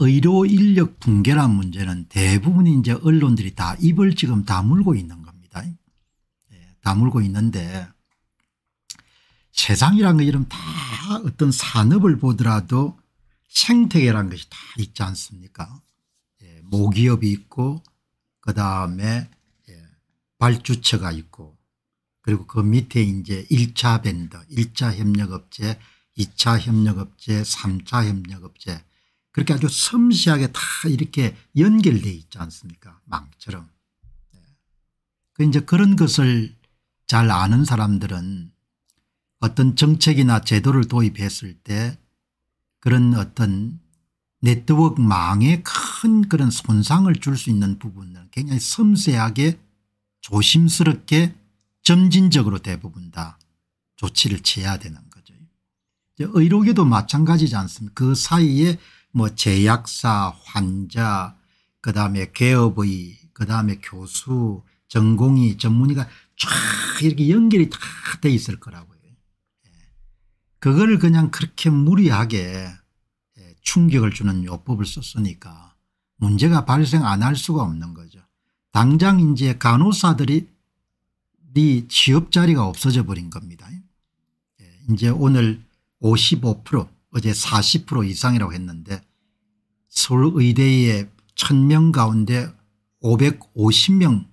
의료 인력 붕괴란 문제는 대부분 이제 언론들이 다 입을 지금 다물고 있는 겁니다. 예, 다물고 있는데 세상이란 게 이런 다 어떤 산업을 보더라도 생태계란 것이 다 있지 않습니까? 예, 모기업이 있고 그 다음에 예, 발주처가 있고 그리고 그 밑에 이제 1차 밴더 1차 협력업체, 2차 협력업체, 3차 협력업체 그렇게 아주 섬세하게 다 이렇게 연결돼 있지 않습니까 망처럼. 네. 그 이제 그런 것을 잘 아는 사람들은 어떤 정책이나 제도를 도입했을 때 그런 어떤 네트워크 망에 큰 그런 손상을 줄 수 있는 부분은 굉장히 섬세하게 조심스럽게 점진적으로 대부분 다 조치를 취해야 되는 거죠. 의료계도 마찬가지지 않습니까 그 사이에 뭐 제약사 환자 그다음에 개업의 그다음에 교수 전공의 전문의가 쫙 이렇게 연결이 다 돼 있을 거라고요. 예. 그걸 그냥 그렇게 무리하게 예, 충격을 주는 요법을 썼으니까 문제가 발생 안 할 수가 없는 거죠. 당장 이제 간호사들이 취업 자리가 없어져 버린 겁니다. 예. 이제 오늘 55% 어제 40% 이상이라고 했는데 서울의대의 1000명 가운데 550명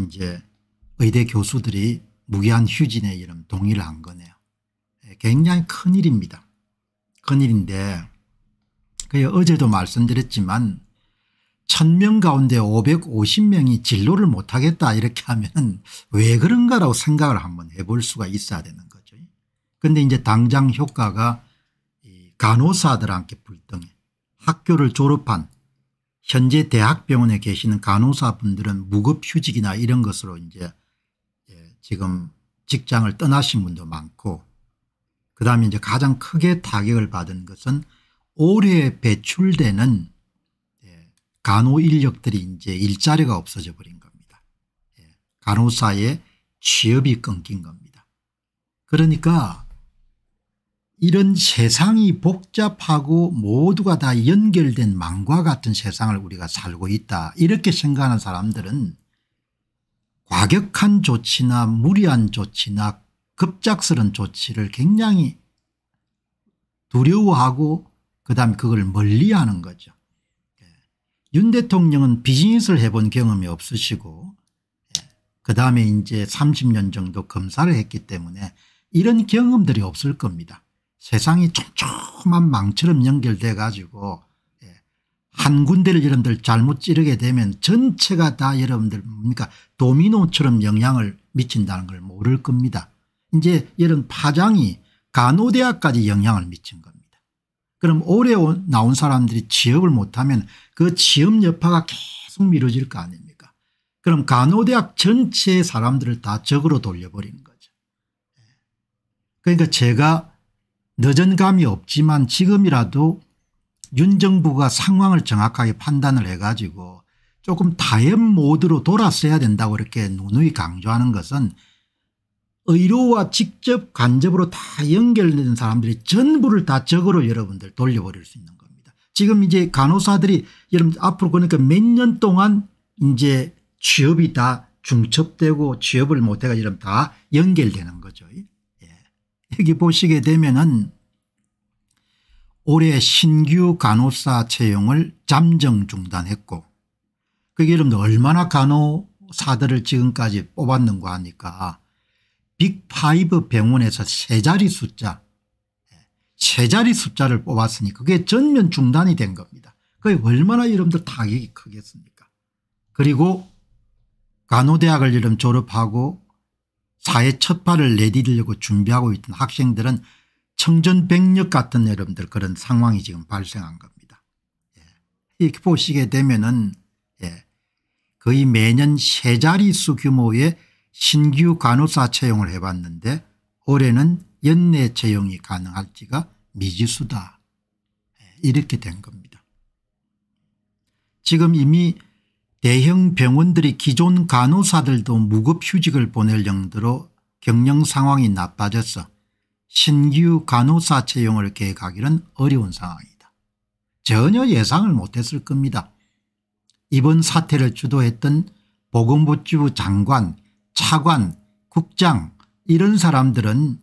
이제 의대 교수들이 무기한 휴진에 이름 동의를 한 거네요. 예, 굉장히 큰 일입니다. 큰 일인데 어제도 말씀드렸지만 1000명 가운데 550명이 진로를 못하겠다 이렇게 하면 왜 그런가라고 생각을 한번 해볼 수가 있어야 되는 거죠. 근데 이제 당장 효과가 간호사들한테 불등해 학교를 졸업한 현재 대학병원에 계시는 간호사분들은 무급휴직이나 이런 것으로 이제 예, 지금 직장을 떠나신 분도 많고 그다음에 이제 가장 크게 타격을 받은 것은 올해 배출되는 예, 간호 인력들이 이제 일자리가 없어져 버린 겁니다. 예, 간호사의 취업이 끊긴 겁니다. 그러니까 이런 세상이 복잡하고 모두가 다 연결된 망과 같은 세상을 우리가 살고 있다 이렇게 생각하는 사람들은 과격한 조치나 무리한 조치나 급작스런 조치를 굉장히 두려워하고 그다음 에 그걸 멀리하는 거죠. 예. 윤 대통령은 비즈니스를 해본 경험이 없으시고 예. 그다음에 이제 30년 정도 검사를 했기 때문에 이런 경험들이 없을 겁니다. 세상이 촘촘한 망처럼 연결돼 가지고 예, 한 군데를 여러분들 잘못 찌르게 되면 전체가 다 여러분들 뭡니까 도미노처럼 영향을 미친다는 걸 모를 겁니다. 이제 이런 파장이 간호대학까지 영향을 미친 겁니다. 그럼 올해 나온 사람들이 취업을 못하면 그 취업 여파가 계속 미뤄질 거 아닙니까 그럼 간호대학 전체의 사람들을 다 적으로 돌려버린 거죠. 예. 그러니까 제가 늦은 감이 없지만 지금이라도 윤 정부가 상황을 정확하게 판단을 해가지고 조금 다연 모드로 돌아서야 된다고 이렇게 누누이 강조하는 것은 의료와 직접 간접으로 다 연결된 사람들이 전부를 다 적으로 여러분들 돌려버릴 수 있는 겁니다. 지금 이제 간호사들이 여러분 앞으로 그러니까 몇 년 동안 이제 취업이 다 중첩되고 취업을 못해가 이러다 연결되는 거죠. 여기 보시게 되면은 올해 신규 간호사 채용을 잠정 중단했고 그게 여러분들 얼마나 간호사들을 지금까지 뽑았는가 하니까 빅5 병원에서 세 자리 숫자 세 자리 숫자를 뽑았으니 그게 전면 중단이 된 겁니다. 그게 얼마나 여러분들 타격이 크겠습니까 그리고 간호대학을 이름 졸업하고 사회 첫 발을 내디디려고 준비하고 있던 학생들은 청전백력 같은 여러분들 그런 상황이 지금 발생한 겁니다. 예. 이렇게 보시게 되면은 예. 거의 매년 세 자릿수 규모의 신규 간호사 채용을 해봤는데 올해는 연내 채용이 가능할지가 미지수다. 예. 이렇게 된 겁니다. 지금 이미 대형 병원들이 기존 간호사들도 무급휴직을 보낼 정도로 경영 상황이 나빠져서 신규 간호사 채용을 계획하기는 어려운 상황이다. 전혀 예상을 못했을 겁니다. 이번 사태를 주도했던 보건복지부 장관, 차관, 국장 이런 사람들은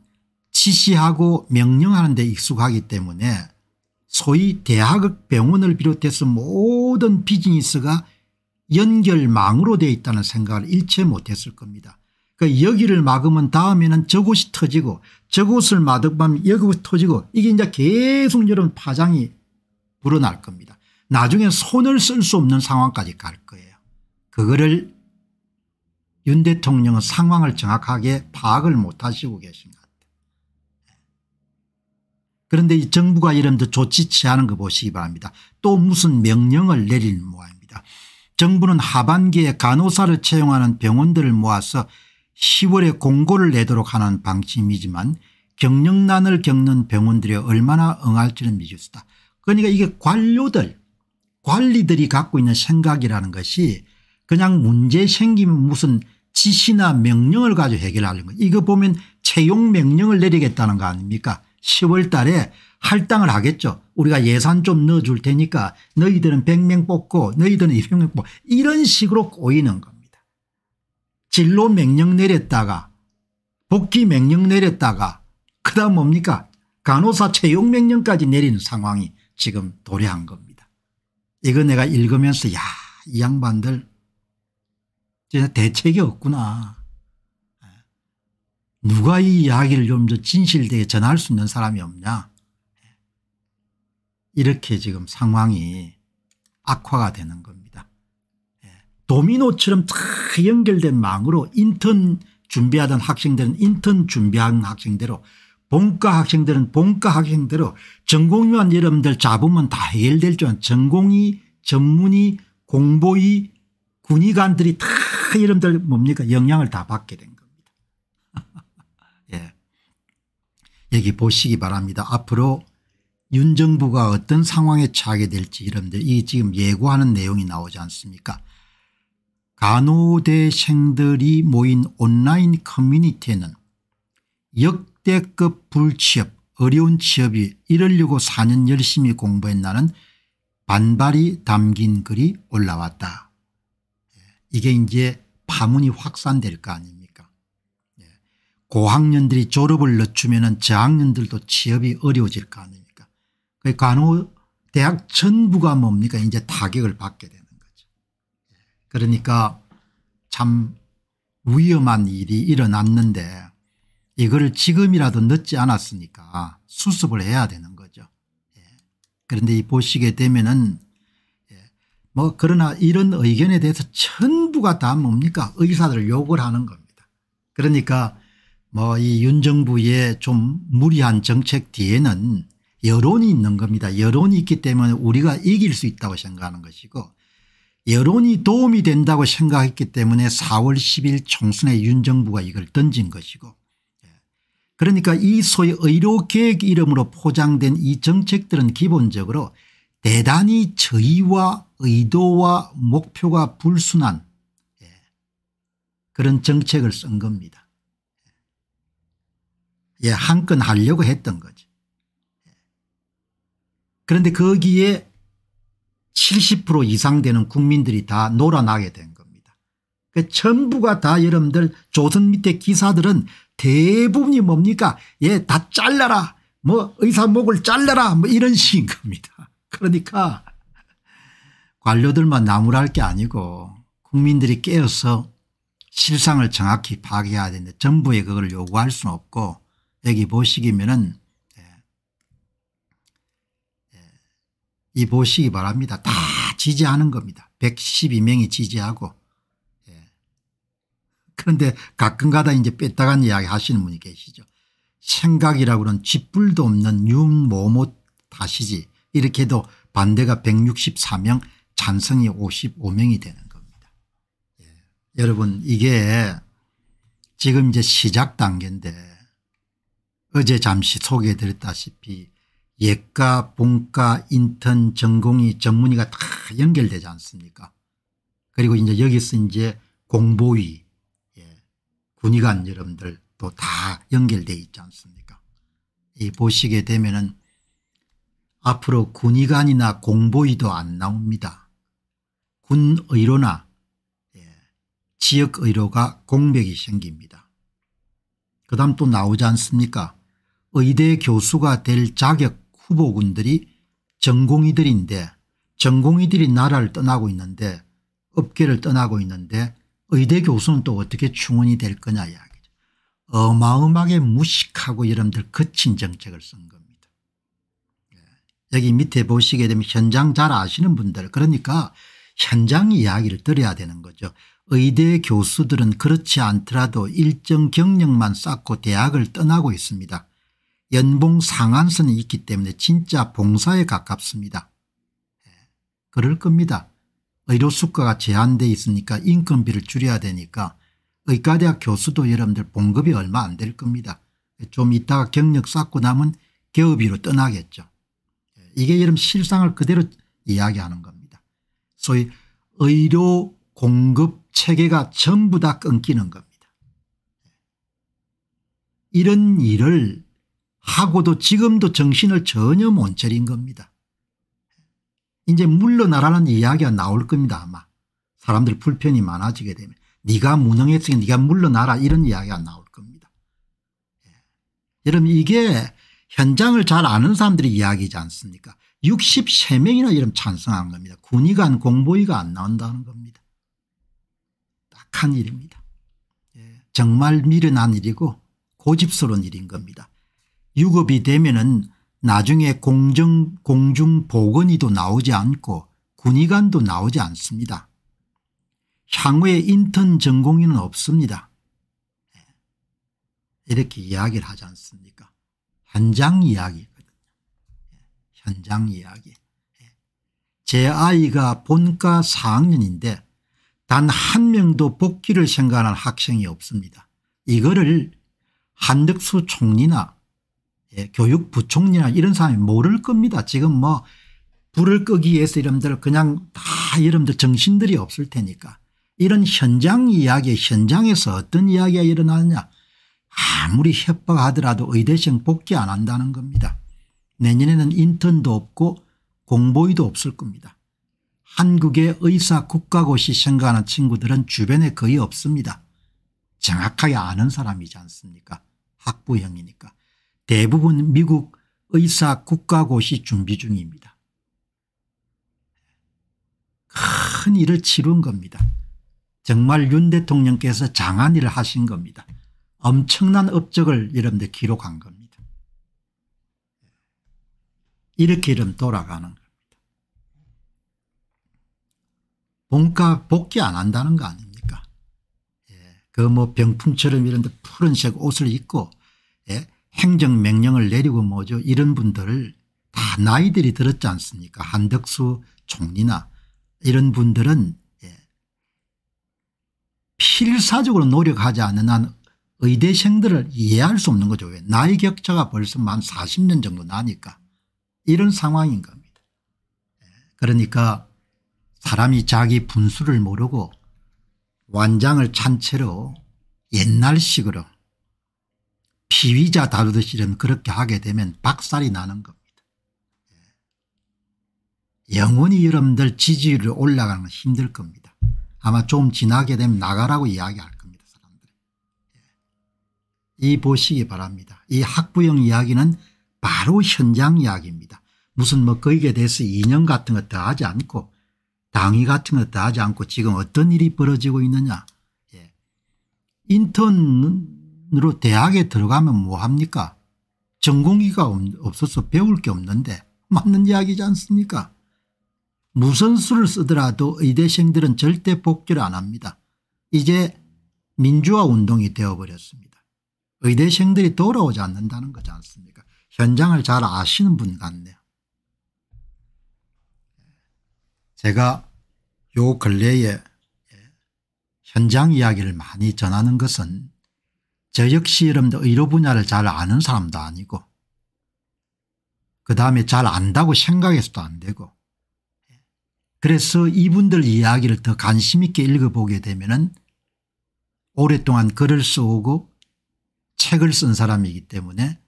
지시하고 명령하는 데 익숙하기 때문에 소위 대학 병원을 비롯해서 모든 비즈니스가 연결망으로 되어 있다는 생각을 일체 못했을 겁니다. 그 여기를 막으면 다음에는 저곳이 터지고 저곳을 막으면 여기가 터지고 이게 이제 계속 여러분 파장이 불어날 겁니다. 나중에 손을 쓸 수 없는 상황까지 갈 거예요. 그거를 윤 대통령은 상황을 정확하게 파악을 못하시고 계신 것 같아요. 그런데 이 정부가 이런 조치 취하는 거 보시기 바랍니다. 또 무슨 명령을 내리는 모양 정부는 하반기에 간호사를 채용하는 병원들을 모아서 10월에 공고를 내도록 하는 방침이지만 경영난을 겪는 병원들이 얼마나 응할지는 미지수다. 그러니까 이게 관료들 관리들이 갖고 있는 생각이라는 것이 그냥 문제 생기면 무슨 지시나 명령을 가지고 해결하는 거 이거 보면 채용 명령을 내리겠다는 거 아닙니까 10월 달에 할당을 하겠죠. 우리가 예산 좀 넣어줄 테니까 너희들은 100명 뽑고 너희들은 200명 뽑고 이런 식으로 꼬이는 겁니다. 진로 명령 내렸다가 복귀 명령 내렸다가 그다음 뭡니까 간호사 채용 명령까지 내린 상황이 지금 도래한 겁니다. 이거 내가 읽으면서 야 이 양반들 대책이 없구나. 누가 이 이야기를 좀 더 진실되게 전할 수 있는 사람이 없냐 이렇게 지금 상황이 악화가 되는 겁니다. 예. 도미노처럼 다 연결된 망으로 인턴 준비하던 학생들은 인턴 준비한 학생대로 본과 학생들은 본과 학생대로 전공이만 여러분들 잡으면 다 해결될 줄 전공이 전문이 공보이 군의관들이 다 여러분들 뭡니까 영향을 다 받게 된 겁니다. 여기 보시기 바랍니다. 앞으로 윤 정부가 어떤 상황에 처하게 될지 이런데 이 지금 예고하는 내용이 나오지 않습니까 간호대생들이 모인 온라인 커뮤니티에는 역대급 불취업 어려운 취업이 이럴려고 4년 열심히 공부했나는 반발이 담긴 글이 올라왔다. 이게 이제 파문이 확산될 거 아닙니까 고학년들이 졸업을 늦추면 저학년들도 취업이 어려워질 거 아닙니까 간호 대학 전부가 뭡니까 이제 타격을 받게 되는 거죠. 그러니까 참 위험한 일이 일어났는데 이거 지금이라도 늦지 않았으니까 수습을 해야 되는 거죠. 예. 그런데 이 보시게 되면은 예. 뭐 그러나 이런 의견에 대해서 전부가 다 뭡니까 의사들 욕을 하는 겁니다. 그러니까 뭐이 윤정부의 좀 무리한 정책 뒤에는 여론이 있는 겁니다. 여론이 있기 때문에 우리가 이길 수 있다고 생각하는 것이고 여론이 도움이 된다고 생각했기 때문에 4월 10일 총선에 윤정부가 이걸 던진 것이고 예. 그러니까 이 소위 의료계획 이름으로 포장된 이 정책들은 기본적으로 대단히 저의와 의도와 목표가 불순한 예. 그런 정책을 쓴 겁니다. 예, 한건 하려고 했던 거지. 그런데 거기에 70% 이상 되는 국민들이 다 놀아나게 된 겁니다. 그 전부가 다 여러분들 조선 밑에 기사들은 대부분이 뭡니까? 예, 다 잘라라. 뭐 의사 목을 잘라라. 뭐 이런 식인 겁니다. 그러니까 관료들만 나무랄 게 아니고 국민들이 깨어서 실상을 정확히 파악해야 되는데 전부에 그걸 요구할 수는 없고 여기 보시기면은 예, 예, 이 보시기 바랍니다. 다 지지하는 겁니다. 112명이 지지하고 예. 그런데 가끔가다 이제 뺐다간 이야기 하시는 분이 계시죠. 생각이라고는 쥐뿔도 없는 육모모 다시지 이렇게 도 반대가 164명 찬성이 55명이 되는 겁니다. 예. 여러분 이게 지금 이제 시작 단계인데 어제 잠시 소개해드렸다시피 예과 본과 인턴 전공이 전문의가 다 연결되지 않습니까 그리고 이제 여기서 이제 공보위 예, 군의관 여러분들 도다 연결되어 있지 않습니까 이 보시게 되면은 앞으로 군의관이나 공보위도 안 나옵니다. 군의로나 예, 지역의로가 공백이 생깁니다. 그 다음 또 나오지 않습니까 의대 교수가 될 자격 후보군들이 전공의들인데 전공의들이 나라를 떠나고 있는데 업계를 떠나고 있는데 의대 교수는 또 어떻게 충원이 될 거냐 이야기죠. 어마어마하게 무식하고 여러분들 거친 정책을 쓴 겁니다. 예. 여기 밑에 보시게 되면 현장 잘 아시는 분들 그러니까 현장 이야기를 들어야 되는 거죠. 의대 교수들은 그렇지 않더라도 일정 경력만 쌓고 대학을 떠나고 있습니다. 연봉 상한선이 있기 때문에 진짜 봉사에 가깝습니다. 예, 그럴 겁니다. 의료 수가가 제한돼 있으니까 인건비를 줄여야 되니까 의과대학 교수도 여러분들 봉급이 얼마 안 될 겁니다. 예, 좀 이따가 경력 쌓고 남은 개업비로 떠나겠죠. 예, 이게 여러분 실상을 그대로 이야기하는 겁니다. 소위 의료 공급 체계가 전부 다 끊기는 겁니다. 이런 일을 하고도 지금도 정신을 전혀 못 차린 겁니다. 이제 물러나라는 이야기가 나올 겁니다 아마. 사람들 불편이 많아지게 되면 네가 무능했으니 네가 물러나라 이런 이야기가 나올 겁니다. 예. 여러분 이게 현장을 잘 아는 사람들의 이야기지 않습니까 63명이나 이름 찬성한 겁니다. 군의관 공보위가 안 나온다는 겁니다. 딱한 일입니다. 예. 정말 미련한 일이고 고집스러운 일인 겁니다. 유급이 되면은 나중에 공정 공중보건이도 나오지 않고 군의관도 나오지 않습니다. 향후에 인턴 전공의는 없습니다. 예. 이렇게 이야기를 하지 않습니까 현장 이야기거든요. 현장 이야기. 예. 제 아이가 본과 4학년인데 단 한 명도 복귀를 생각하는 학생이 없습니다. 이거를 한덕수 총리나 예, 교육부총리나 이런 사람이 모를 겁니다. 지금 뭐 불을 끄기 위해서 이름들 그냥 다 이름들 정신들이 없을 테니까 이런 현장 이야기 현장에서 어떤 이야기가 일어나느냐 아무리 협박하더라도 의대생 복귀 안 한다는 겁니다. 내년에는 인턴도 없고 공보위도 없을 겁니다. 한국의 의사 국가고시 생각하는 친구들은 주변에 거의 없습니다. 정확하게 아는 사람이지 않습니까 학부형이니까. 대부분 미국 의사 국가고시 준비 중입니다. 큰 일을 치룬 겁니다. 정말 윤 대통령께서 장한 일을 하신 겁니다. 엄청난 업적을 여러분들 기록한 겁니다. 이렇게 이름 돌아가는 겁니다. 본가 복귀 안 한다는 거 아닙니까? 예, 그뭐 병풍처럼 이런 데 푸른색 옷을 입고 행정명령을 내리고 뭐죠 이런 분들을 다 나이들이 들었지 않습니까 한덕수 총리나 이런 분들은 예. 필사적으로 노력하지 않는 한 의대생들을 이해할 수 없는 거죠. 왜 나이 격차가 벌써 만 40년 정도 나니까 이런 상황인 겁니다. 예. 그러니까 사람이 자기 분수를 모르고 완장을 찬 채로 옛날식으로 피의자 다루듯이 는 그렇게 하게 되면 박살이 나는 겁니다. 예. 영원히 여러분들 지지율이 올라가는 건 힘들 겁니다. 아마 좀 지나게 되면 나가라고 이야기할 겁니다. 사람들이. 예. 이 보시기 바랍니다. 이 학부형 이야기는 바로 현장 이야기입니다. 무슨 뭐 거기에 대해서 인연 같은 것도 하지 않고 당위 같은 것도 하지 않고 지금 어떤 일이 벌어지고 있느냐. 예. 인턴 은 으로 대학에 들어가면 뭐합니까 전공의가 없어서 배울 게 없는데 맞는 이야기지 않습니까 무슨 수를 쓰더라도 의대생들은 절대 복귀를 안 합니다. 이제 민주화 운동이 되어버렸습니다. 의대생들이 돌아오지 않는다는 거지 않습니까 현장을 잘 아시는 분 같네요. 제가 요 근래에 현장 이야기를 많이 전하는 것은 저 역시 여러분들 의료 분야를 잘 아는 사람도 아니고 그 다음에 잘 안다고 생각해서도 안 되고 그래서 이분들 이야기를 더 관심 있게 읽어보게 되면 은 오랫동안 글을 써오고 책을 쓴 사람이기 때문에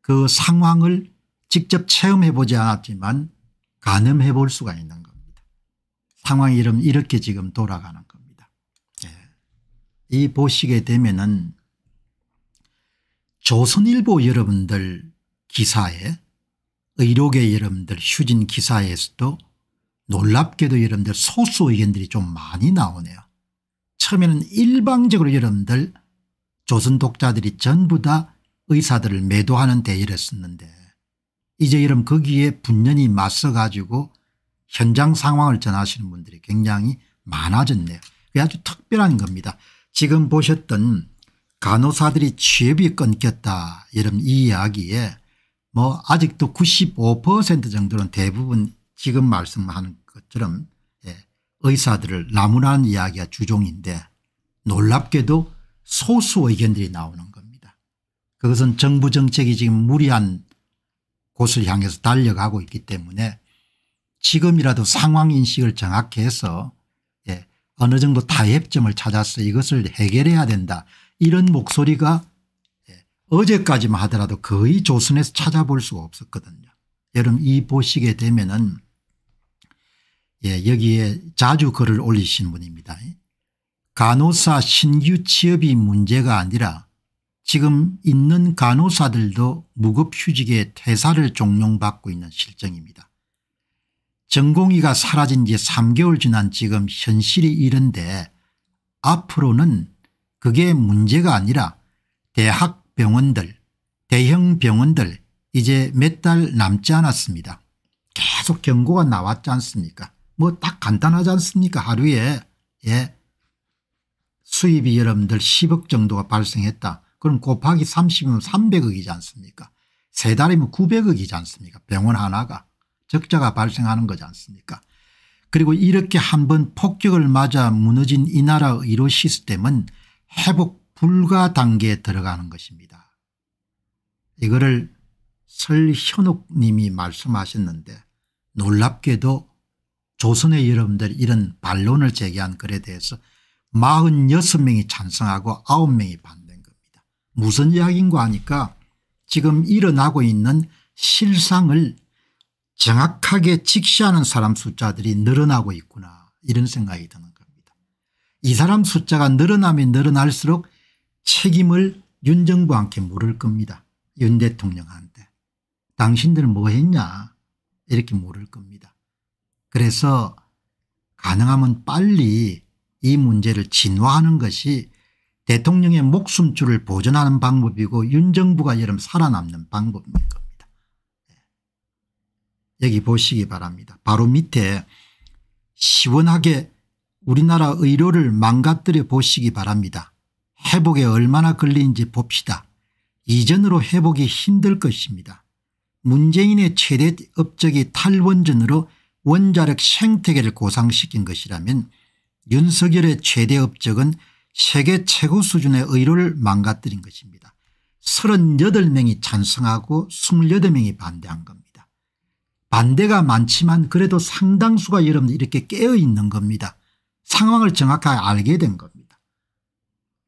그 상황을 직접 체험해보지 않았지만 가늠해 볼 수가 있는 겁니다. 상황이 이렇게 지금 돌아가는 겁니다. 예. 이 보시게 되면 은 조선일보 여러분들 기사에 의료계 여러분들 휴진 기사에서도 놀랍게도 여러분들 소수 의견들이 좀 많이 나오네요. 처음에는 일방적으로 여러분들 조선 독자들이 전부 다 의사들을 매도하는 대의를 었는데 이제 여러분 거기에 그 분연히 맞서 가지고 현장 상황을 전하시는 분들이 굉장히 많아졌네요. 그게 아주 특별한 겁니다. 지금 보셨던 간호사들이 취업이 끊겼다 이런 이야기에뭐 아직도 95% 정도는 대부분 지금 말씀하는 것처럼 예, 의사들을 나무란 이야기가 주종인데 놀랍게도 소수 의견들이 나오는 겁니다. 그것은 정부 정책이 지금 무리한 곳을 향해서 달려가고 있기 때문에 지금이라도 상황인식을 정확히 해서 예, 어느 정도 타협점을 찾아서 이것을 해결해야 된다. 이런 목소리가 어제까지만 하더라도 거의 조선에서 찾아볼 수가 없었거든요. 여러분 이 보시게 되면은 예, 여기에 자주 글을 올리신 분입니다. 간호사 신규 취업이 문제가 아니라 지금 있는 간호사들도 무급휴직에 퇴사를 종용받고 있는 실정입니다. 전공의가 사라진 지 3개월 지난 지금 현실이 이런데 앞으로는 그게 문제가 아니라 대학 병원들 대형 병원들 이제 몇 달 남지 않았습니다. 계속 경고가 나왔지 않습니까 뭐 딱 간단하지 않습니까 하루에 예 수입이 여러분들 10억 정도가 발생했다. 그럼 곱하기 30이면 300억이지 않습니까 세 달이면 900억이지 않습니까 병원 하나가 적자가 발생하는 거지 않습니까 그리고 이렇게 한번 폭격을 맞아 무너진 이 나라의 료 시스템은 회복 불가 단계에 들어가는 것입니다. 이거를 설현욱 님이 말씀하셨는데 놀랍게도 조선의 여러분들 이런 반론을 제기한 글에 대해서 46명이 찬성하고 9명이 반대인 겁니다. 무슨 이야기인가 하니까 지금 일어나고 있는 실상을 정확하게 직시하는 사람 숫자들이 늘어나고 있구나 이런 생각이 드는 이 사람 숫자가 늘어나면 늘어날수록 책임을 윤 정부한테 물을 겁니다. 윤 대통령한테. 당신들 뭐 했냐 이렇게 물을 겁니다. 그래서 가능하면 빨리 이 문제를 진화하는 것이 대통령의 목숨줄을 보존하는 방법이고 윤 정부가 여름 살아남는 방법인 겁니다. 예. 여기 보시기 바랍니다. 바로 밑에 시원하게 우리나라 의료를 망가뜨려 보시기 바랍니다. 회복에 얼마나 걸리는지 봅시다. 이전으로 회복이 힘들 것입니다. 문재인의 최대 업적이 탈원전으로 원자력 생태계를 고상시킨 것이라면 윤석열의 최대 업적은 세계 최고 수준의 의료를 망가뜨린 것입니다. 38명이 찬성하고 28명이 반대한 겁니다. 반대가 많지만 그래도 상당수가 여러분 이렇게 깨어있는 겁니다. 상황을 정확하게 알게 된 겁니다.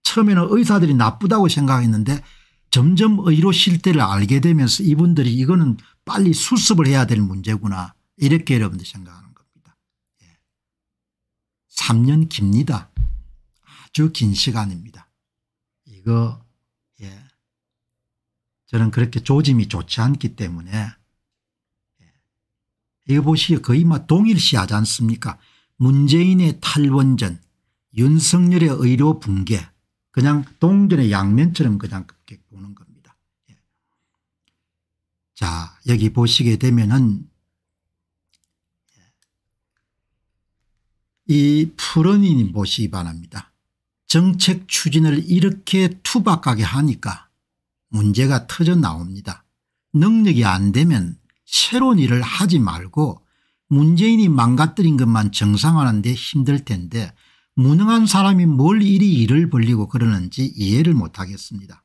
처음에는 의사들이 나쁘다고 생각했는데 점점 의료 실태를 알게 되면서 이분들이 이거는 빨리 수습을 해야 될 문제구나 이렇게 여러분들 생각하는 겁니다. 예. 3년 깁니다. 아주 긴 시간입니다. 이거 예. 저는 그렇게 조짐이 좋지 않기 때문에 예. 이거 보시기 거의 막 뭐 동일시 하지 않습니까 문재인의 탈원전 윤석열의 의료 붕괴 그냥 동전의 양면처럼 그냥 그렇게 보는 겁니다. 예. 자 여기 보시게 되면은 예. 이푸른이니 보시기 바랍니다. 정책 추진을 이렇게 투박하게 하니까 문제가 터져 나옵니다. 능력이 안 되면 새로운 일을 하지 말고 문재인이 망가뜨린 것만 정상화하는데 힘들 텐데 무능한 사람이 뭘 이리 일을 벌리고 그러는지 이해를 못하겠습니다.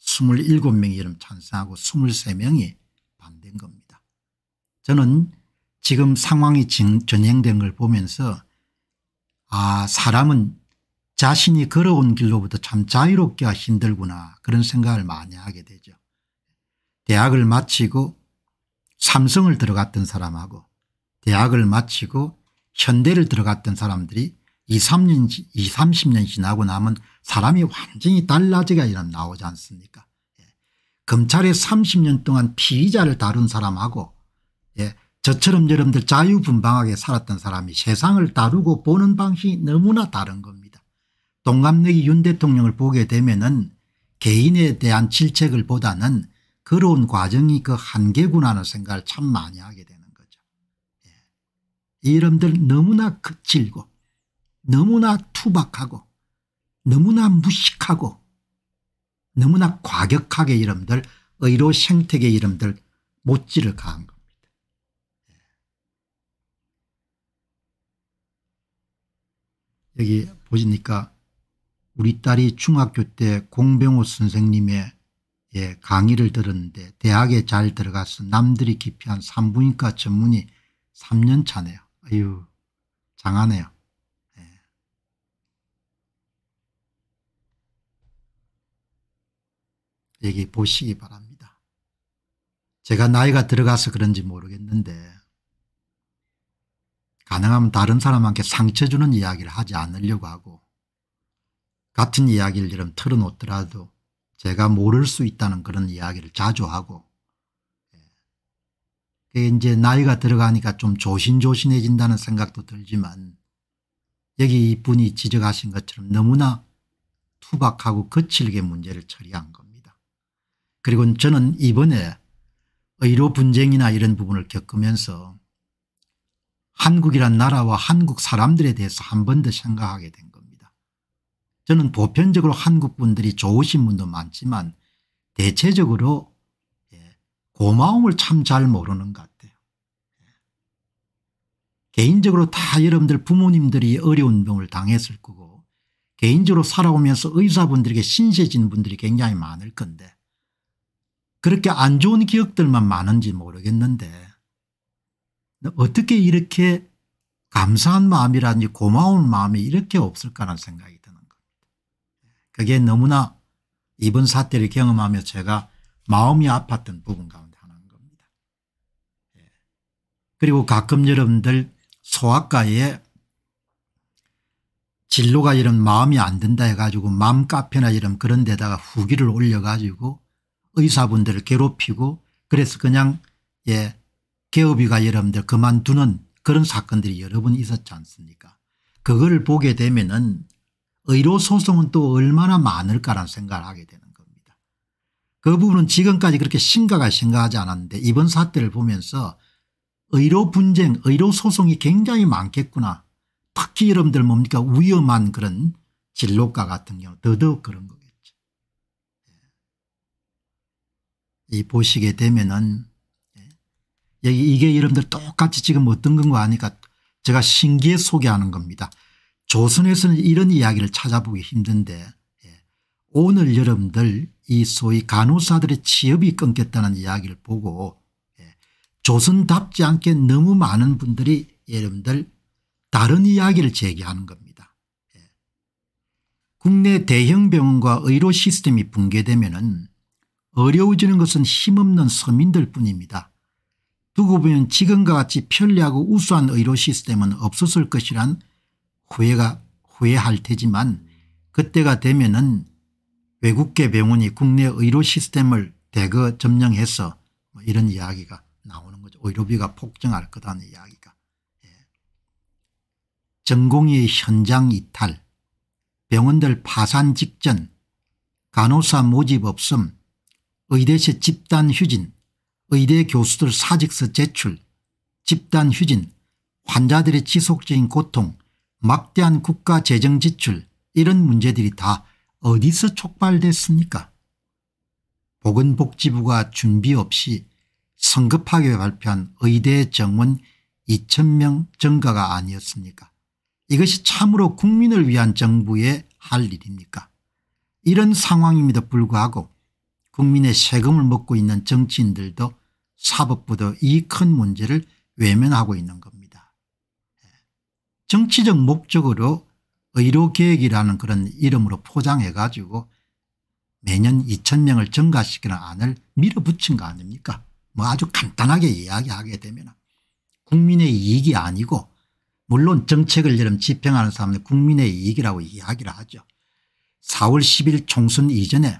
27명이 예, 이름 찬성하고 23명이 반대인 겁니다. 저는 지금 상황이 전행된 걸 보면서 아 사람은 자신이 걸어온 길로부터 참자유롭기 힘들구나 그런 생각을 많이 하게 되죠. 대학을 마치고 삼성을 들어갔던 사람하고 대학을 마치고 현대를 들어갔던 사람들이 2, 3년, 2, 30년 지나고 나면 사람이 완전히 달라지가 이런 나오지 않습니까? 예. 검찰에 30년 동안 피의자를 다룬 사람하고 예. 저처럼 여러분들 자유분방하게 살았던 사람이 세상을 다루고 보는 방식이 너무나 다른 겁니다. 동갑내기 윤 대통령을 보게 되면 은 개인에 대한 질책을 보다는 그런 과정이 그 한계구나는 생각을 참 많이 하게 되는 거죠. 예. 이름들 너무나 거칠고 너무나 투박하고 너무나 무식하고 너무나 과격하게 이름들 의료 생태계 이름들 못지를 가한 겁니다. 예. 여기 보시니까 우리 딸이 중학교 때 공병호 선생님의 예, 강의를 들었는데 대학에 잘 들어가서 남들이 기피한 산부인과 전문의 3년 차네요. 아유 장하네요. 예. 여기 보시기 바랍니다. 제가 나이가 들어가서 그런지 모르겠는데 가능하면 다른 사람한테 상처 주는 이야기를 하지 않으려고 하고 같은 이야기를 이름 틀어놓더라도 제가 모를 수 있다는 그런 이야기를 자주 하고 예. 이제 나이가 들어가니까 좀 조신조신해진다는 생각도 들지만 여기 이분이 지적하신 것처럼 너무나 투박하고 거칠게 문제를 처리한 겁니다. 그리고 저는 이번에 의료 분쟁이나 이런 부분을 겪으면서 한국이란 나라와 한국 사람들에 대해서 한 번 더 생각하게 된 저는 보편적으로 한국 분들이 좋으신 분도 많지만 대체적으로 예, 고마움을 참 잘 모르는 것 같아요. 예. 개인적으로 다 여러분들 부모님들이 어려운 병을 당했을 거고 개인적으로 살아오면서 의사분들에게 신세진 분들이 굉장히 많을 건데 그렇게 안 좋은 기억들만 많은지 모르겠는데 어떻게 이렇게 감사한 마음이라든지 고마운 마음이 이렇게 없을까라는 생각이 그게 너무나 이번 사태를 경험하며 제가 마음이 아팠던 부분 가운데 하나인 겁니다. 예. 그리고 가끔 여러분들 소아과에 진로가 이런 마음이 안 든다 해가지고 맘카페나 이런 그런 데다가 후기를 올려가지고 의사분들을 괴롭히고 그래서 그냥 예 개업이가 여러분들 그만두는 그런 사건들이 여러 번 있었지 않습니까 그걸 보게 되면은 의료소송은 또 얼마나 많을까라는 생각을 하게 되는 겁니다. 그 부분은 지금까지 그렇게 심각하게 생각하지 않았는데 이번 사태를 보면서 의료 분쟁 의료소송이 굉장히 많겠구나. 특히 여러분들 뭡니까 위험한 그런 진로과 같은 경우 더더욱 그런 거겠죠. 예. 이 보시게 되면은 예. 여기 이게 여러분들 똑같이 지금 어떤 건가 하니까 제가 신기에 소개하는 겁니다. 조선에서는 이런 이야기를 찾아보기 힘든데 예. 오늘 여러분들 이 소위 간호사들의 취업이 끊겼다는 이야기를 보고 예. 조선답지 않게 너무 많은 분들이 여러분들 다른 이야기를 제기하는 겁니다. 예. 국내 대형 병원과 의료 시스템이 붕괴되면 어려워지는 것은 힘없는 서민들 뿐입니다. 두고 보면 지금과 같이 편리하고 우수한 의료 시스템은 없었을 것이란 후회가 후회할 테지만 그때가 되면은 외국계 병원이 국내 의료 시스템을 대거 점령해서 뭐 이런 이야기가 나오는 거죠. 의료비가 폭증할 거다는 이야기가. 예. 전공의 현장 이탈 병원들 파산 직전 간호사 모집 없음 의대시 집단 휴진 의대 교수들 사직서 제출 집단 휴진 환자들의 지속적인 고통 막대한 국가 재정 지출 이런 문제들이 다 어디서 촉발됐습니까 보건복지부가 준비 없이 성급하게 발표한 의대 정원 2천명 증가가 아니었습니까 이것이 참으로 국민을 위한 정부의 할 일입니까 이런 상황임에도 불구하고 국민의 세금을 먹고 있는 정치인들도 사법부도 이 큰 문제를 외면하고 있는 겁니다. 정치적 목적으로 의료계획이라는 그런 이름으로 포장해 가지고 매년 2천명을 증가시키는 안을 밀어붙인 거 아닙니까 뭐 아주 간단하게 이야기하게 되면 국민의 이익이 아니고 물론 정책을 여름 집행하는 사람은 국민의 이익이라고 이야기를 하죠. 4월 10일 총선 이전에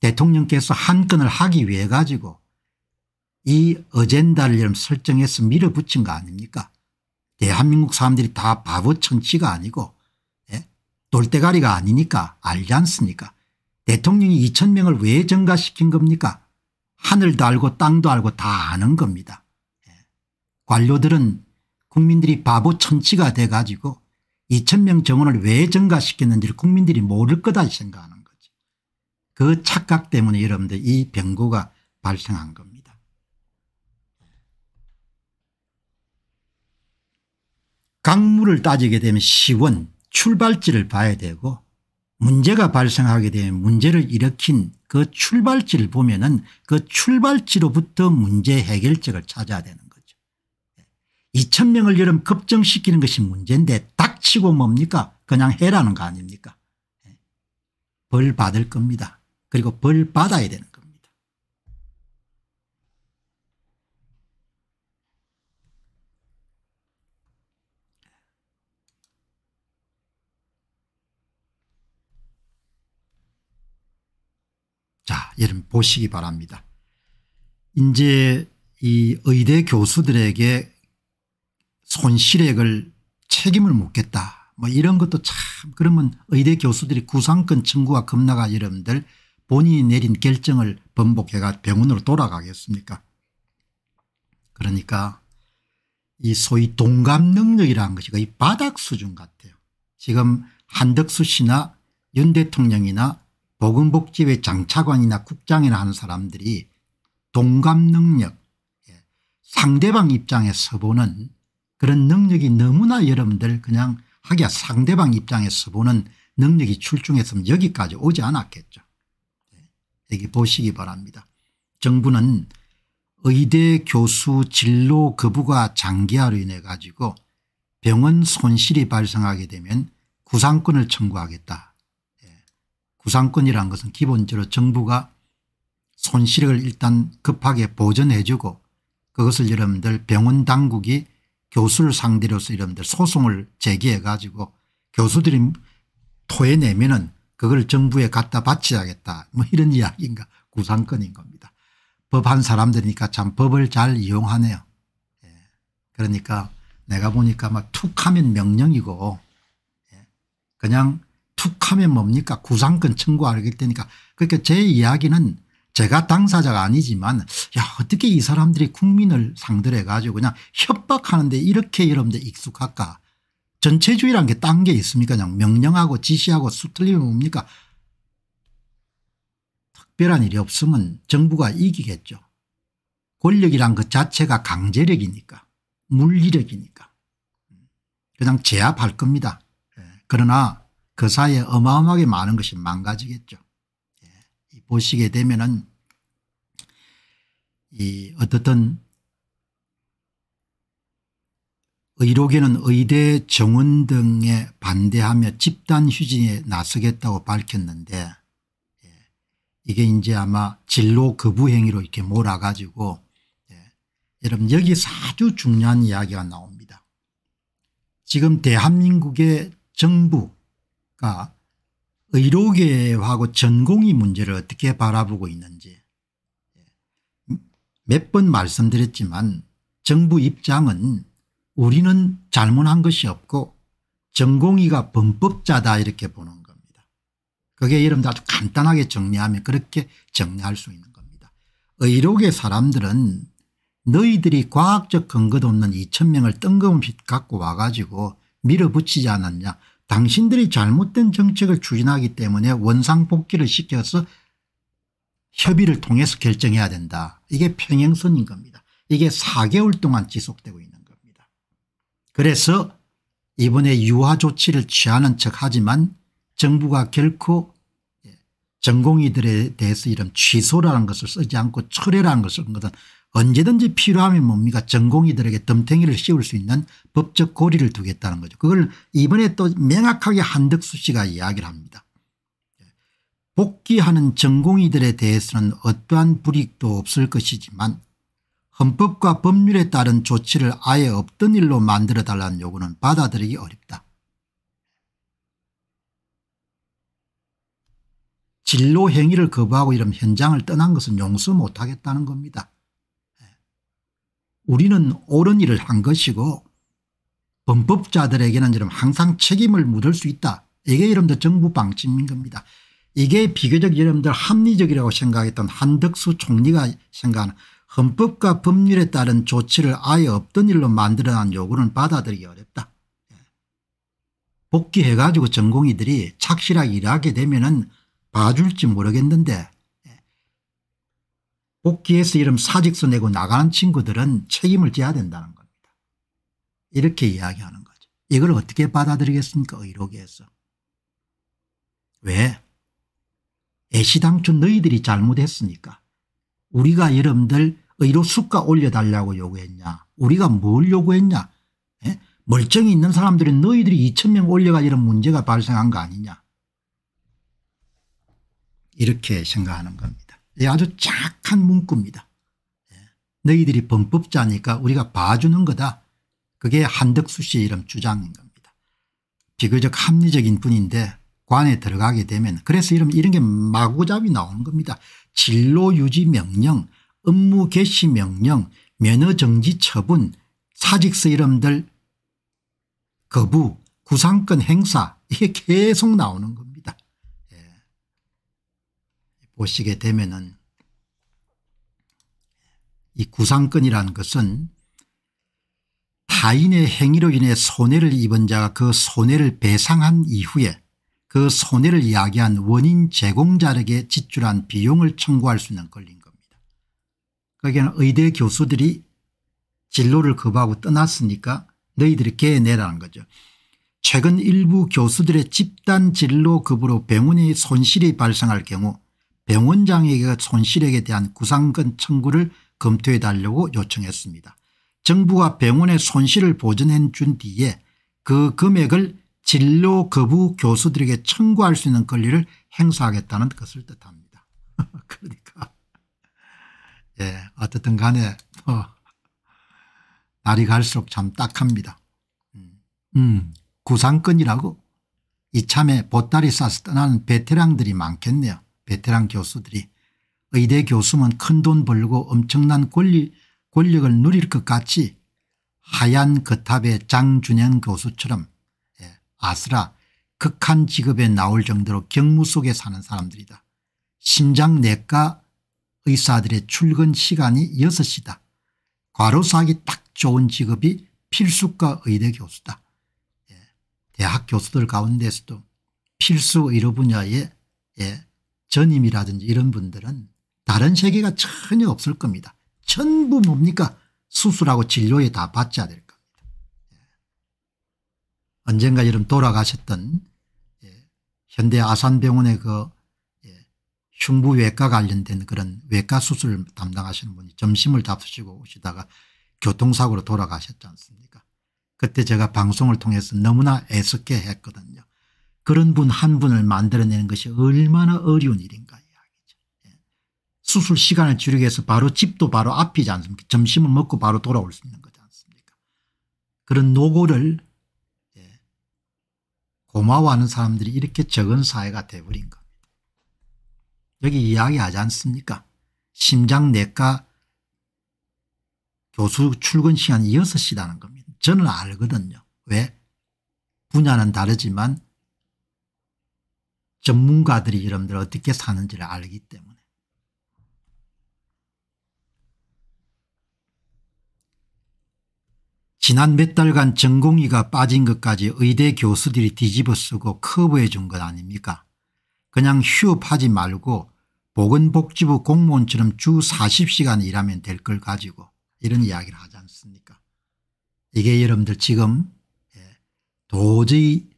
대통령께서 한 건을 하기 위해 가지고 이 어젠다를 설정해서 밀어붙인 거 아닙니까 대한민국 사람들이 다 바보 천치가 아니고 예? 돌대가리가 아니니까 알지 않습니까 대통령이 2천 명을 왜 증가시킨 겁니까 하늘도 알고 땅도 알고 다 아는 겁니다. 예. 관료들은 국민들이 바보 천치가 돼 가지고 2천 명 정원을 왜 증가시켰는지를 국민들이 모를 거다 생각하는 거죠. 그 착각 때문에 여러분들 이 병고가 발생한 겁니다. 강물을 따지게 되면 시원 출발지를 봐야 되고 문제가 발생하게 되면 문제를 일으킨 그 출발지를 보면 은그 출발지로부터 문제 해결책을 찾아야 되는 거죠. 2천명을 여름 급정시키는 것이 문제인데 닥치고 뭡니까 그냥 해라는 거 아닙니까 예. 벌 받을 겁니다. 그리고 벌 받아야 되는 여러분 보시기 바랍니다. 이제 이 의대 교수들에게 손실액을 책임을 묻겠다 뭐 이런 것도 참 그러면 의대 교수들이 구상권 청구와 급락가 여러분들 본인이 내린 결정을 번복해가 병원으로 돌아가겠습니까 그러니까 이 소위 동감 능력이라는 것이 거의 바닥 수준 같아요. 지금 한덕수 씨나 윤 대통령이나 보건복지부의 장차관이나 국장이나 하는 사람들이 동감 능력 예, 상대방 입장에 서보는 그런 능력이 너무나 여러분들 그냥 하기야 상대방 입장에 서보는 능력이 출중했으면 여기까지 오지 않았겠죠. 예, 여기 보시기 바랍니다. 정부는 의대 교수 진로 거부가 장기화로 인해 가지고 병원 손실이 발생하게 되면 구상권을 청구하겠다 구상권이란 것은 기본적으로 정부가 손실을 일단 급하게 보전해 주고 그것을 여러분들 병원 당국이 교수를 상대로서 여러분들 소송을 제기해 가지고 교수들이 토해내면 은 그걸 정부에 갖다 바치야겠다 뭐 이런 이야기인가 구상권인 겁니다. 법한 사람들이니까 참 법을 잘 이용하네요. 예. 그러니까 내가 보니까 막툭 하면 명령이고 예. 그냥 툭하면 뭡니까 구상권 청구할 하 테니까 그러니까 제 이야기는 제가 당사자가 아니지만 야 어떻게 이 사람들이 국민을 상대로 해가지고 그냥 협박하는데 이렇게 여러분들 익숙할까 전체주의란 게 딴 게 있습니까 그냥 명령하고 지시하고 수틀리면 뭡니까 특별한 일이 없으면 정부가 이기겠죠 권력이란 그 자체가 강제력이니까 물리력이니까 그냥 제압할 겁니다 예, 그러나 그 사이에 어마어마하게 많은 것이 망가지겠죠. 예. 보시게 되면은 이 어떻든 의료계는 의대 정원 등에 반대하며 집단 휴진에 나서겠다고 밝혔는데 예. 이게 이제 아마 진로 거부 행위로 이렇게 몰아가지고 예. 여러분 여기서 아주 중요한 이야기가 나옵니다. 지금 대한민국의 정부 그러니까 의료계하고 전공의 문제를 어떻게 바라보고 있는지 몇 번 말씀드렸지만 정부 입장은 우리는 잘못한 것이 없고 전공의가 범법자다 이렇게 보는 겁니다. 그게 여러분들 아주 간단하게 정리하면 그렇게 정리할 수 있는 겁니다. 의료계 사람들은 너희들이 과학적 근거도 없는 2천명을 뜬금없이 갖고 와가지고 밀어붙이지 않았냐 당신들이 잘못된 정책을 추진하기 때문에 원상복귀를 시켜서 협의를 통해서 결정해야 된다. 이게 평행선인 겁니다. 이게 4개월 동안 지속되고 있는 겁니다. 그래서 이번에 유화 조치를 취하는 척하지만 정부가 결코 예, 전공의들에 대해서 이런 취소라는 것을 쓰지 않고 철회라는 것을 쓴 것은 언제든지 필요하면 뭡니까 전공의들에게 덤탱이를 씌울 수 있는 법적 고리를 두겠다는 거죠. 그걸 이번에 또 명확하게 한덕수 씨가 이야기를 합니다. 복귀하는 전공의들에 대해서는 어떠한 불이익도 없을 것이지만 헌법과 법률에 따른 조치를 아예 없던 일로 만들어 달라는 요구는 받아들이기 어렵다. 진로 행위를 거부하고 이런 현장을 떠난 것은 용서 못하겠다는 겁니다. 우리는 옳은 일을 한 것이고 범법자들에게는 이런 항상 책임을 묻을 수 있다. 이게 여러분들 정부 방침인 겁니다. 이게 비교적 여러분들 합리적이라고 생각했던 한덕수 총리가 생각하는 헌법과 법률에 따른 조치를 아예 없던 일로 만들어낸 요구는 받아들이기 어렵다. 복귀해가지고 전공의들이 착실하게 일하게 되면 은 봐줄지 모르겠는데 복귀해서 이름 사직서 내고 나가는 친구들은 책임을 져야 된다는 겁니다. 이렇게 이야기하는 거죠. 이걸 어떻게 받아들이겠습니까 의료계에서. 왜? 애시당초 너희들이 잘못했으니까. 우리가 여러분들 의료 수가 올려달라고 요구했냐 우리가 뭘 요구했냐 에? 예? 멀쩡히 있는 사람들은 너희들이 2천 명 올려가 이런 문제가 발생한 거 아니냐 이렇게 생각하는 겁니다. 예, 아주 착한 문구입니다. 예. 너희들이 범법자니까 우리가 봐주는 거다. 그게 한덕수 씨 이런 주장인 겁니다. 비교적 합리적인 분인데 관에 들어가게 되면 그래서 이런, 이런 게 마구잡이 나오는 겁니다. 진로 유지 명령, 업무 개시 명령, 면허 정지 처분, 사직서 이름들 거부, 구상권 행사 이게 계속 나오는 겁니다. 보시게 되면은 이 구상권이라는 것은 타인의 행위로 인해 손해를 입은 자가 그 손해를 배상한 이후에 그 손해를 야기한 원인 제공자에게 지출한 비용을 청구할 수 있는 권리인 겁니다. 거기에는 그러니까 의대 교수들이 진로를 거하고 떠났으니까 너희들이 개내라는 거죠. 최근 일부 교수들의 집단 진로 급으로 병원의 손실이 발생할 경우 병 원장에게 손실액에 대한 구상권 청구를 검토해 달라고 요청했습니다. 정부가 병원의 손실을 보전해 준 뒤에 그 금액을 진료 거부 교수들에게 청구할 수 있는 권리를 행사하겠다는 것을 뜻합니다. 그러니까 예 어쨌든 간에 어, 날이 갈수록 참 딱합니다. 음, 음 구상권이라고 이참에 보따리 싸서 떠나는 베테랑들이 많겠네요. 베테랑 교수들이 의대 교수면 큰 돈 벌고 엄청난 권리, 권력을 누릴 것 같이 하얀 거탑의 장준영 교수처럼 예, 아스라 극한 직업에 나올 정도로 경무 속에 사는 사람들이다. 심장내과 의사들의 출근 시간이 6시다. 과로사하기 딱 좋은 직업이 필수과 의대 교수다. 예, 대학 교수들 가운데서도 필수 의료 분야에 예, 전임이라든지 이런 분들은 다른 세계가 전혀 없을 겁니다. 전부 뭡니까? 수술하고 진료에 다받쳐될 겁니다. 예. 언젠가 여름 돌아가셨던 예, 현대 아산병원의 그 예, 흉부외과 관련된 그런 외과 수술을 담당하시는 분이 점심을 다 드시고 오시다가 교통사고로 돌아가셨지 않습니까 그때 제가 방송을 통해서 너무나 애석게 했거든요. 그런 분 한 분을 만들어내는 것이 얼마나 어려운 일인가 이야기죠. 예. 수술 시간을 줄이기 위해서 바로 집도 바로 앞이지 않습니까 점심을 먹고 바로 돌아올 수 있는 거지 않습니까 그런 노고를 예. 고마워하는 사람들이 이렇게 적은 사회가 돼버린 겁니다. 여기 이야기하지 않습니까 심장내과 교수 출근 시간 6시라는 겁니다. 저는 알거든요. 왜? 분야는 다르지만 전문가들이 여러분들 어떻게 사는지를 알기 때문에. 지난 몇 달간 전공의가 빠진 것까지 의대 교수들이 뒤집어 쓰고 커버해 준 것 아닙니까 그냥 휴업하지 말고 보건복지부 공무원처럼 주 40시간 일하면 될 걸 가지고 이런 이야기를 하지 않습니까 이게 여러분들 지금 예, 도저히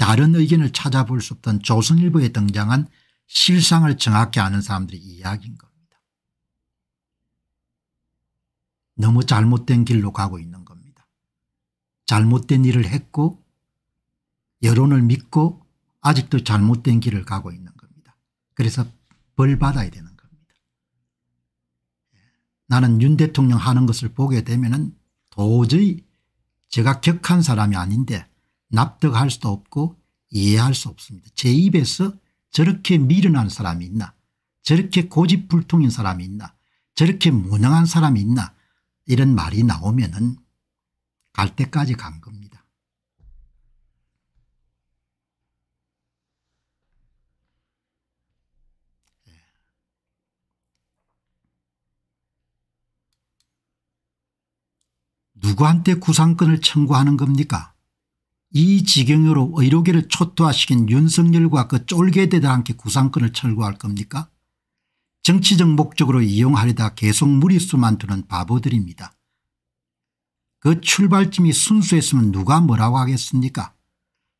다른 의견을 찾아볼 수 없던 조선일보에 등장한 실상을 정확히 아는 사람들의 이야기인 겁니다. 너무 잘못된 길로 가고 있는 겁니다. 잘못된 일을 했고 여론을 믿고 아직도 잘못된 길을 가고 있는 겁니다. 그래서 벌 받아야 되는 겁니다. 나는 윤 대통령 하는 것을 보게 되면 은 도저히 제가 격한 사람이 아닌데 납득할 수도 없고 이해할 수 없습니다. 제 입에서 저렇게 미련한 사람이 있나 저렇게 고집불통인 사람이 있나 저렇게 무능한 사람이 있나 이런 말이 나오면 은갈 때까지 간 겁니다. 예. 누구한테 구상권을 청구하는 겁니까 이 지경으로 의료계를 초토화시킨 윤석열과 그 쫄개대다 함께 구상권을 철거할 겁니까? 정치적 목적으로 이용하려다 계속 무리수만 두는 바보들입니다. 그 출발점이 순수했으면 누가 뭐라고 하겠습니까?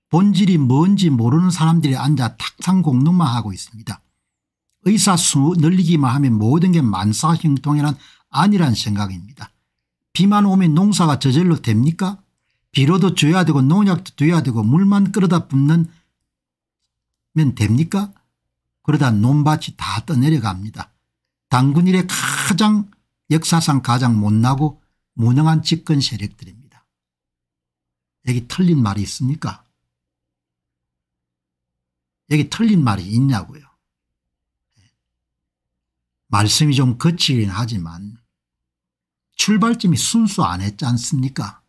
본질이 뭔지 모르는 사람들이 앉아 탁상공론만 하고 있습니다. 의사 수 늘리기만 하면 모든 게 만사형통이란 아니란 생각입니다. 비만 오면 농사가 저절로 됩니까? 비료도 줘야 되고 농약도 줘야 되고 물만 끌어다 붓는 면 됩니까? 그러다 논밭이 다 떠내려갑니다. 당군 일에 가장 역사상 가장 못나고 무능한 집권 세력들입니다. 여기 틀린 말이 있습니까? 여기 틀린 말이 있냐고요. 말씀이 좀 거칠긴 하지만 출발점이 순수 안 했지 않습니까?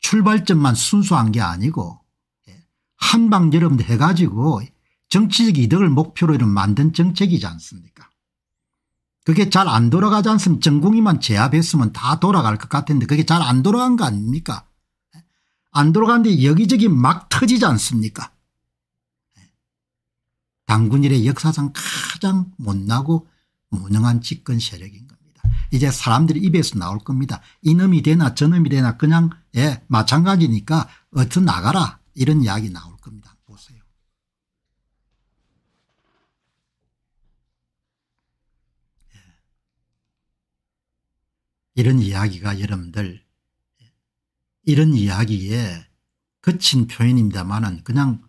출발점만 순수한 게 아니고 예, 한방여름도 해가지고 정치적 이득을 목표로 이런 만든 정책이지 않습니까 그게 잘 안 돌아가지 않습니 전공이만 제압했으면 다 돌아갈 것 같은데 그게 잘 안 돌아간 거 아닙니까 예, 안 돌아가는데 여기저기 막 터지지 않습니까 예, 당군 일의 역사상 가장 못나고 무능한 집권 세력인 이제 사람들이 입에서 나올 겁니다. 이놈이 되나 저놈이 되나 그냥 예 마찬가지니까 어떻 나가라 이런 이야기 나올 겁니다. 보세요. 예. 이런 이야기가 여러분들 이런 이야기에 거친 표현입니다마는 그냥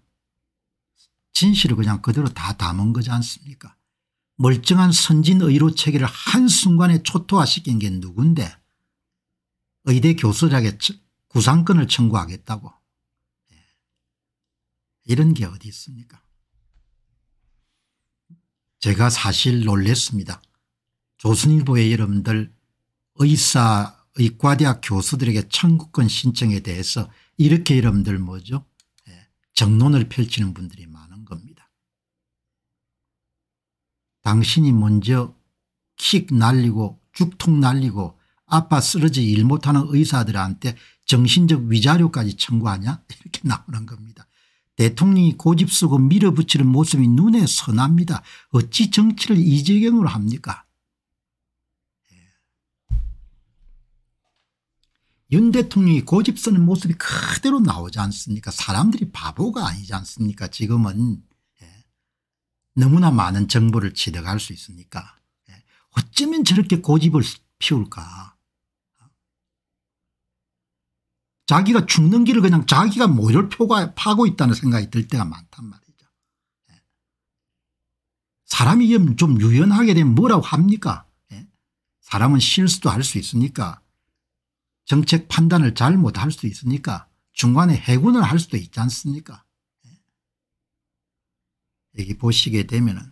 진실을 그냥 그대로 다 담은 거지 않습니까 멀쩡한 선진 의료 체계를 한순간에 초토화시킨 게 누군데 의대 교수작에 구상권을 청구하겠다고 예. 이런 게 어디 있습니까 제가 사실 놀랬습니다. 조선일보의 여러분들 의사 의과대학 교수들에게 청구권 신청에 대해서 이렇게 여러분들 뭐죠 예, 정론을 펼치는 분들이 많아요. 당신이 먼저 킥 날리고 죽통 날리고 아파 쓰러지 일 못하는 의사들한테 정신적 위자료까지 청구하냐 이렇게 나오는 겁니다. 대통령이 고집쓰고 밀어붙이는 모습이 눈에 선합니다. 어찌 정치를 이재경으로 합니까 예. 윤 대통령이 고집쓰는 모습이 그대로 나오지 않습니까 사람들이 바보가 아니지 않습니까 지금은 너무나 많은 정보를 취득할 수 있으니까 예, 어쩌면 저렇게 고집을 피울까 자기가 죽는 길을 그냥 자기가 모를 표가 파고 있다는 생각이 들 때가 많단 말이죠. 예. 사람이 좀 유연하게 되면 뭐라고 합니까? 예. 사람은 실수도 할 수 있으니까 정책 판단을 잘못할 수도 있으니까 중간에 해군을 할 수도 있지 않습니까? 여기 보시게 되면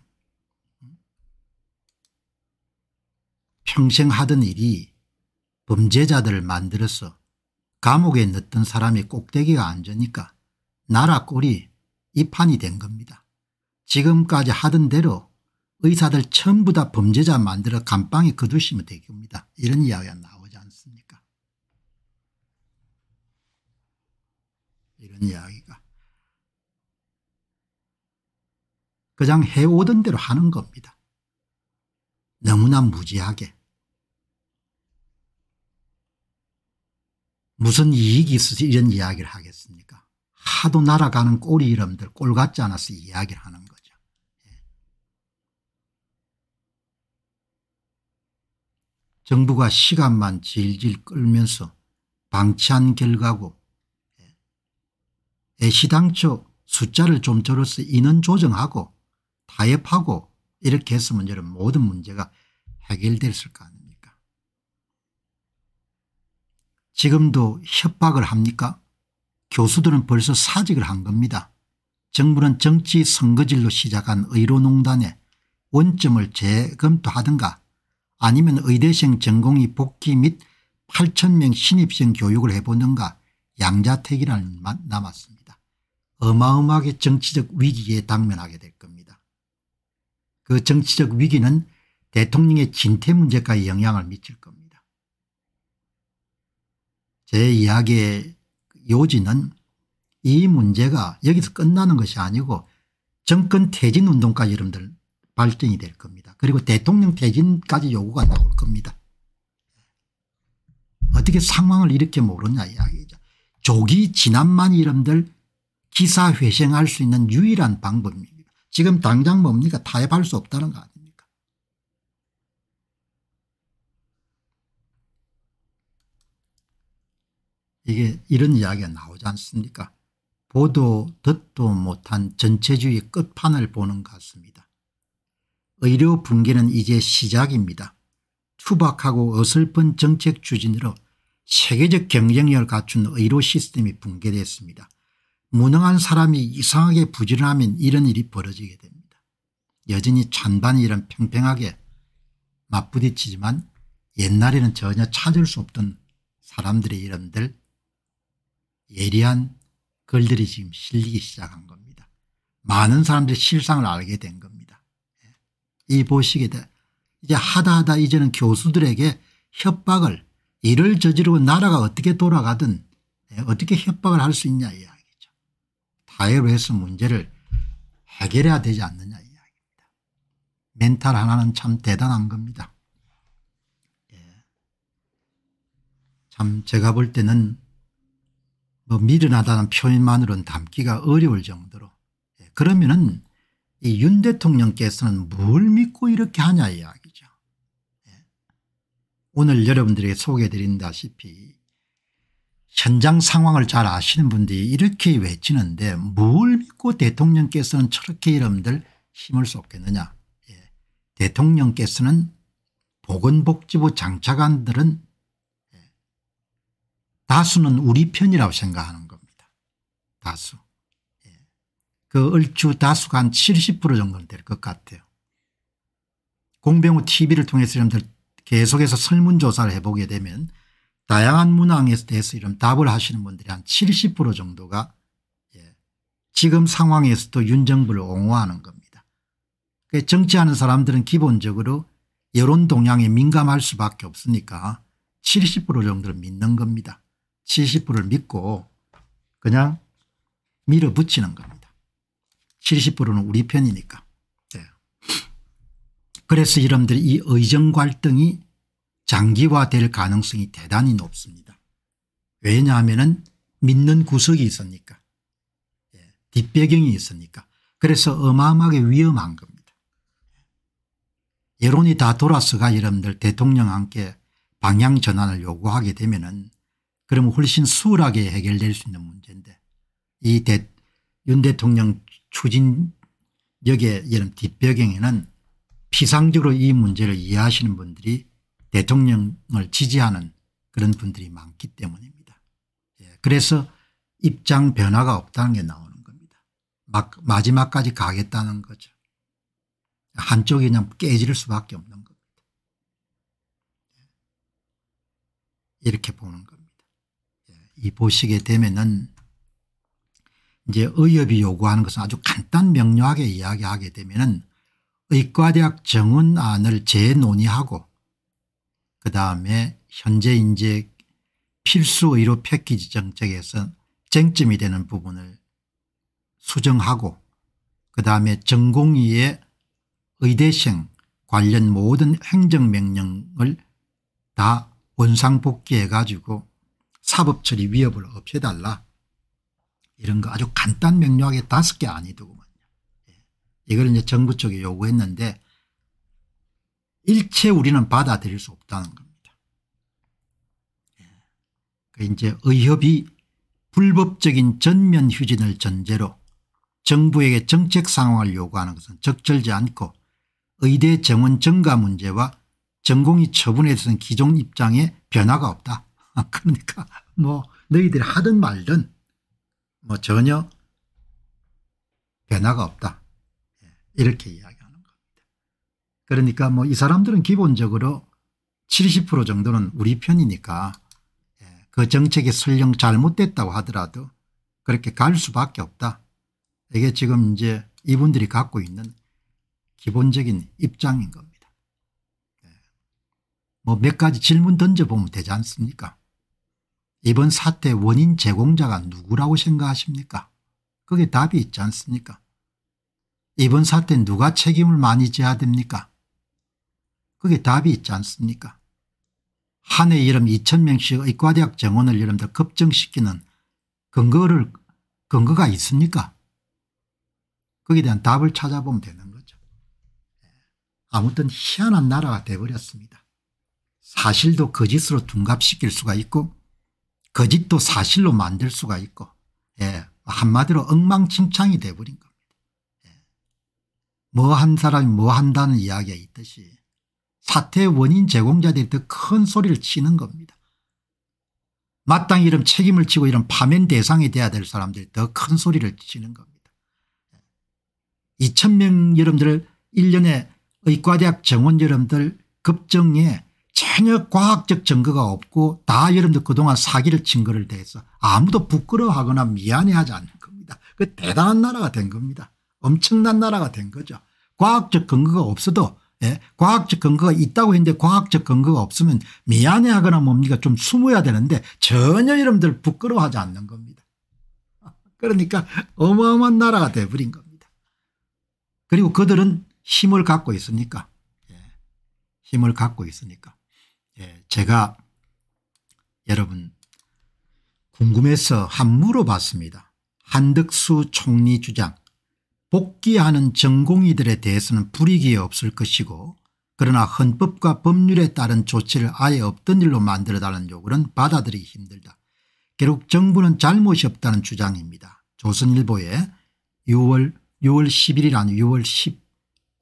평생 하던 일이 범죄자들을 만들어서 감옥에 넣던 사람이 꼭대기가 앉으니까 나라 꼴이 이 판이 된 겁니다. 지금까지 하던 대로 의사들 전부 다 범죄자 만들어 감방에 거두시면 되겠습니다. 이런 이야기가 나오지 않습니까? 이런 이야기가. 그냥 해오던 대로 하는 겁니다. 너무나 무지하게. 무슨 이익이 있어서 이런 이야기를 하겠습니까 하도 날아가는 꼬리 이름들 꼴 같지 않아서 이야기를 하는 거죠. 예. 정부가 시간만 질질 끌면서 방치한 결과고 예. 애시당초 숫자를 좀 줄여서 인원 조정하고 타협하고 이렇게 했으면 이런 모든 문제가 해결됐을 거 아닙니까 지금도 협박을 합니까 교수들은 벌써 사직을 한 겁니다. 정부는 정치 선거질로 시작한 의료농단에 원점을 재검토하든가 아니면 의대생 전공이 복귀 및 8천명 신입생 교육을 해보는가 양자택일은 이라 남았습니다. 어마어마하게 정치적 위기에 당면하게 될 겁니다. 그 정치적 위기는 대통령의 진퇴 문제까지 영향을 미칠 겁니다. 제 이야기의 요지는 이 문제가 여기서 끝나는 것이 아니고 정권 퇴진 운동까지 여러분들 발전이 될 겁니다. 그리고 대통령 퇴진까지 요구가 나올 겁니다. 어떻게 상황을 이렇게 모르냐 이야기죠. 조기 진압만 이름들 기사 회생할 수 있는 유일한 방법입니다. 지금 당장 뭡니까 타협할 수 없다는 거 아닙니까 이게 이런 이야기가 나오지 않습니까 보도 듣도 못한 전체주의 끝판을 보는 것 같습니다. 의료 붕괴는 이제 시작입니다. 투박하고 어설픈 정책 추진으로 세계적 경쟁력을 갖춘 의료 시스템이 붕괴됐습니다. 무능한 사람이 이상하게 부지런하면 이런 일이 벌어지게 됩니다. 여전히 찬반 이란 평평하게 맞부딪히지만 옛날에는 전혀 찾을 수 없던 사람들의 이름들 예리한 글들이 지금 실리기 시작한 겁니다. 많은 사람들이 실상을 알게 된 겁니다. 예. 이 보시게 돼 이제 하다 하다 이제는 교수들에게 협박을 일을 저지르고 나라가 어떻게 돌아가든 예, 어떻게 협박을 할 수 있냐 이야 타협을 해서 문제를 해결해야 되지 않느냐 이야기입니다. 멘탈 하나는 참 대단한 겁니다. 예. 참 제가 볼 때는 뭐 미련하다는 표현만으로는 담기가 어려울 정도로 예. 그러면은 이 윤 대통령께서는 뭘 믿고 이렇게 하냐 이야기죠. 예. 오늘 여러분들에게 소개드린다시피 현장 상황을 잘 아시는 분들이 이렇게 외치는데 뭘 믿고 대통령께서는 저렇게 여러분들 힘을 쏟겠느냐 예. 대통령께서는 보건복지부 장차관들은 예. 다수는 우리 편이라고 생각하는 겁니다. 다수. 예. 그 얼추 다수가 한 70%정도될 것 같아요. 공병호 tv를 통해서 여러분들 계속해서 설문조사를 해보게 되면 다양한 문항에 대해서 이런 답을 하시는 분들이 한 70% 정도가 예, 지금 상황에서도 윤 정부를 옹호하는 겁니다. 정치하는 사람들은 기본적으로 여론 동향에 민감할 수밖에 없으니까 70% 정도를 믿는 겁니다. 70%를 믿고 그냥 밀어붙이는 겁니다. 70%는 우리 편이니까. 네. 그래서 여러분들이이 의정 갈등이 장기화될 가능성이 대단히 높습니다. 왜냐하면 믿는 구석이 있으니까 예, 뒷배경이 있으니까 그래서 어마어마하게 위험한 겁니다. 여론이 다 돌아서가 여러분들 대통령 함께 방향 전환을 요구하게 되면 은 그러면 훨씬 수월하게 해결될 수 있는 문제인데 이 윤 대통령 추진력의 이런 뒷배경에는 피상적으로 이 문제를 이해하시는 분들이 대통령을 지지하는 그런 분들이 많기 때문입니다. 예, 그래서 입장 변화가 없다는 게 나오는 겁니다. 막 마지막까지 가겠다는 거죠. 한쪽이 그냥 깨질 수밖에 없는 겁니다. 예, 이렇게 보는 겁니다. 예, 이 보시게 되면은 이제 의협이 요구하는 것은 아주 간단 명료하게 이야기하게 되면은 의과대학 정원안을 재논의하고 그다음에 현재 인제 필수 의료 패키지 정책에서 쟁점이 되는 부분을 수정하고 그다음에 전공의의 의대생 관련 모든 행정명령을 다 원상복귀해 가지고 사법처리 위협을 없애달라 이런 거 아주 간단 명료하게 다섯 개 아니더구만요. 예. 이걸 이제 정부 쪽에 요구했는데 일체 우리는 받아들일 수 없다는 겁니다. 예. 그 이제 의협이 불법적인 전면 휴진을 전제로 정부에게 정책 상황을 요구하는 것은 적절지 않고 의대 정원 증가 문제와 전공이 처분에 대해서는 기존 입장에 변화가 없다. 그러니까 뭐 너희들이 하든 말든 뭐 전혀 변화가 없다. 예. 이렇게 이야기 그러니까 뭐 이 사람들은 기본적으로 70% 정도는 우리 편이니까 예, 그 정책이 설령 잘못됐다고 하더라도 그렇게 갈 수밖에 없다. 이게 지금 이제 이분들이 갖고 있는 기본적인 입장인 겁니다. 예. 뭐몇 가지 질문 던져보면 되지 않습니까? 이번 사태 원인 제공자가 누구라고 생각하십니까? 그게 답이 있지 않습니까? 이번 사태 누가 책임을 많이 져야 됩니까? 그게 답이 있지 않습니까 한해 이름 2천명씩 의과대학 정원을 이름들 급증시키는 근거를 근거가 있습니까 거기에 대한 답을 찾아보면 되는 거죠. 아무튼 희한한 나라가 돼버렸습니다. 사실도 거짓으로 둔갑시킬 수가 있고 거짓도 사실로 만들 수가 있고 예, 한마디로 엉망진창이 돼버린 겁니다. 예. 뭐한 사람이 뭐 한다는 이야기가 있듯이 사태 원인 제공자들이 더 큰 소리를 치는 겁니다. 마땅히 이런 책임을 지고 이런 파면 대상이 돼야 될 사람들이 더 큰 소리를 치는 겁니다. 2,000명 여러분들 1년에 의과대학 정원 여러분들 급정에 전혀 과학적 증거가 없고 다 여러분들 그동안 사기를 친 거를 대해서 아무도 부끄러워하거나 미안해하지 않는 겁니다. 그 대단한 나라가 된 겁니다. 엄청난 나라가 된 거죠. 과학적 근거가 없어도 예? 과학적 근거가 있다고 했는데 과학적 근거가 없으면 미안해하거나 뭡니까 좀 숨어야 되는데 전혀 여러분들 부끄러워하지 않는 겁니다. 그러니까 어마어마한 나라가 돼버린 겁니다. 그리고 그들은 힘을 갖고 있으니까 예. 힘을 갖고 있으니까 예. 제가 여러분 궁금해서 한 물어봤습니다. 한덕수 총리 주장 복귀하는 전공의들에 대해서는 불이익이 없을 것이고 그러나 헌법과 법률에 따른 조치를 아예 없던 일로 만들어달라는 요구는 받아들이기 힘들다. 결국 정부는 잘못이 없다는 주장입니다. 조선일보에 6월 6월 10일이 아니 6월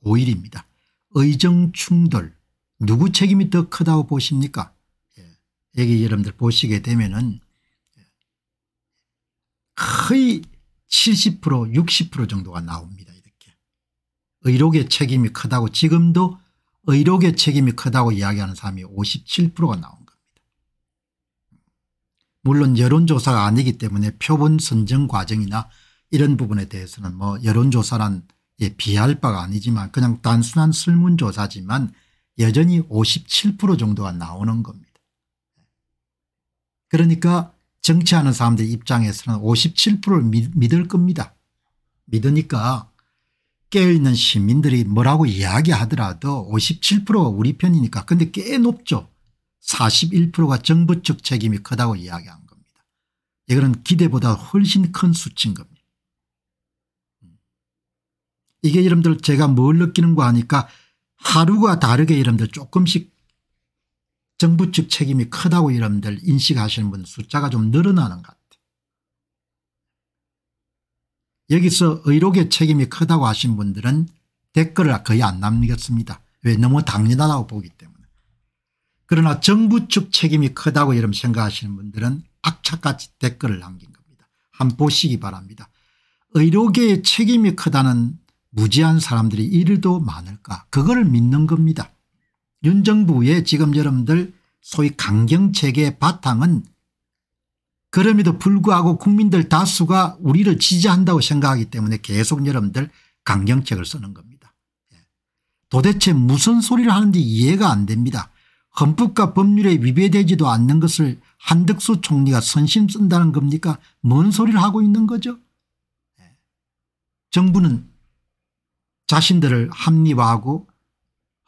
15일입니다. 의정충돌 누구 책임이 더 크다고 보십니까 예. 여기 여러분들 보시게 되면 은 예. 거의 70% 60% 정도가 나옵니다. 이렇게 의료계 책임이 크다고 지금도 의료계 책임이 크다고 이야기하는 사람이 57%가 나온 겁니다. 물론 여론조사가 아니기 때문에 표본 선정 과정이나 이런 부분에 대해서는 뭐 여론조사란 예, 비할 바가 아니지만 그냥 단순한 설문조사지만 여전히 57% 정도가 나오는 겁니다. 그러니까 정치하는 사람들 입장에서는 57%를 믿을 겁니다. 믿으니까 깨어있는 시민들이 뭐라고 이야기하더라도 57%가 우리 편이니까 근데 꽤 높죠. 41%가 정부 측 책임이 크다고 이야기한 겁니다. 이거는 기대보다 훨씬 큰 수치인 겁니다. 이게 여러분들 제가 뭘느끼는거 하니까 하루가 다르게 여러분들 조금씩 정부 측 책임이 크다고 여러분들 인식하시는 분 숫자가 좀 늘어나는 것 같아요. 여기서 의료계 책임이 크다고 하신 분들은 댓글을 거의 안남기습니다왜 너무 당연하다고 보기 때문에. 그러나 정부 측 책임이 크다고 여러분 생각하시는 분들은 악착같이 댓글을 남긴 겁니다. 한번 보시기 바랍니다. 의료계의 책임이 크다는 무지한 사람들이 이를도 많을까 그걸 믿는 겁니다. 윤 정부의 지금 여러분들 소위 강경책의 바탕은 그럼에도 불구하고 국민들 다수가 우리를 지지한다고 생각하기 때문에 계속 여러분들 강경책을 쓰는 겁니다. 예. 도대체 무슨 소리를 하는지 이해가 안 됩니다. 헌법과 법률에 위배되지도 않는 것을 한덕수 총리가 선심 쓴다는 겁니까 뭔 소리를 하고 있는 거죠. 예. 정부는 자신들을 합리화하고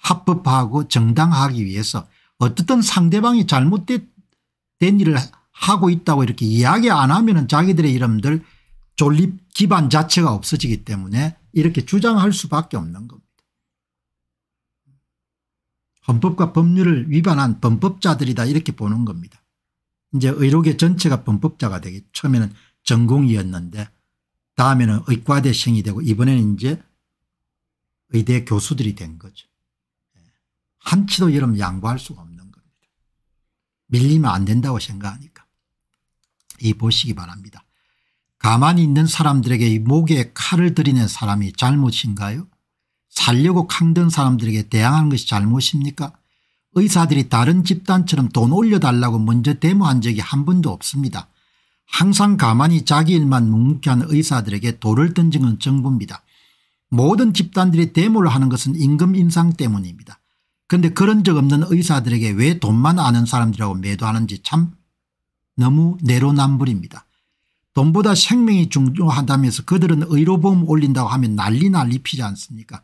합법화하고 정당화하기 위해서 어떻든 상대방이 잘못된 일을 하고 있다고 이렇게 이야기 안 하면 자기들의 이름들 존립 기반 자체가 없어지기 때문에 이렇게 주장할 수밖에 없는 겁니다. 헌법과 법률을 위반한 범법자들이다 이렇게 보는 겁니다. 이제 의료계 전체가 범법자가 되기 처음에는 전공이었는데 다음에는 의과대생이 되고 이번에는 이제 의대 교수들이 된 거죠. 한치도 여러분 양보할 수가 없는 겁니다. 밀리면 안 된다고 생각하니까. 이 보시기 바랍니다. 가만히 있는 사람들에게 목에 칼을 들이는 사람이 잘못인가요? 살려고 강든 사람들에게 대항하는 것이 잘못입니까? 의사들이 다른 집단처럼 돈 올려달라고 먼저 데모한 적이 한 번도 없습니다. 항상 가만히 자기 일만 묵묵히 하는 의사들에게 돌을 던지는 정부입니다. 모든 집단들이 데모를 하는 것은 임금 인상 때문입니다. 근데 그런 적 없는 의사들에게 왜 돈만 아는 사람들이라고 매도하는지 참 너무 내로남불입니다. 돈보다 생명이 중요하다면서 그들은 의료보험 올린다고 하면 난리 난리 피지 않습니까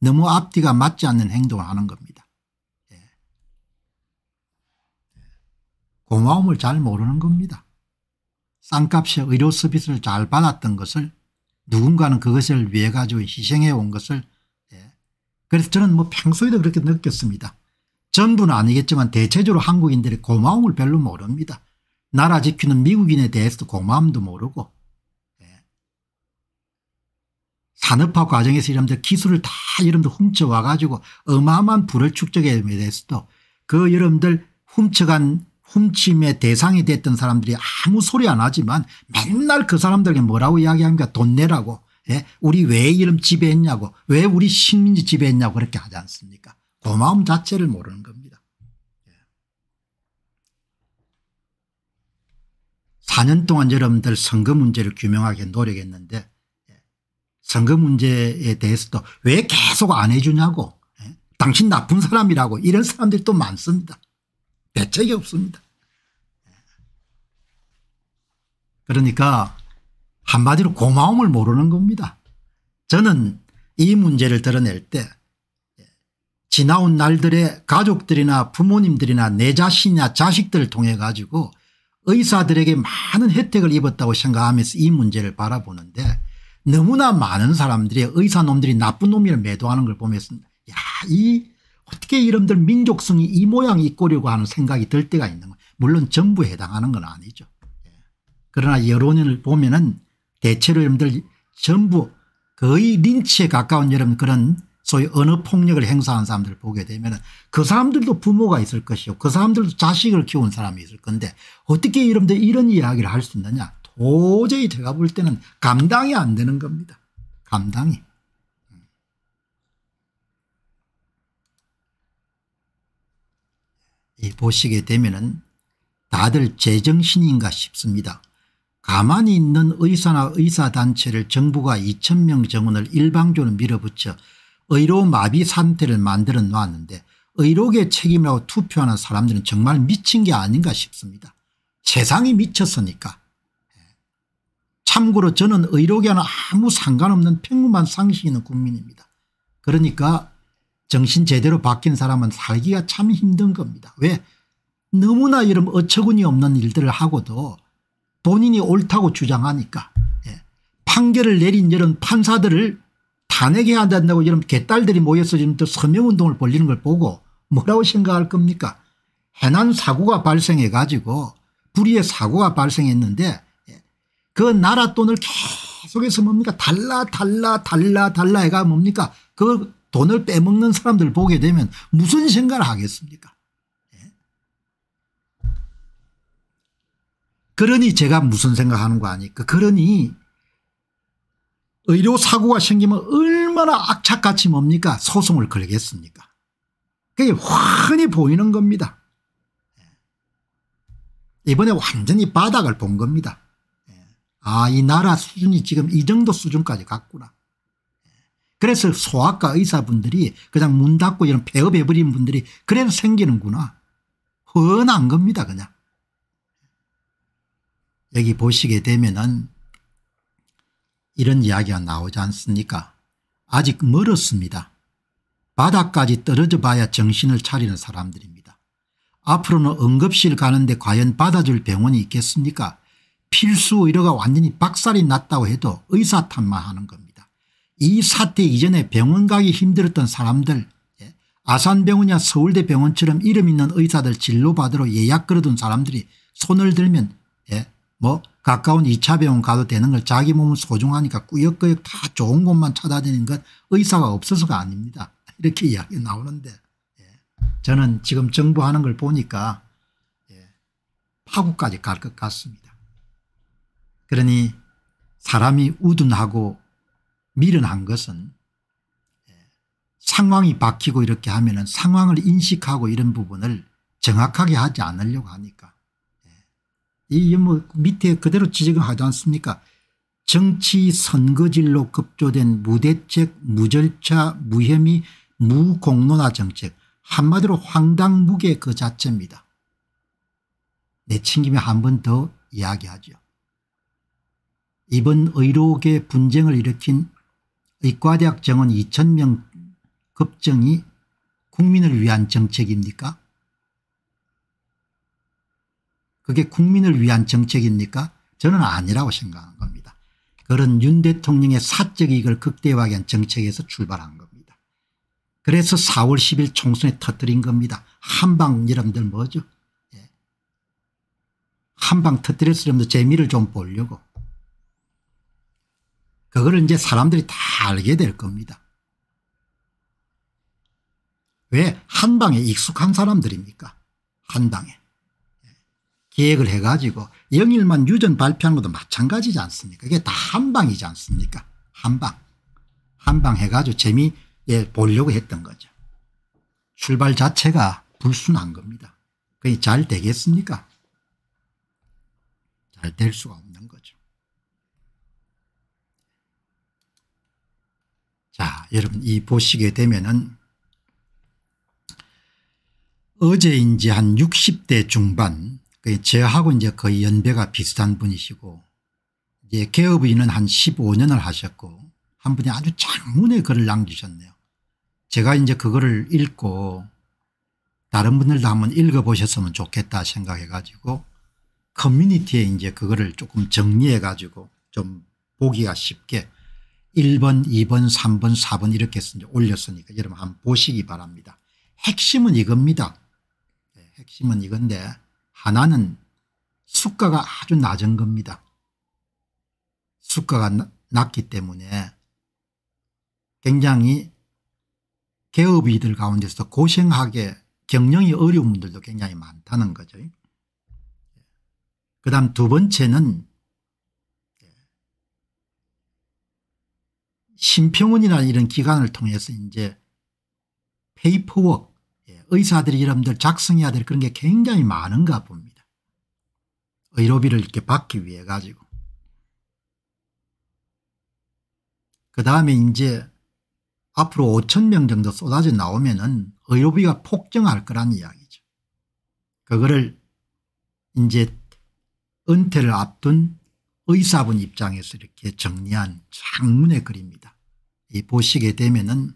너무 앞뒤가 맞지 않는 행동을 하는 겁니다. 예. 예. 고마움을 잘 모르는 겁니다. 싼값의 의료 서비스를 잘 받았던 것을 누군가는 그것을 위해 가지고 희생해 온 것을 그래서 저는 뭐 평소에도 그렇게 느꼈습니다. 전부는 아니겠지만 대체적으로 한국인들의 고마움을 별로 모릅니다. 나라 지키는 미국인에 대해서도 고마움도 모르고 예. 산업화 과정에서 이런들 기술을 다 이런들 훔쳐와 가지고 어마어마한 불을 축적에 대해서도 그 이런들 훔쳐간 훔침의 대상이 됐던 사람들이 아무 소리 안 하지만 맨날 그 사람들에게 뭐라고 이야기합니까 돈 내라고 예? 우리 왜 이름 지배했냐고 왜 우리 식민지 지배했냐고 그렇게 하지 않습니까 고마움 그 자체를 모르는 겁니다. 4년 예. 동안 여러분들 선거 문제를 규명하기 노력했는데 예. 선거 문제에 대해서도 왜 계속 안 해주냐고 예? 당신 나쁜 사람이라고 이런 사람들도 많습니다. 대책이 없습니다. 예. 그러니까 한마디로 고마움을 모르는 겁니다. 저는 이 문제를 드러낼 때 예, 지나온 날들의 가족들이나 부모님들이나 내 자신이나 자식들을 통해 가지고 의사들에게 많은 혜택을 입었다고 생각하면서 이 문제를 바라보는데 너무나 많은 사람들이 의사놈들이 나쁜 놈이라 매도하는 걸 보면서 야이 어떻게 이름들 민족성이 이 모양 이 꼴이고 하는 생각이 들 때가 있는 거예요. 물론 전부에 해당하는 건 아니죠. 예. 그러나 여론을 보면 은 대체로 여러분들 전부 거의 린치에 가까운 여러분 그런 소위 언어폭력을 행사한 사람들을 보게 되면 그 사람들도 부모가 있을 것이고그 사람들도 자식을 키운 사람이 있을 건데 어떻게 여러분들 이런 이야기를 할 수 있느냐 도저히 제가 볼 때는 감당이 안 되는 겁니다. 감당이. 보시게 되면 다들 제정신인가 싶습니다. 가만히 있는 의사나 의사단체를 정부가 2천 명 정원을 일방적으로 밀어붙여 의료 마비 상태를 만들어 놨는데 의료계 책임이라고 투표하는 사람들은 정말 미친 게 아닌가 싶습니다. 세상이 미쳤으니까. 예. 참고로 저는 의료계와는 아무 상관없는 평범한 상식 있는 국민입니다. 그러니까 정신 제대로 바뀐 사람은 살기가 참 힘든 겁니다. 왜? 너무나 이런 어처구니 없는 일들을 하고도 본인이 옳다고 주장하니까 예. 판결을 내린 이런 판사들을 탄핵해야 한다고 이런 개딸들이 모여서 지금 또 서명운동을 벌리는 걸 보고 뭐라고 생각할 겁니까 해난 사고가 발생해 가지고 불의의 사고가 발생했는데 예. 그 나라 돈을 계속해서 뭡니까 달라 달라 달라 달라 해가 뭡니까 그 돈을 빼먹는 사람들 보게 되면 무슨 생각을 하겠습니까 그러니 제가 무슨 생각하는 거 아니까 그러니 의료사고가 생기면 얼마나 악착같이 뭡니까 소송을 걸겠습니까 그게 훤히 보이는 겁니다. 예. 이번에 완전히 바닥을 본 겁니다. 예. 아이 나라 수준이 지금 이 정도 수준까지 갔구나. 예. 그래서 소아과 의사분들이 그냥 문 닫고 이런 폐업해버린 분들이 그래도 생기는구나. 흔한 겁니다 그냥. 여기 보시게 되면은 이런 이야기가 나오지 않습니까 아직 멀었습니다. 바닥까지 떨어져 봐야 정신을 차리는 사람들입니다. 앞으로는 응급실 가는데 과연 받아줄 병원이 있겠습니까 필수 의료가 완전히 박살이 났다고 해도 의사 탓만 하는 겁니다. 이 사태 이전에 병원 가기 힘들었던 사람들 예, 아산병원이나 서울대병원처럼 이름 있는 의사들 진료받으러 예약 걸어둔 사람들이 손을 들면 예, 뭐 가까운 2차 병원 가도 되는 걸 자기 몸을 소중하니까 꾸역꾸역 다 좋은 곳만 찾아다니는 건 의사가 없어서가 아닙니다. 이렇게 이야기 나오는데 예. 저는 지금 정부 하는 걸 보니까 예. 파국까지 갈 것 같습니다. 그러니 사람이 우둔하고 미련한 것은 예. 상황이 바뀌고 이렇게 하면 은 상황을 인식하고 이런 부분을 정확하게 하지 않으려고 하니까 이연 밑에 그대로 지적을 하지 않습니까 정치 선거질로 급조된 무대책 무절차 무혐의 무공론화 정책 한마디로 황당무계 그 자체입니다. 내친김에 한 번 더 이야기하죠. 이번 의료계 분쟁을 일으킨 의과대학 정원 2 0명 급정이 국민을 위한 정책입니까 그게 국민을 위한 정책입니까 저는 아니라고 생각하는 겁니다. 그런 윤 대통령의 사적 이익을 극대화하기 위한 정책에서 출발한 겁니다. 그래서 4월 10일 총선에 터뜨린 겁니다. 한방 여러분들 뭐죠 예. 한방 터뜨려서 여 재미를 좀 보려고 그거 이제 사람들이 다 알게 될 겁니다. 왜 한방에 익숙한 사람들입니까 한방에 계획을 해가지고 영일만 유전 발표하는 것도 마찬가지지 않습니까? 이게 다 한방이지 않습니까? 한방. 한방 해가지고 재미에 보려고 했던 거죠. 출발 자체가 불순한 겁니다. 그게 잘 되겠습니까? 잘 될 수가 없는 거죠. 자, 여러분 이 보시게 되면은 어제인지 한 60대 중반 그 제하고 이제 거의 연배가 비슷한 분이시고 이제 개업인은한 15년을 하셨고 한 분이 아주 장문의 글을 남기셨네요. 제가 이제 그거를 읽고 다른 분들도 한번 읽어보셨으면 좋겠다 생각해 가지고 커뮤니티에 이제 그거를 조금 정리해 가지고 좀 보기가 쉽게 1번 2번 3번 4번 이렇게 올렸으니까 여러분 한번 보시기 바랍니다. 핵심은 이겁니다. 네, 핵심은 이건데 하나는 수가가 아주 낮은 겁니다. 수가가 낮기 때문에 굉장히 개업이들 가운데서 고생하게 경영이 어려운 분들도 굉장히 많다는 거죠. 그 다음 두 번째는 심평원이라는 이런 기관을 통해서 이제 페이퍼워크 의사들이 여러분들 작성해야 될 그런 게 굉장히 많은가 봅니다. 의료비를 이렇게 받기 위해 가지고. 그 다음에 이제 앞으로 5천 명 정도 쏟아져 나오면은 의료비가 폭증할 거란 이야기죠. 그거를 이제 은퇴를 앞둔 의사분 입장에서 이렇게 정리한 장문의 글입니다. 이 보시게 되면은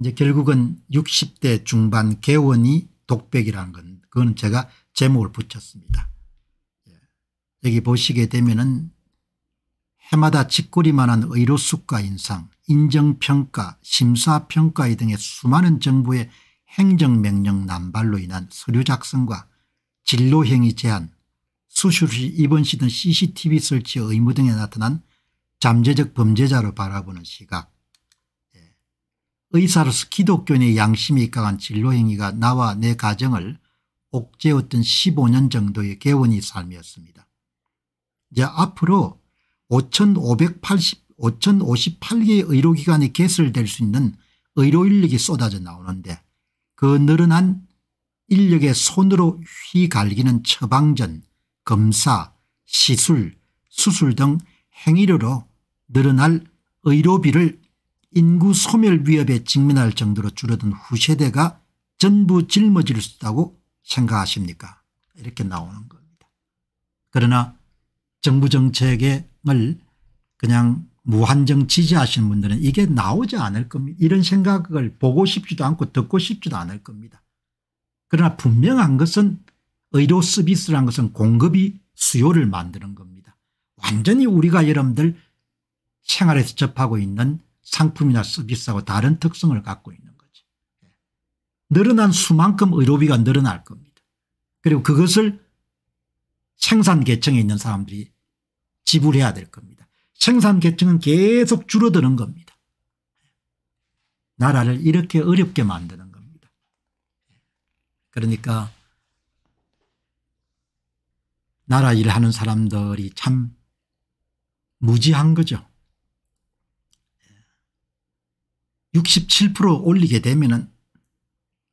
이제 결국은 60대 중반 개원이 독백이라는 건 그건 제가 제목을 붙였습니다. 예. 여기 보시게 되면은 해마다 짓거리만한 의료수가 인상, 인정평가, 심사평가에 등의 수많은 정부의 행정명령 남발로 인한 서류 작성과 진로행위 제한, 수술 시 입원 시든 CCTV 설치 의무 등에 나타난 잠재적 범죄자로 바라보는 시각, 의사로서 기독교인의 양심이 강한 진로행위가 나와 내 가정을 옥죄었던 15년 정도의 개원이 삶이었습니다. 이제 앞으로 5,580, 5,058개의 의료기관에 개설될 수 있는 의료 인력이 쏟아져 나오는데 그 늘어난 인력의 손으로 휘갈기는 처방전, 검사, 시술, 수술 등행위로 늘어날 의료비를 인구 소멸 위협에 직면할 정도로 줄어든 후세대가 전부 짊어질 수 있다고 생각하십니까 이렇게 나오는 겁니다. 그러나 정부 정책을 그냥 무한정 지지하시는 분들은 이게 나오지 않을 겁니다. 이런 생각을 보고 싶지도 않고 듣고 싶지도 않을 겁니다. 그러나 분명한 것은 의료 서비스란 것은 공급이 수요를 만드는 겁니다. 완전히 우리가 여러분들 생활에서 접하고 있는 상품이나 서비스하고 다른 특성을 갖고 있는 거죠. 늘어난 수만큼 의료비가 늘어날 겁니다. 그리고 그것을 생산 계층에 있는 사람들이 지불해야 될 겁니다. 생산 계층은 계속 줄어드는 겁니다. 나라를 이렇게 어렵게 만드는 겁니다. 그러니까 나라 일하는 사람들이 참 무지한 거죠. 67% 올리게 되면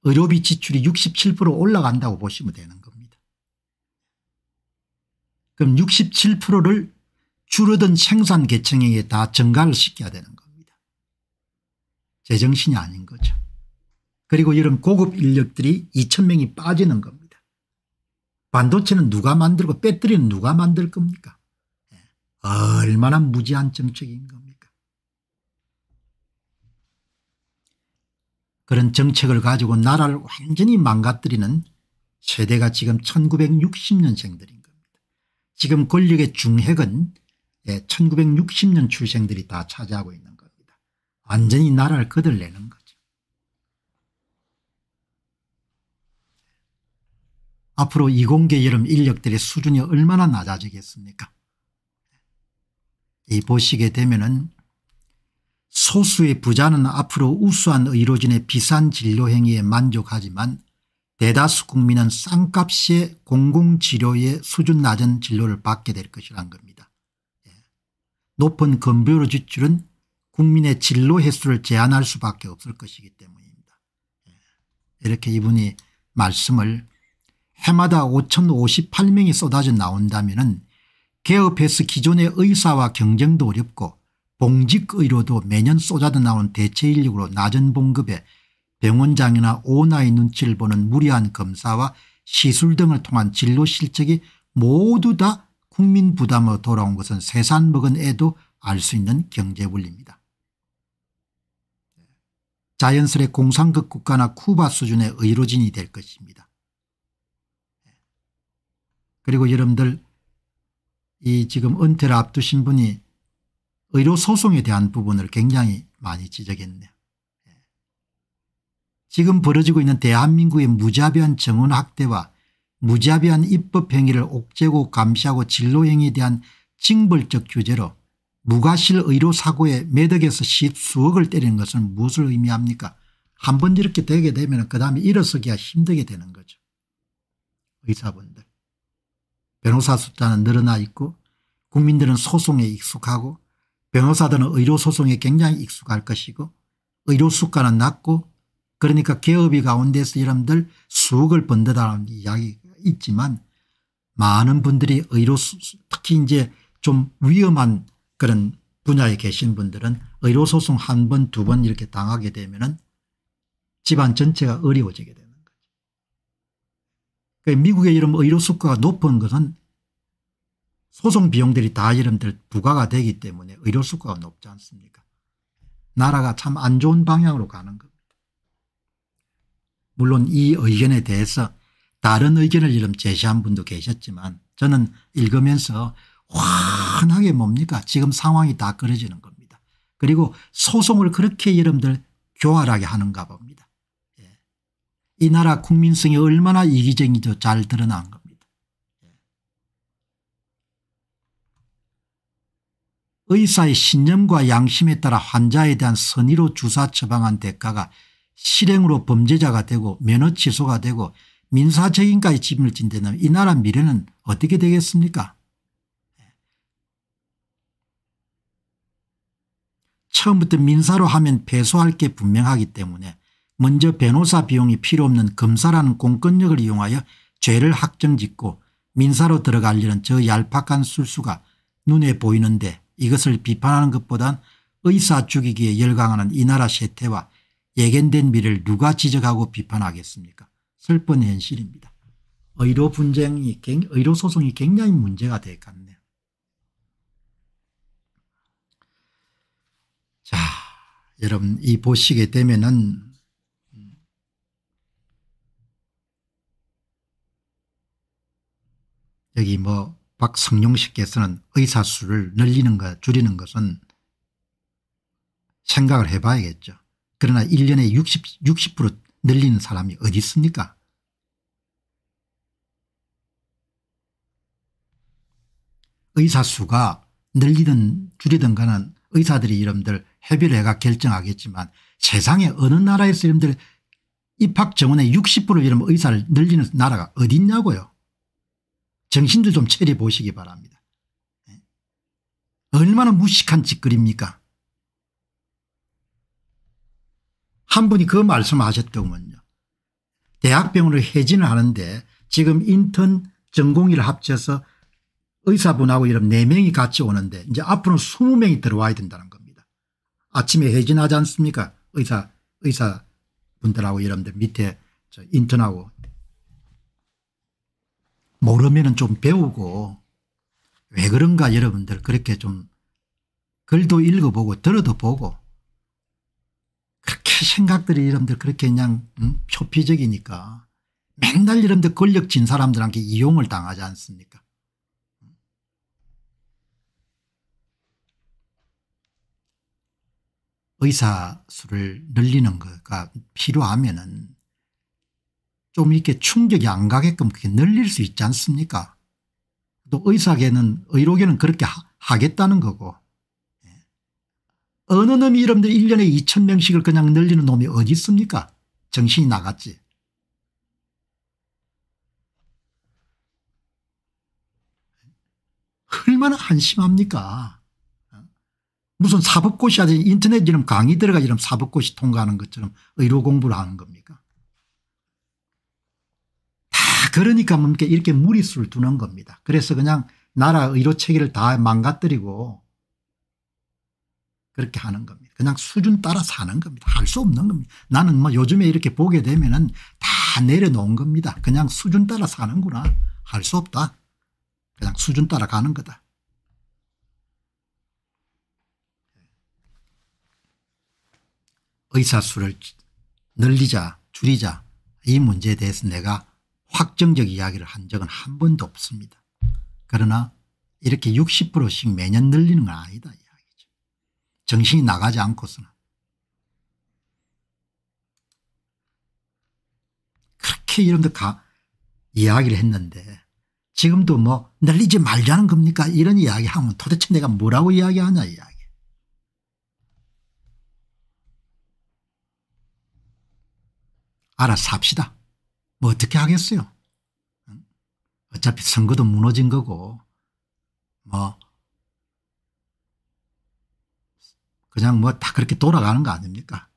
의료비 지출이 67% 올라간다고 보시면 되는 겁니다. 그럼 67%를 줄어든 생산 계층에게 다 증가를 시켜야 되는 겁니다. 제정신이 아닌 거죠. 그리고 이런 고급 인력들이 2천명이 빠지는 겁니다. 반도체는 누가 만들고 배터리는 누가 만들 겁니까? 예, 얼마나 무지한 정책인가. 그런 정책을 가지고 나라를 완전히 망가뜨리는 세대가 지금 1960년생들인 겁니다. 지금 권력의 중핵은 1960년 예, 출생들이 다 차지하고 있는 겁니다. 완전히 나라를 거들내는 거죠. 앞으로 이공계 여름 인력들의 수준이 얼마나 낮아지겠습니까 이 보시게 되면 은 소수의 부자는 앞으로 우수한 의료진의 비싼 진료 행위에 만족하지만 대다수 국민은 쌍값의 공공치료의 수준 낮은 진료를 받게 될 것이란 겁니다. 예. 높은 건보료 지출은 국민의 진로 횟수를 제한할 수밖에 없을 것이기 때문입니다. 예. 이렇게 이분이 말씀을 해마다 5,058명이 쏟아져 나온다면 개업해서 기존의 의사와 경쟁도 어렵고 봉직의료도 매년 쏟아져 나온 대체인력으로 낮은 봉급에 병원장이나 오나의 눈치를 보는 무리한 검사와 시술 등을 통한 진로실책이 모두 다 국민 부담으로 돌아온 것은 세산 먹은 애도 알 수 있는 경제불리입니다. 자연스레 공산국 국가나 쿠바 수준의 의료진이 될 것입니다. 그리고 여러분들 이 지금 은퇴를 앞두신 분이 의료소송에 대한 부분을 굉장히 많이 지적했네요. 예. 지금 벌어지고 있는 대한민국의 무자비한 정원학대와 무자비한 입법행위를 옥죄고 감시하고 진로행위에 대한 징벌적 규제로 무과실 의료사고에 매덕에서 수억을 때리는 것은 무엇을 의미합니까 한 번 이렇게 되게 되면 그 다음에 일어서기가 힘들게 되는 거죠. 의사분들. 변호사 숫자는 늘어나 있고 국민들은 소송에 익숙하고 변호사들은 의료소송에 굉장히 익숙할 것이고 의료수가는 낮고 그러니까 개업이 가운데서 여러분들 수억을 번다라는 이야기가 있지만 많은 분들이 의료 수 특히 이제 좀 위험한 그런 분야에 계신 분들은 의료소송 한 번 두 번 이렇게 당하게 되면 은 집안 전체가 어려워지게 되는 거죠. 그러니까 미국의 이런 의료수가가 높은 것은 소송 비용들이 다 이런들 부과가 되기 때문에 의료 수가 높지 않습니까? 나라가 참 안 좋은 방향으로 가는 겁니다. 물론 이 의견에 대해서 다른 의견을 이름 제시한 분도 계셨지만 저는 읽으면서 환하게 뭡니까 지금 상황이 다 그려지는 겁니다. 그리고 소송을 그렇게 이름들 교활하게 하는가 봅니다. 예. 이 나라 국민성이 얼마나 이기적인지도 잘 드러난 겁니다. 의사의 신념과 양심에 따라 환자에 대한 선의로 주사 처방한 대가가 실행으로 범죄자가 되고 면허 취소가 되고 민사 책임까지 짐을 진다면 이 나라 미래는 어떻게 되겠습니까? 처음부터 민사로 하면 배소할 게 분명하기 때문에 먼저 변호사 비용이 필요 없는 검사라는 공권력을 이용하여 죄를 확정짓고 민사로 들어가려는 저 얄팍한 술수가 눈에 보이는데 이것을 비판하는 것보단 의사 죽이기에 열광하는 이 나라 세태와 예견된 미를 누가 지적하고 비판하겠습니까 슬픈 현실입니다. 의료 분쟁이 의료 소송이 굉장히 문제가 되겠네요. 자 여러분 이 보시게 되면은 여기 뭐 박성용 씨께서는 의사수를 늘리는 것 줄이는 것은 생각을 해봐야겠죠. 그러나 1년에 60, 60% 늘리는 사람이 어디 있습니까 의사수가 늘리든 줄이든 간은 의사들이 이름들 협의회가 결정하겠지만 세상에 어느 나라에서 이름들 입학 정원의 60%를 이름 의사를 늘리는 나라가 어디 있냐고요. 정신들 좀 차려 보시기 바랍니다. 예? 얼마나 무식한 짓거리입니까? 한 분이 그 말씀하셨더군요. 대학병원을 해지는 하는데 지금 인턴 전공의를 합쳐서 의사분하고 이런 4명이 같이 오는데 이제 앞으로 20명이 들어와야 된다는 겁니다. 아침에 해진하지 않습니까? 의사, 의사분들하고 이런데 밑에 인턴하고 모르면 좀 배우고 왜 그런가 여러분들 그렇게 좀 글도 읽어보고 들어도 보고 그렇게 생각들이 여러분들 그렇게 그냥 음? 표피적이니까 맨날 여러분들 권력 진 사람들한테 이용을 당하지 않습니까 의사 수를 늘리는 거가 필요하면은 좀 이렇게 충격이 안 가게끔 그렇게 늘릴 수 있지 않습니까 또 의사계는 의료계는 그렇게 하, 겠다는 거고 예. 어느 놈이 이름들 1년에 2천 명씩을 그냥 늘리는 놈이 어디 있습니까 정신이 나갔지 얼마나 한심합니까 어? 무슨 사법고시 하든 인터넷 이름 강의 들어가 이름 사법고시 통과하는 것처럼 의료 공부를 하는 겁니까 그러니까 뭡니까 이렇게 무리수를 두는 겁니다. 그래서 그냥 나라 의료 체계를 다 망가뜨리고 그렇게 하는 겁니다. 그냥 수준 따라 사는 겁니다. 할 수 없는 겁니다. 나는 뭐 요즘에 이렇게 보게 되면은 다 내려놓은 겁니다. 그냥 수준 따라 사는구나. 할 수 없다. 그냥 수준 따라 가는 거다. 의사 수를 늘리자 줄이자 이 문제에 대해서 내가 확정적 이야기를 한 적은 한 번도 없습니다. 그러나 이렇게 60%씩 매년 늘리는 건 아니다 이야기죠. 정신이 나가지 않고서는. 그렇게 이런 데 가, 이야기를 했는데 지금도 뭐 늘리지 말자는 겁니까 이런 이야기하면 도대체 내가 뭐라고 이야기하냐 이야기. 알아서 합시다. 뭐 어떻게 하겠어요. 어차피 선거도 무너진 거고 뭐 그냥 뭐 다 그렇게 돌아가는 거 아닙니까?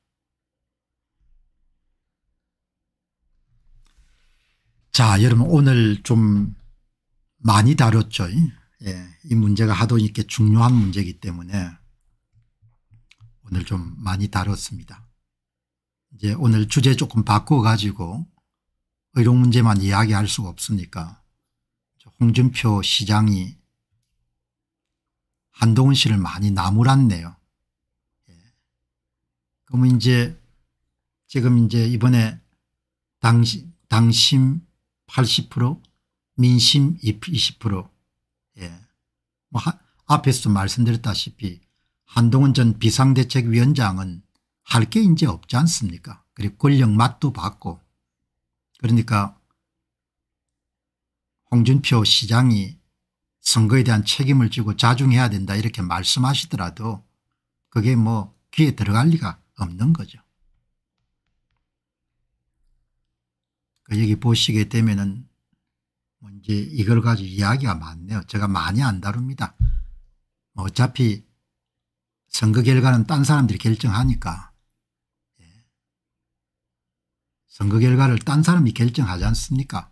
자 여러분 오늘 좀 많이 다뤘죠. 예, 이 문제가 하도 이렇게 중요한 문제이기 때문에 오늘 좀 많이 다뤘습니다. 이제 오늘 주제 조금 바꿔 가지고 의료 뭐 문제만 이야기할 수가 없으니까 홍준표 시장이 한동훈 씨를 많이 나무랐네요. 예. 그러 이제 지금 이제 이번에 당시, 당심 80% 민심 20% 예. 뭐 하, 앞에서도 말씀드렸다시피 한동훈 전 비상대책위원장은 할 게 이제 없지 않습니까 그리고 권력 맛도 받고 그러니까 홍준표 시장이 선거에 대한 책임을 지고 자중해야 된다 이렇게 말씀하시더라도 그게 뭐 귀에 들어갈 리가 없는 거죠. 그 여기 보시게 되면은 이제 이걸 가지고 이야기가 많네요. 제가 많이 안 다룹니다. 뭐 어차피 선거 결과는 딴 사람들이 결정하니까 선거 결과를 딴 사람이 결정하지 않습니까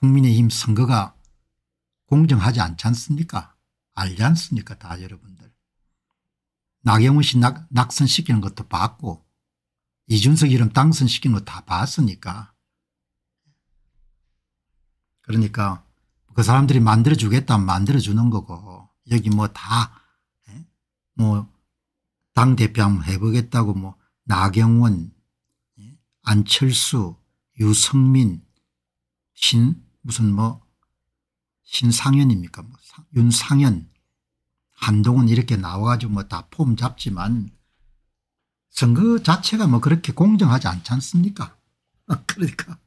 국민의힘 선거가 공정하지 않지 않습니까 알지 않습니까 다 여러분들. 나경원 씨 낙, 낙선시키는 것도 봤고 이준석 이름 당선시키는 거 다 봤으니까 그러니까 그 사람들이 만들어주겠다면 만들어주는 거고 여기 뭐다뭐 예? 뭐 당대표 한번 해보겠다고 뭐 나경원 안철수, 유승민, 신 무슨 뭐 신상현입니까? 뭐 상, 윤상현, 한동훈 이렇게 나와가지고 뭐 다 폼 잡지만 선거 자체가 뭐 그렇게 공정하지 않지 않습니까? 그러니까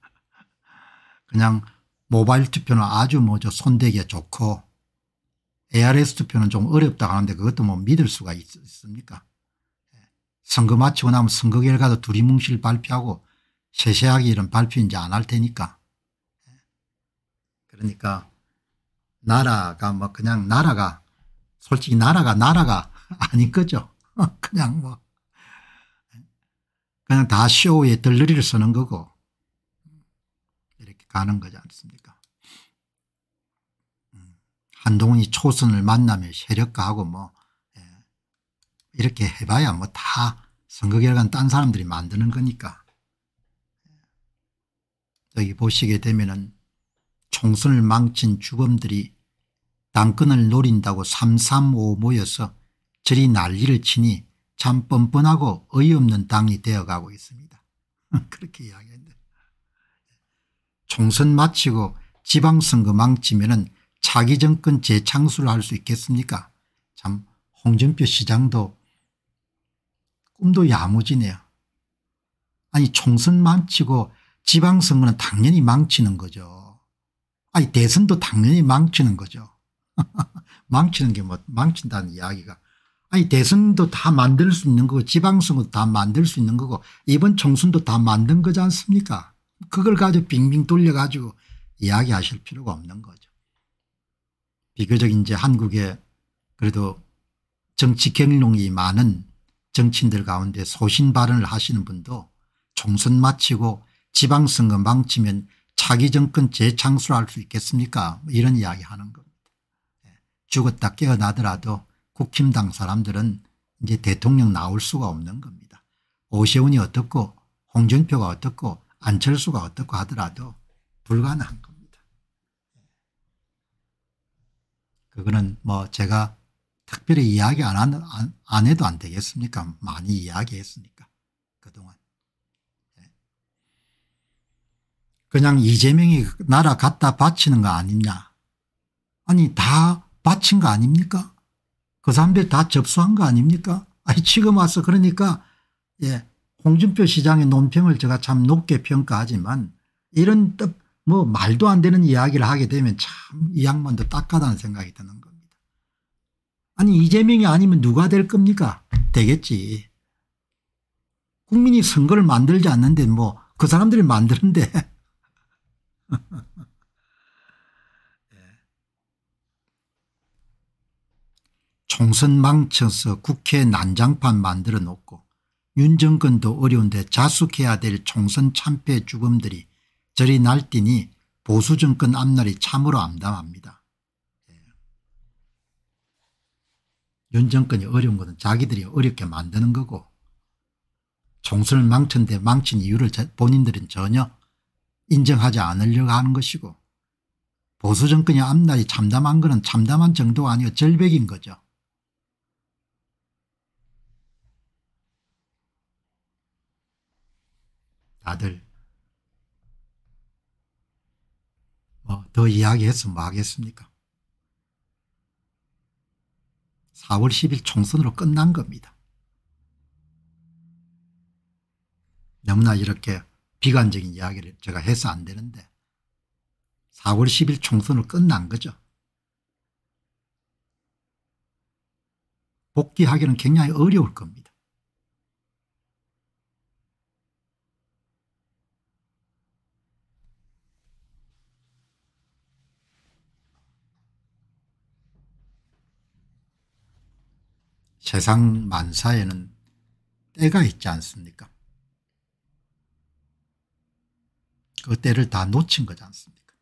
그냥 모바일 투표는 아주 뭐 저 손대기에 좋고 ARS 투표는 좀 어렵다 고 하는데 그것도 뭐 믿을 수가 있, 습니까 예. 선거 마치고 나면 선거 결과도 두리뭉실 발표하고 세세하게 이런 발표 이제 안할 테니까. 그러니까 나라가 뭐 그냥 나라가 솔직히 나라가 나라가 아닌 거죠. 그냥 뭐 그냥 다 쇼에 들러리를 쓰는 거고 이렇게 가는 거지 않습니까. 음, 한동훈이 초선을 만나며 세력가하고 뭐 예, 이렇게 해봐야 뭐 다 선거 결과는 딴 사람들이 만드는 거니까 여기 보시게 되면은 총선을 망친 주범들이 당근을 노린다고 삼3오 모여서 저리 난리를 치니 참 뻔뻔하고 어이없는 당이 되어가고 있습니다. 그렇게 이야기했는데 총선 마치고 지방선거 망치면은 차기 정권 재창수를 할 수 있겠습니까? 참 홍준표 시장도 꿈도 야무지네요. 아니 총선 망치고 지방선거는 당연히 망치는 거죠. 아니 대선도 당연히 망치는 거죠. 망치는 게 뭐 망친다는 이야기가 아니 대선도 다 만들 수 있는 거고 지방선거도 다 만들 수 있는 거고 이번 총선도 다 만든 거지 않습니까 그걸 가지고 빙빙 돌려가지고 이야기하실 필요가 없는 거죠. 비교적 이제 한국에 그래도 정치 경력이 많은 정치인들 가운데 소신 발언을 하시는 분도 총선 마치고 지방선거 망치면 차기 정권 재창출할 수 있겠습니까 이런 이야기하는 겁니다. 예, 죽었다 깨어나더라도 국힘당 사람들은 이제 대통령 나올 수가 없는 겁니다. 오세훈이 어떻고 홍준표가 어떻고 안철수가 어떻고 하더라도 불가능한 겁니다. 예. 그거는 뭐 제가 특별히 이야기 안, 안, 안 해도 안 되겠습니까 많이 이야기했으니까 그동안. 그냥 이재명이 나라 갖다 바치는 거 아니냐. 아니 다 바친 거 아닙니까? 그 사람들 다 접수한 거 아닙니까? 아니 지금 와서 그러니까 예 홍준표 시장의 논평을 제가 참 높게 평가하지만 이런 뭐 말도 안 되는 이야기를 하게 되면 참 이 양반도 딱하다는 생각이 드는 겁니다. 아니 이재명이 아니면 누가 될 겁니까? 되겠지. 국민이 선거를 만들지 않는데 뭐 그 사람들이 만드는데 예. 총선 망쳐서 국회 난장판 만들어 놓고 윤정권도 어려운데 자숙해야 될 총선 참패 죽음들이 저리 날뛰니 보수 정권 앞날이 참으로 암담합니다. 예. 윤 정권이 어려운 것은 자기들이 어렵게 만드는 거고 총선을 망친데 망친 이유를 본인들은 전혀 인정하지 않으려고 하는 것이고 보수 정권이 앞날이 참담한 것은 참담한 정도가 아니고 절벽인 거죠. 다들 뭐더 이야기해서 뭐 하겠습니까 4월 10일 총선으로 끝난 겁니다. 너무나 이렇게 비관적인 이야기를 제가 해서 안 되는데 4월 10일 총선을 끝난 거죠. 복귀하기는 굉장히 어려울 겁니다. 세상 만사에는 때가 있지 않습니까? 그 때를 다 놓친 거지 않습니까?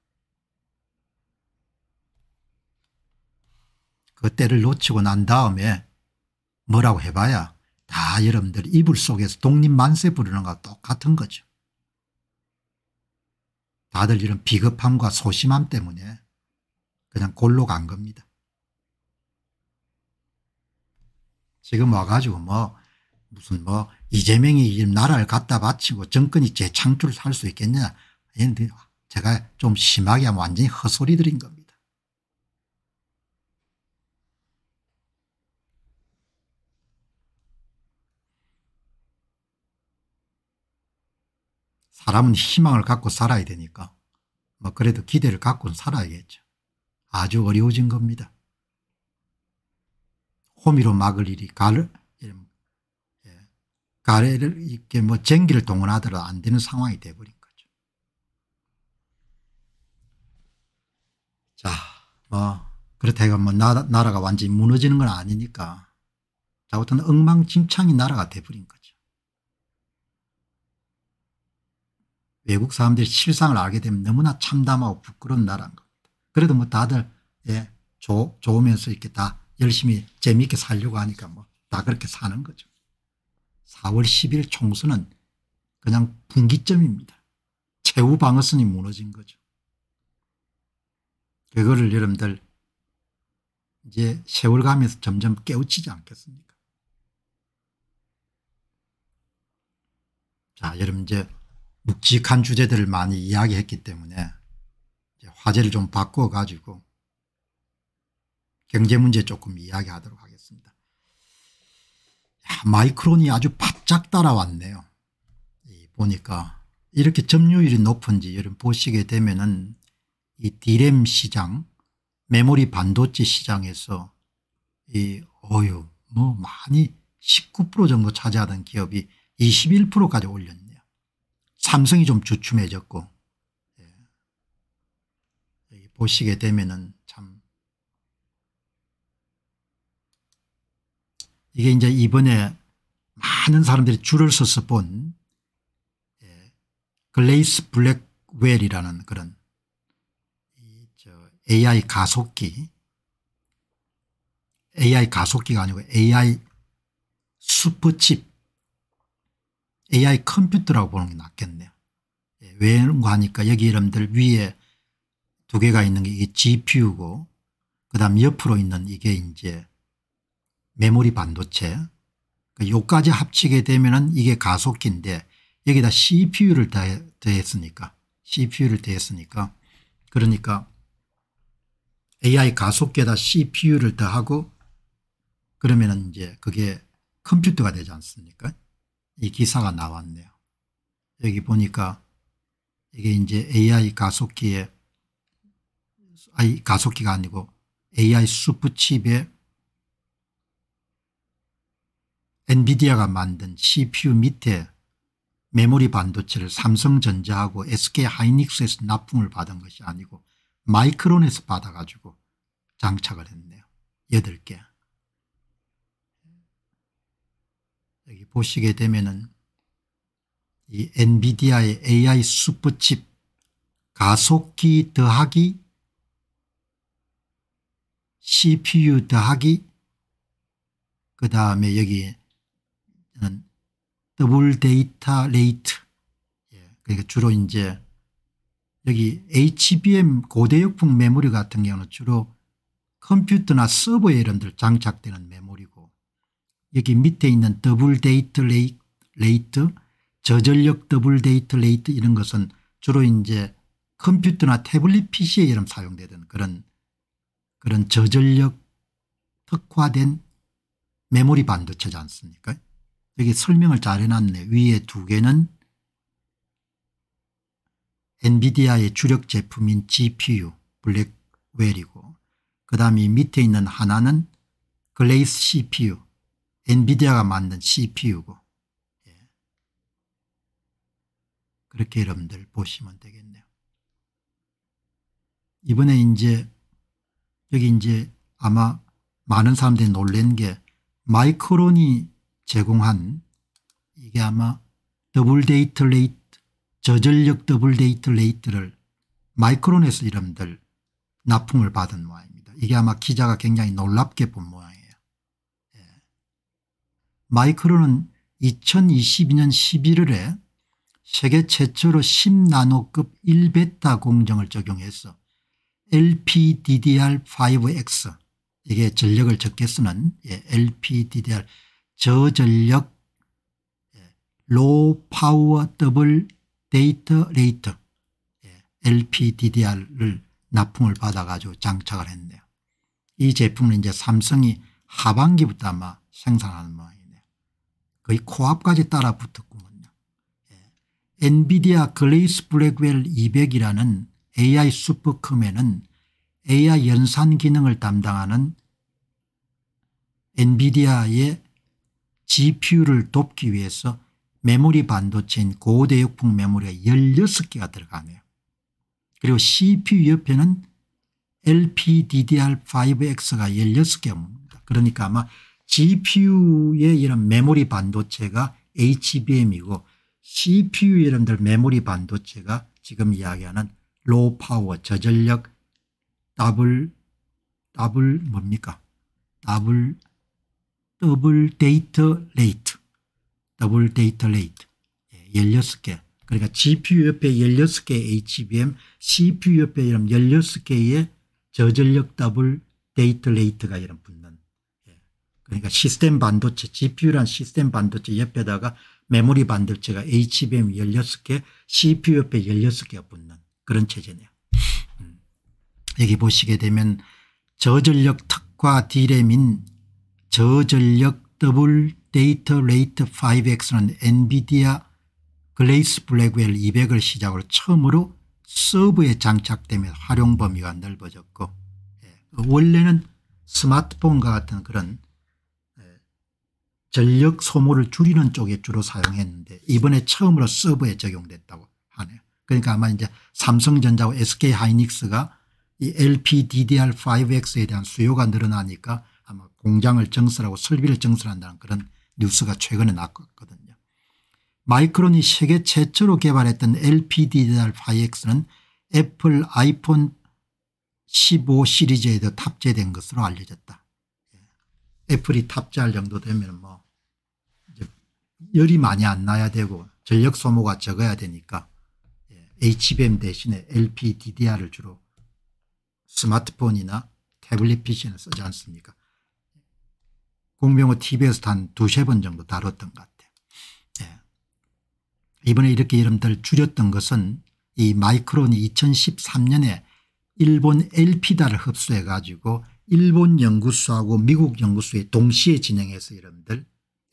그 때를 놓치고 난 다음에 뭐라고 해봐야 다 여러분들 이불 속에서 독립만세 부르는 것 똑같은 거죠. 다들 이런 비겁함과 소심함 때문에 그냥 골로 간 겁니다. 지금 와가지고 뭐 무슨 뭐 이재명이 나라를 갖다 바치고 정권이 재창출을 할 수 있겠냐 아닌데 제가 좀 심하게 하면 완전히 헛소리들인 겁니다. 사람은 희망을 갖고 살아야 되니까 뭐 그래도 기대를 갖고는 살아야겠죠. 아주 어려워진 겁니다. 호미로 막을 일이 가를 예, 가래를 이렇게 뭐 전기를 동원하더라도 안 되는 상황이 돼버린 자, 뭐, 그렇다 고 뭐, 나, 나라가 완전히 무너지는 건 아니니까. 자, 못하면 엉망진창이 나라가 돼버린 거죠. 외국 사람들이 실상을 알게 되면 너무나 참담하고 부끄러운 나라인 겁니다. 그래도 뭐 다들, 예, 좋, 좋으면서 이렇게 다 열심히 재미있게 살려고 하니까 뭐, 다 그렇게 사는 거죠. 4월 10일 총수는 그냥 분기점입니다. 최후 방어선이 무너진 거죠. 그거를 여러분들 이제 세월 가면서 점점 깨우치지 않겠습니까? 자, 여러분 이제 묵직한 주제들을 많이 이야기했기 때문에 화제를 좀 바꿔가지고 경제 문제 조금 이야기하도록 하겠습니다. 야, 마이크론이 아주 바짝 따라왔네요. 보니까 이렇게 점유율이 높은지 여러분 보시게 되면은 이 디램 시장 메모리 반도체 시장에서 이 어유 뭐 많이 19% 정도 차지하던 기업이 21%까지 올렸네요. 삼성이 좀 주춤해졌고 예. 보시게 되면은 참 이게 이제 이번에 많은 사람들이 줄을 서서 본 예. 글레이스 블랙웰이라는 그런 AI 가속기 AI 가속기가 아니고 AI 슈퍼칩 AI 컴퓨터라고 보는 게 낫겠네요. 예, 외우고 하니까 여기 이름들 위에 두 개가 있는 게 GPU고 그 다음 옆으로 있는 이게 이제 메모리 반도체 그 요까지 합치게 되면은 이게 가속기인데 여기다 CPU를 더했으니까 CPU를 더했으니까 그러니까 AI 가속계에다 CPU를 더하고 그러면 이제 그게 컴퓨터가 되지 않습니까? 이 기사가 나왔네요. 여기 보니까 이게 이제 AI 가속기에 아니 가속기가 아니고 AI 수프칩에 엔비디아가 만든 CPU 밑에 메모리 반도체를 삼성전자하고 SK하이닉스에서 납품을 받은 것이 아니고 마이크론에서 받아가지고 장착을 했네요. 8개. 여기 보시게 되면은 이 엔비디아의 AI 슈퍼칩 가속기 더하기 CPU 더하기 그 다음에 여기는 더블 데이터 레이트 예, 그러니까 주로 이제 여기 HBM 고대역풍 메모리 같은 경우는 주로 컴퓨터나 서버에 이런 들 장착되는 메모리고 여기 밑에 있는 더블 데이트 레이트, 저전력 더블 데이트 레이트 이런 것은 주로 이제 컴퓨터나 태블릿 PC에 이런 사용되던 그런 그런 저전력 특화된 메모리 반도체지 않습니까? 여기 설명을 잘 해놨네. 위에 두 개는 엔비디아의 주력 제품인 GPU 블랙웰이고 그 다음에 밑에 있는 하나는 글레이스 CPU 엔비디아가 만든 CPU고 예. 그렇게 여러분들 보시면 되겠네요. 이번에 이제 여기 이제 아마 많은 사람들이 놀란 게 마이크론이 제공한 이게 아마 더블 데이터 레이트 저전력 더블데이트 레이트를 마이크론에서 이름들 납품을 받은 모양입니다. 이게 아마 기자가 굉장히 놀랍게 본 모양이에요. 예. 마이크론은 2022년 11월에 세계 최초로 10나노급 1베타 공정을 적용해서 LPDDR5X 이게 전력을 적게 쓰는 예, LPDDR 저전력 예, 로우 파워 더블 데이터 레이터 예, LPDDR을 납품을 받아가지고 장착을 했네요. 이 제품은 이제 삼성이 하반기부터 아마 생산하는 모양이네요. 거의 코앞까지 따라 붙었군요. 예, 엔비디아 글레이스 블랙웰 200이라는 AI 슈퍼컴에는 AI 연산 기능을 담당하는 엔비디아의 GPU를 돕기 위해서 메모리 반도체인 고대역풍 메모리가 16개가 들어가네요. 그리고 CPU 옆에는 LPDDR5X가 16개입니다. 그러니까 아마 GPU의 이런 메모리 반도체가 HBM이고 CPU 여러분들 메모리 반도체가 지금 이야기하는 로우 파워 저전력 더블 더블 뭡니까 더블 더블 데이터 레이트 더블 데이터 레이트 16개 그러니까 GPU 옆에 16개의 HBM, CPU 옆에 이런 16개의 저전력 더블 데이터 레이트가 이런 붙는 예. 그러니까 시스템 반도체 GPU란 시스템 반도체 옆에다가 메모리 반도체가 HBM 16개, CPU 옆에 16개가 붙는 그런 체제네요. 음. 여기 보시게 되면 저전력 특화 D램인 저전력 더블 데이터 레이트 5X는 엔비디아 글레이스 블랙웰 200을 시작으로 처음으로 서브에 장착되면 활용 범위가 넓어졌고 예, 원래는 스마트폰과 같은 그런 예, 전력 소모를 줄이는 쪽에 주로 사용했는데 이번에 처음으로 서브에 적용됐다고 하네요. 그러니까 아마 이제 삼성전자와 SK하이닉스가 이 LPDDR5X에 대한 수요가 늘어나니까 아마 공장을 증설하고 설비를 증설한다는 그런 뉴스가 최근에 났거든요. 마이크론이 세계 최초로 개발했던 LPDDR5X는 애플 아이폰 15 시리즈에도 탑재된 것으로 알려졌다. 예. 애플이 탑재할 정도 되면 뭐 열이 많이 안 나야 되고 전력 소모가 적어야 되니까 예, HBM 대신에 LPDDR을 주로 스마트폰이나 태블릿 PC는 쓰지 않습니까 공병호 TV에서 한 두세 번 정도 다뤘던 것 같아요. 네. 이번에 이렇게 여러들 줄였던 것은 이 마이크론이 2013년에 일본 엘피다를 흡수해 가지고 일본 연구소하고 미국 연구소에 동시에 진행해서 여러들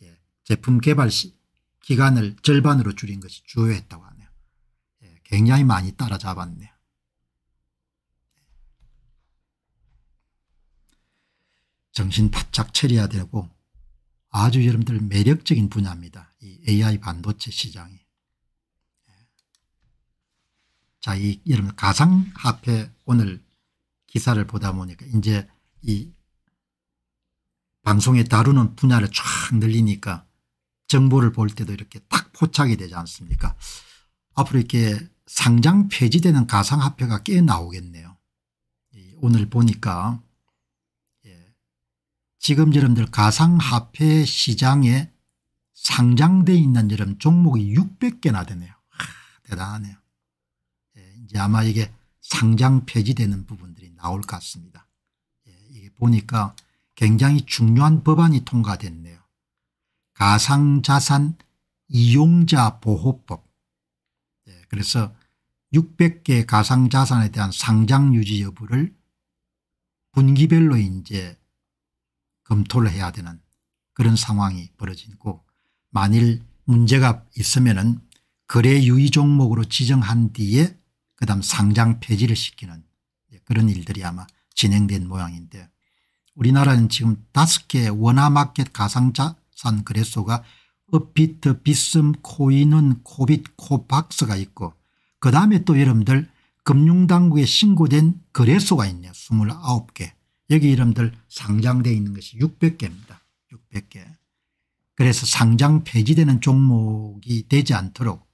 예, 제품 개발 시 기간을 절반으로 줄인 것이 주요했다고 하네요. 예, 굉장히 많이 따라잡았네요. 정신 바짝 차려야 되고 아주 여러분들 매력적인 분야입니다. 이 AI 반도체 시장이. 예. 자, 이 여러분 가상화폐 오늘 기사를 보다 보니까 이제 이 방송에 다루는 분야를 쫙 늘리니까 정보를 볼 때도 이렇게 딱 포착이 되지 않습니까? 앞으로 이렇게 상장 폐지되는 가상화폐가 꽤 나오겠네요. 오늘 보니까 지금 여러분들 가상화폐 시장에 상장되어 있는 여러분 종목이 600개나 되네요. 하, 대단하네요. 예, 이제 아마 이게 상장 폐지되는 부분들이 나올 것 같습니다. 예, 이게 보니까 굉장히 중요한 법안이 통과됐네요. 가상자산 이용자 보호법. 예, 그래서 600개 가상자산에 대한 상장 유지 여부를 분기별로 이제 검토를 해야 되는 그런 상황이 벌어지고 만일 문제가 있으면 은 거래 유의 종목으로 지정한 뒤에 그다음 상장 폐지를 시키는 그런 일들이 아마 진행된 모양인데 우리나라는 지금 다섯 개 원화마켓 가상자산 거래소가 업비트 비슴 코인은 코빗 코박스가 있고 그다음에 또 여러분들 금융당국에 신고된 거래소가 있네요. 29개. 여기 이름들 상장되어 있는 것이 600개입니다. 600개. 그래서 상장 폐지되는 종목이 되지 않도록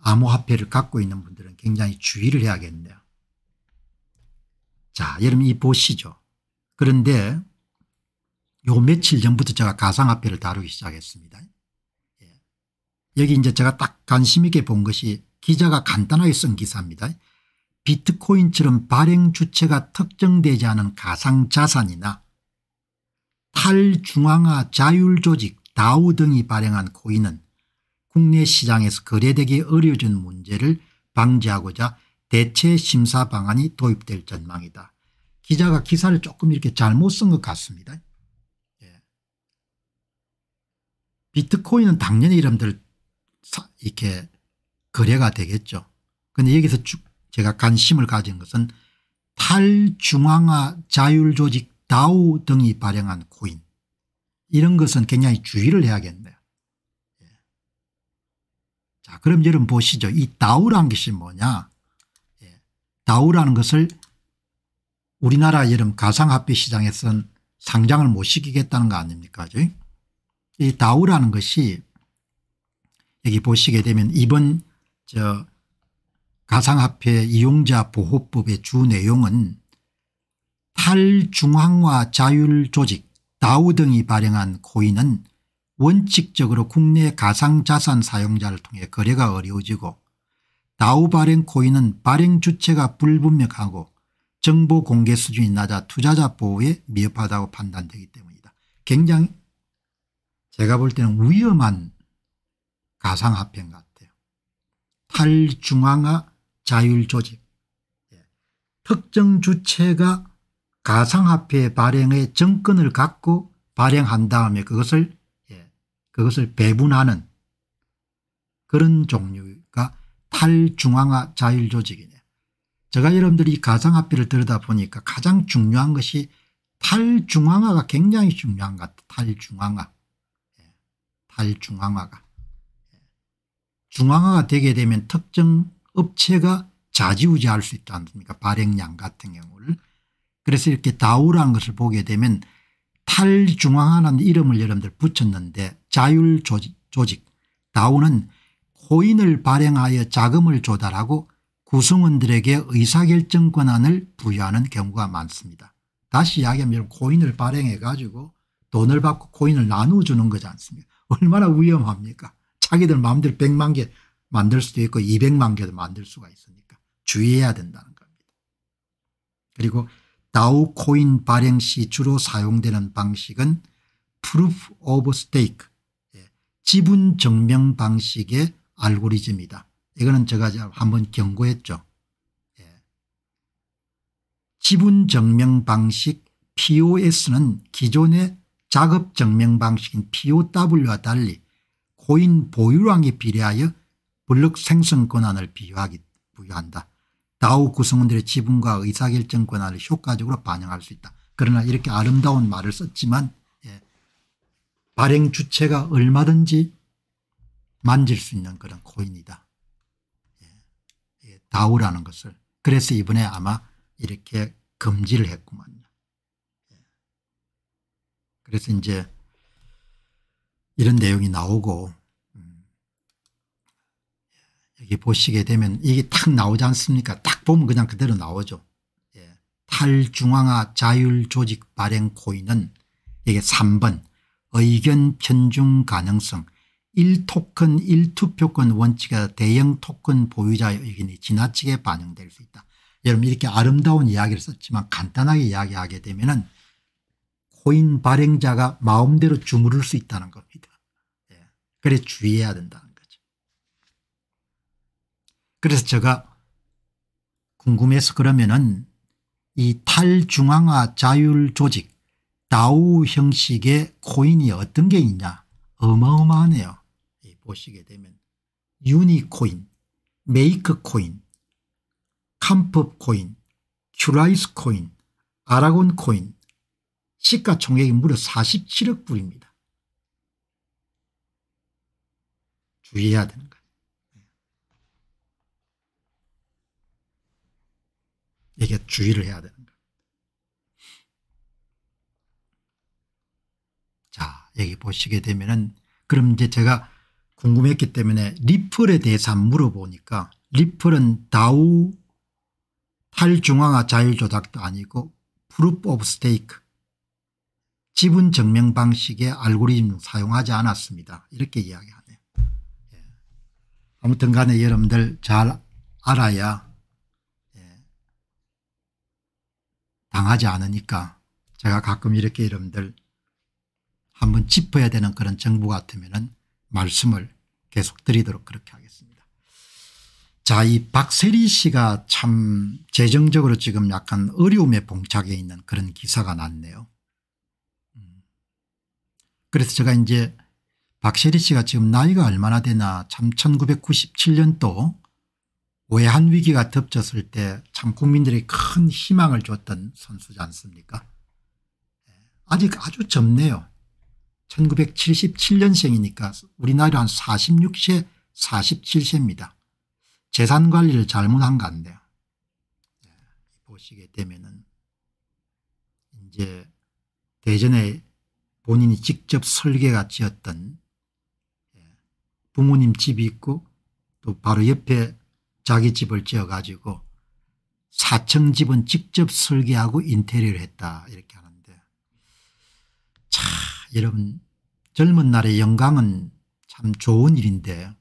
암호화폐를 갖고 있는 분들은 굉장히 주의를 해야겠네요. 자, 여러분 이 보시죠. 그런데 요 며칠 전부터 제가 가상화폐를 다루기 시작했습니다. 예. 여기 이제 제가 딱 관심 있게 본 것이 기자가 간단하게 쓴 기사입니다. 비트코인처럼 발행 주체가 특정되지 않은 가상자산이나 탈중앙화 자율조직 다우 등이 발행한 코인은 국내 시장에서 거래되기 어려워진 문제를 방지하고자 대체 심사 방안이 도입될 전망이다. 기자가 기사를 조금 이렇게 잘못 쓴 것 같습니다. 예. 비트코인은 당연히 이름들 이렇게 거래가 되겠죠. 근데 여기서 제가 관심을 가진 것은 탈중앙화 자율조직 다우 등이 발행한 코인 이런 것은 굉장히 주의를 해야겠네요. 예. 자 그럼 여러분 보시죠. 이 다우란 것이 뭐냐 예. 다우라는 것을 우리나라 여름 가상화폐 시장에서는 상장을 못 시키겠다는 거 아닙니까? 이 다우라는 것이 여기 보시게 되면 이번 저 가상화폐 이용자 보호법의 주 내용은 탈중앙화 자율조직 다우 등이 발행한 코인은 원칙적으로 국내 가상자산 사용자를 통해 거래가 어려워지고 다우 발행 코인은 발행 주체가 불분명하고 정보 공개 수준이 낮아 투자자 보호에 미흡하다고 판단되기 때문이다. 굉장히 제가 볼 때는 위험한 가상화폐인 것 같아요. 탈중앙화 자율조직. 예. 특정 주체가 가상화폐 발행의 정권을 갖고 발행한 다음에 그것을 예, 그것을 배분하는 그런 종류가 탈중앙화 자율조직이네. 제가 여러분들이 가상화폐를 들여다보니까 가장 중요한 것이 탈중앙화가 굉장히 중요한 것 같아요. 탈중앙화. 예. 탈중앙화가. 중앙화가 되게 되면 특정 업체가 좌지우지할 수 있지 않습니까 발행량 같은 경우를. 그래서 이렇게 다우란 것을 보게 되면 탈중앙화라는 이름을 여러분들 붙였는데 자율조직 조직, 다우는 코인을 발행하여 자금을 조달하고 구성원들에게 의사결정 권한을 부여하는 경우가 많습니다. 다시 이야기하면 코인을 발행해 가지고 돈을 받고 코인을 나눠주는 거지 않습니까 얼마나 위험합니까 자기들 마음대로 100만 개 만들 수도 있고 200만 개도 만들 수가 있으니까 주의해야 된다는 겁니다. 그리고 다우 코인 발행 시 주로 사용되는 방식은 proof of stake 예, 지분 증명 방식의 알고리즘이다. 이거는 제가 한 번 경고했죠. 예. 지분 증명 방식 POS는 기존의 작업 증명 방식인 POW와 달리 코인 보유량에 비례하여 불력 생성 권한을 비유하기, 부여한다. 다우 구성원들의 지분과 의사결정 권한을 효과적으로 반영할 수 있다. 그러나 이렇게 아름다운 말을 썼지만 예, 발행 주체가 얼마든지 만질 수 있는 그런 코인이다. 예, 예 다우라는 것을. 그래서 이번에 아마 이렇게 금지를 했구만요. 예. 그래서 이제 이런 내용이 나오고 여기 보시게 되면 이게 탁 나오지 않습니까? 딱 보면 그냥 그대로 나오죠. 예. 탈중앙화 자율조직 발행 코인은 이게 3번 의견 편중 가능성 1토큰 1투표권 원칙의 대형 토큰 보유자의 의견이 지나치게 반영될 수 있다. 여러분 이렇게 아름다운 이야기를 썼지만 간단하게 이야기하게 되면 은 코인 발행자가 마음대로 주무를 수 있다는 겁니다. 예. 그래 주의해야 된다 그래서 제가 궁금해서 그러면은 이 탈중앙화 자율조직 다우 형식의 코인이 어떤 게 있냐 어마어마하네요. 보시게 되면 유니코인, 메이크코인, 캄프코인, 큐라이스코인, 아라곤코인 시가총액이 무려 47억 불입니다. 주의해야 됩니다. 이게 주의를 해야 되는 거예요. 자, 여기 보시게 되면은 그럼 이제 제가 궁금했기 때문에 리플에 대해서 물어보니까 리플은 다우 탈중앙화 자율조작도 아니고 프루프 오브 스테이크 지분 증명 방식의 알고리즘 사용하지 않았습니다. 이렇게 이야기하네요. 예. 아무튼 간에 여러분들 잘 알아야 당하지 않으니까 제가 가끔 이렇게 여러분들 한번 짚어야 되는 그런 정보 같으면 은 말씀을 계속 드리도록 그렇게 하겠습니다. 자, 이 박세리 씨가 참 재정적으로 지금 약간 어려움에 봉착해 있는 그런 기사가 났네요. 음. 그래서 제가 이제 박세리 씨가 지금 나이가 얼마나 되나 참 1997년도 외환 위기가 덮쳤을 때 참 국민들이 큰 희망을 줬던 선수지 않습니까 예, 아직 아주 젊네요. 1977년생이니까 우리나라한 46세 47세입니다. 재산관리를 잘못한 건데요. 예, 보시게 되면은 이제 대전에 본인이 직접 설계가 지었던 예, 부모님 집이 있고 또 바로 옆에 자기 집을 지어가지고 4층 집은 직접 설계하고 인테리어를 했다 이렇게 하는데 자 여러분 젊은 날의 영광은 참 좋은 일인데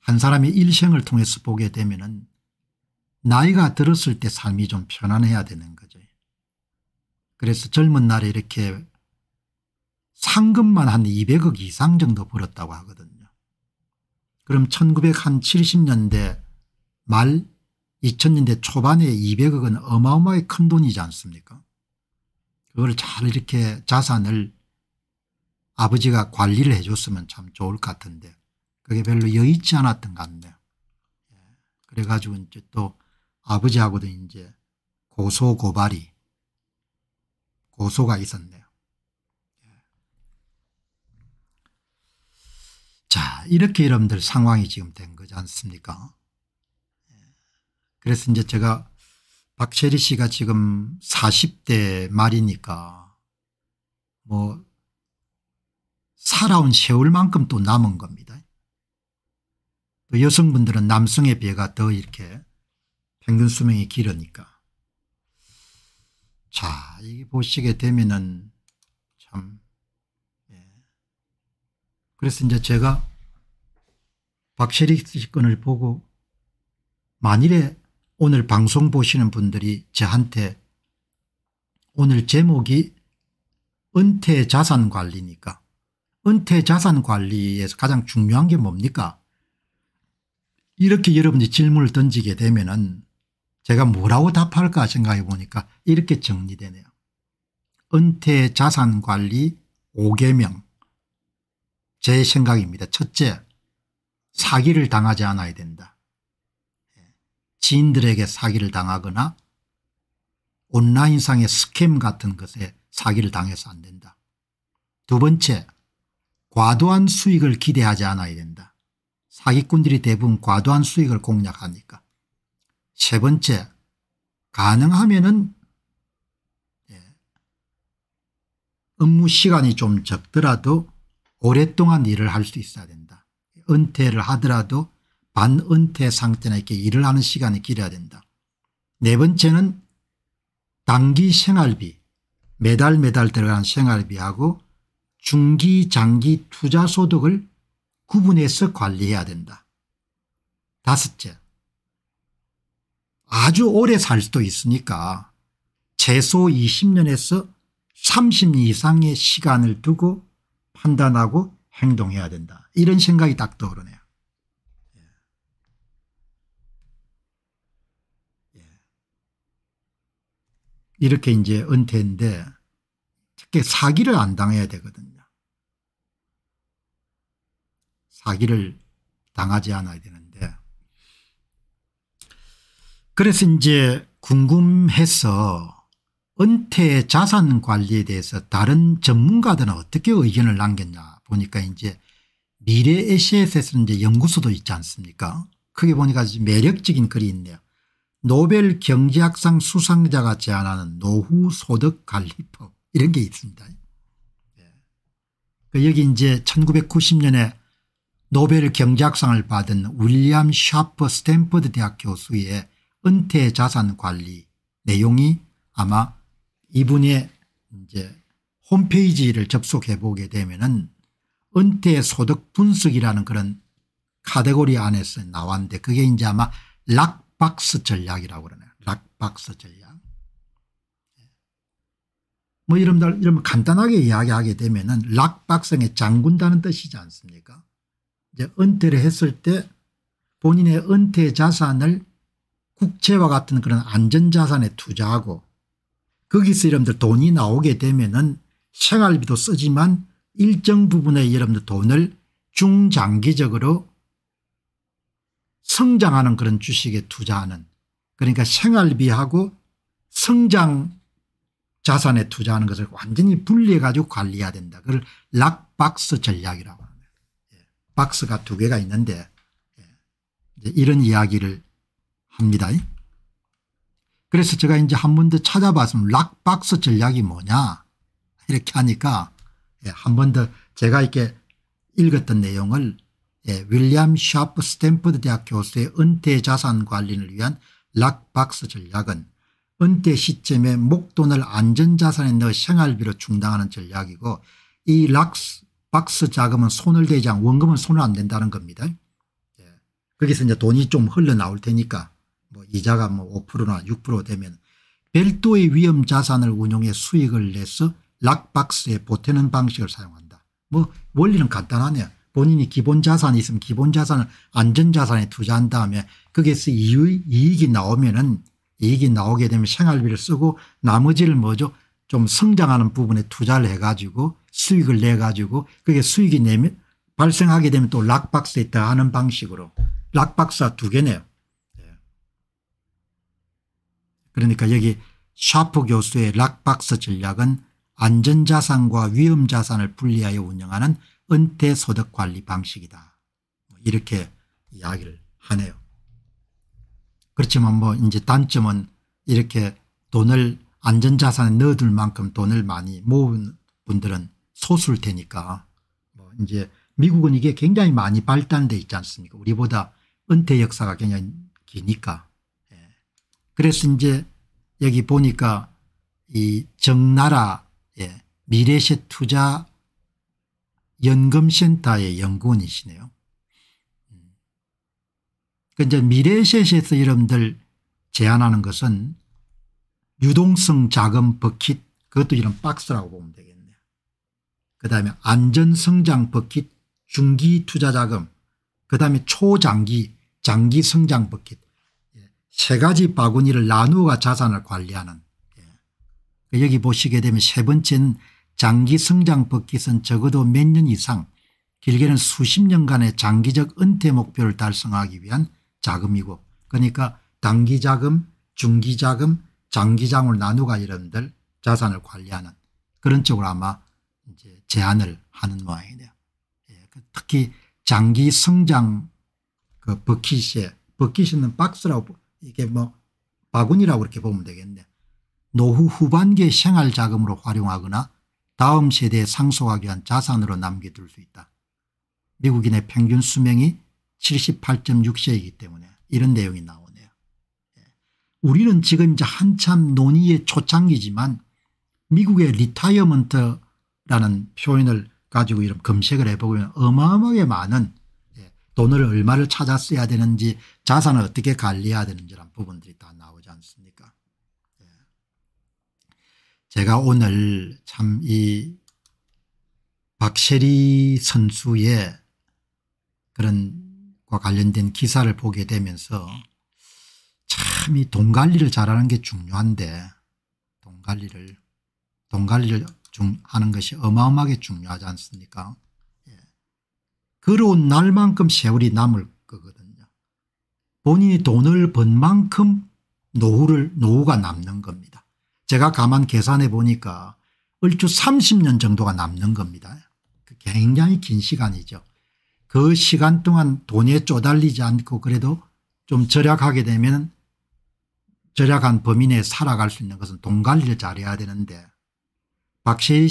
한 사람의 일생을 통해서 보게 되면 은 나이가 들었을 때 삶이 좀 편안해야 되는 거죠. 그래서 젊은 날에 이렇게 상금만 한 200억 이상 정도 벌었다고 하거든요. 그럼 1970년대 말 2000년대 초반에 200억 은 어마어마하게 큰 돈이지 않습니까 그걸 잘 이렇게 자산을 아버지가 관리를 해줬으면 참 좋을 것 같은데 그게 별로 여의치 않았던 것 같네요. 예. 그래가지고 이제 또 아버지하고도 이제 고소고발이 고소가 있었네요. 자 이렇게 여러분들 상황이 지금 된 거지 않습니까 그래서 이제 제가 박철희 씨가 지금 40대 말이니까 뭐 살아온 세월만큼 또 남은 겁니다. 또 여성분들은 남성에 비해가 더 이렇게 평균 수명이 길으니까. 자, 이게 보시게 되면은 참 그래서 이제 제가 박철익 사건을 보고 만일에 오늘 방송 보시는 분들이 저한테 오늘 제목이 은퇴 자산 관리니까 은퇴 자산 관리에서 가장 중요한 게 뭡니까? 이렇게 여러분이 질문을 던지게 되면 은 제가 뭐라고 답할까 생각해 보니까 이렇게 정리되네요. 은퇴 자산 관리 5개명 제 생각입니다. 첫째 사기를 당하지 않아야 된다. 지인들에게 사기를 당하거나 온라인상의 스캠 같은 것에 사기를 당해서 안 된다. 두 번째 과도한 수익을 기대하지 않아야 된다. 사기꾼들이 대부분 과도한 수익을 공략하니까. 세 번째 가능하면 은 예, 업무 시간이 좀 적더라도 오랫동안 일을 할 수 있어야 된다. 은퇴를 하더라도 반은퇴 상태나 이렇게 일을 하는 시간이 길어야 된다. 네 번째는 단기 생활비 매달 매달 들어가는 생활비하고 중기 장기 투자 소득을 구분해서 관리해야 된다. 다섯째 아주 오래 살 수도 있으니까 최소 20년에서 30년 이상의 시간을 두고 판단하고 행동해야 된다. 이런 생각이 딱 떠오르네요. 예. 예. 이렇게 이제 은퇴인데 특히 사기를 안 당해야 되거든요. 사기를 당하지 않아야 되는데 그래서 이제 궁금해서 은퇴 자산 관리에 대해서 다른 전문가들은 어떻게 의견을 남겼냐 보니까 이제 미래 에시에스에서는 이제 연구소도 있지 않습니까 크게 보니까 매력적인 글이 있네요. 노벨 경제학상 수상자가 제안하는 노후 소득 관리법 이런 게 있습니다. 예. 그 여기 이제 1990년에 노벨 경제학상을 받은 윌리엄 샤퍼 스탠퍼드 대학 교수의 은퇴 자산 관리 내용이 아마 이분의 이제 홈페이지를 접속해 보게 되면은 은퇴 소득 분석이라는 그런 카테고리 안에서 나왔는데 그게 이제 아마 락박스 전략이라고 그러네요. 락박스 전략. 예. 뭐 이런 이런 간단하게 이야기하게 되면은 락박성에 장군다는 뜻이지 않습니까? 이제 은퇴를 했을 때 본인의 은퇴 자산을 국채와 같은 그런 안전자산에 투자하고 거기서 여러분들 돈이 나오게 되면은 생활비도 쓰지만 일정 부분의 여러분들 돈을 중장기적으로 성장하는 그런 주식에 투자하는 그러니까 생활비하고 성장 자산에 투자하는 것을 완전히 분리해가지고 관리해야 된다. 그걸 락박스 전략이라고 합니다. 예, 박스가 두 개가 있는데 예, 이런 이야기를 합니다. 그래서 제가 이제 한 번 더찾아봤으면 락박스 전략이 뭐냐 이렇게 하니까 예, 한번 더 제가 이렇게 읽었던 내용을 예, 윌리엄 샤프 스탠퍼드 대학 교수의 은퇴 자산 관리를 위한 락박스 전략은 은퇴 시점에 목돈을 안전자산에 넣어 생활비로 충당하는 전략이고 이 락스 박스 자금은 손을 대지 않고 원금은 손을 안 댄다는 겁니다. 예. 거기서 이제 돈이 좀 흘러나올 테니까 뭐 이자가 뭐 5%나 6% 되면 별도의 위험 자산을 운용해 수익을 내서 락박스에 보태는 방식을 사용한다. 뭐 원리는 간단하네요. 본인이 기본 자산이 있으면 기본 자산을 안전 자산에 투자한 다음에 거기에서 이익이 나오면은 이익이 나오게 되면 생활비를 쓰고 나머지를 뭐죠 좀 성장하는 부분에 투자를 해가지고 수익을 내가지고 그게 수익이 내면 발생하게 되면 또 락박스에 있다 하는 방식으로 락박스가 두 개네요. 그러니까 여기 샤프 교수의 락박스 전략은 안전자산과 위험자산을 분리하여 운영하는 은퇴소득관리 방식이다. 뭐 이렇게 이야기를 하네요. 그렇지만 뭐 이제 단점은 이렇게 돈을 안전자산에 넣어둘 만큼 돈을 많이 모은 분들은 소수일 테니까 뭐 이제 미국은 이게 굉장히 많이 발달돼 있지 않습니까 우리보다 은퇴 역사가 굉장히 기니까 그래서 이제 여기 보니까 이 정나라의 미래셋 투자 연금센터의 연구원이시네요. 그 이제 미래셋에서 여러분들 제안하는 것은 유동성 자금 버킷 그것도 이런 박스라고 보면 되겠네요. 그 다음에 안전성장 버킷 중기 투자 자금 그 다음에 초장기 장기 성장 버킷 세 가지 바구니를 나누어 자산을 관리하는 예. 그 여기 보시게 되면 세 번째는 장기 성장 버킷은 적어도 몇 년 이상 길게는 수십 년간의 장기적 은퇴 목표를 달성하기 위한 자금이고 그러니까 단기 자금 중기 자금 장기 자금을 나누가 여러분들 자산을 관리하는 그런 쪽으로 아마 이제 제안을 하는 모양이네요. 예, 그 특히 장기 성장 그 버킷에 버킷은 박스라고 이게 뭐 바구니라고 이렇게 보면 되겠네. 노후 후반기의 생활자금으로 활용하거나 다음 세대에 상속하기 위한 자산으로 남겨둘 수 있다. 미국인의 평균 수명이 78.6세이기 때문에 이런 내용이 나오네요. 예. 우리는 지금 이제 한참 논의의 초창기지만 미국의 리타이어먼트라는 표현을 가지고 이런 검색을 해보면 어마어마하게 많은 예, 돈을 얼마를 찾아 써야 되는지 자산을 어떻게 관리해야 되는지라는 부분들이 다 나오지 않습니까 예. 제가 오늘 참 이 박세리 선수의 그런 과 관련된 기사를 보게 되면서 네. 참이 돈 관리를 잘하는 게 중요한데 돈 관리를 돈 관리를 중 하는 것이 어마어마하게 중요하지 않습니까 예. 그로운 날만큼 세월이 남을 거거든 본인이 돈을 번 만큼 노후를, 노후가 남는 겁니다. 제가 가만 계산해 보니까 얼추 30년 정도가 남는 겁니다. 그 굉장히 긴 시간이죠. 그 시간 동안 돈에 쪼달리지 않고 그래도 좀 절약하게 되면 절약한 범위 내에 살아갈 수 있는 것은 돈 관리를 잘해야 되는데 박세희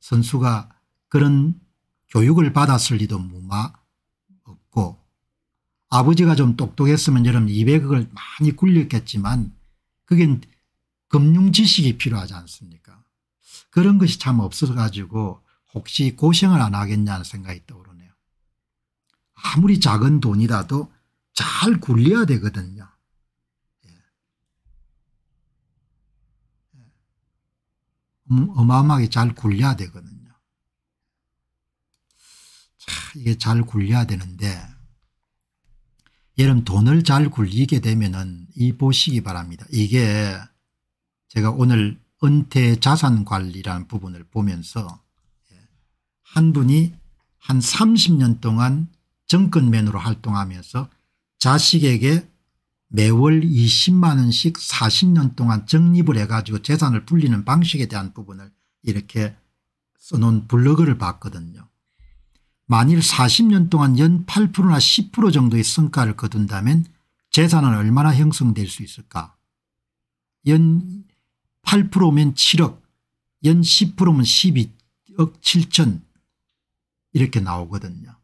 선수가 그런 교육을 받았을 리도 무마 아버지가 좀 똑똑했으면 여러분 200억을 많이 굴렸겠지만 그게 금융 지식이 필요하지 않습니까 그런 것이 참없어 가지고 혹시 고생을 안 하겠냐는 생각이 떠오르네요. 아무리 작은 돈이라도 잘 굴려야 되거든요. 예. 예. 어마어마하게 잘 굴려야 되거든요. 이게 잘 굴려야 되는데 여러분 돈을 잘 굴리게 되면은 이 보시기 바랍니다. 이게 제가 오늘 은퇴 자산 관리라는 부분을 보면서 예, 한 분이 한 30년 동안 정권맨으로 활동하면서 자식에게 매월 20만 원씩 40년 동안 적립을 해가지고 재산을 불리는 방식에 대한 부분을 이렇게 써놓은 블로그를 봤거든요. 만일 40년 동안 연 8%나 10% 정도의 성과를 거둔다면 재산은 얼마나 형성될 수 있을까 연 8%면 7억 연 10%면 12억 7천 이렇게 나오거든요.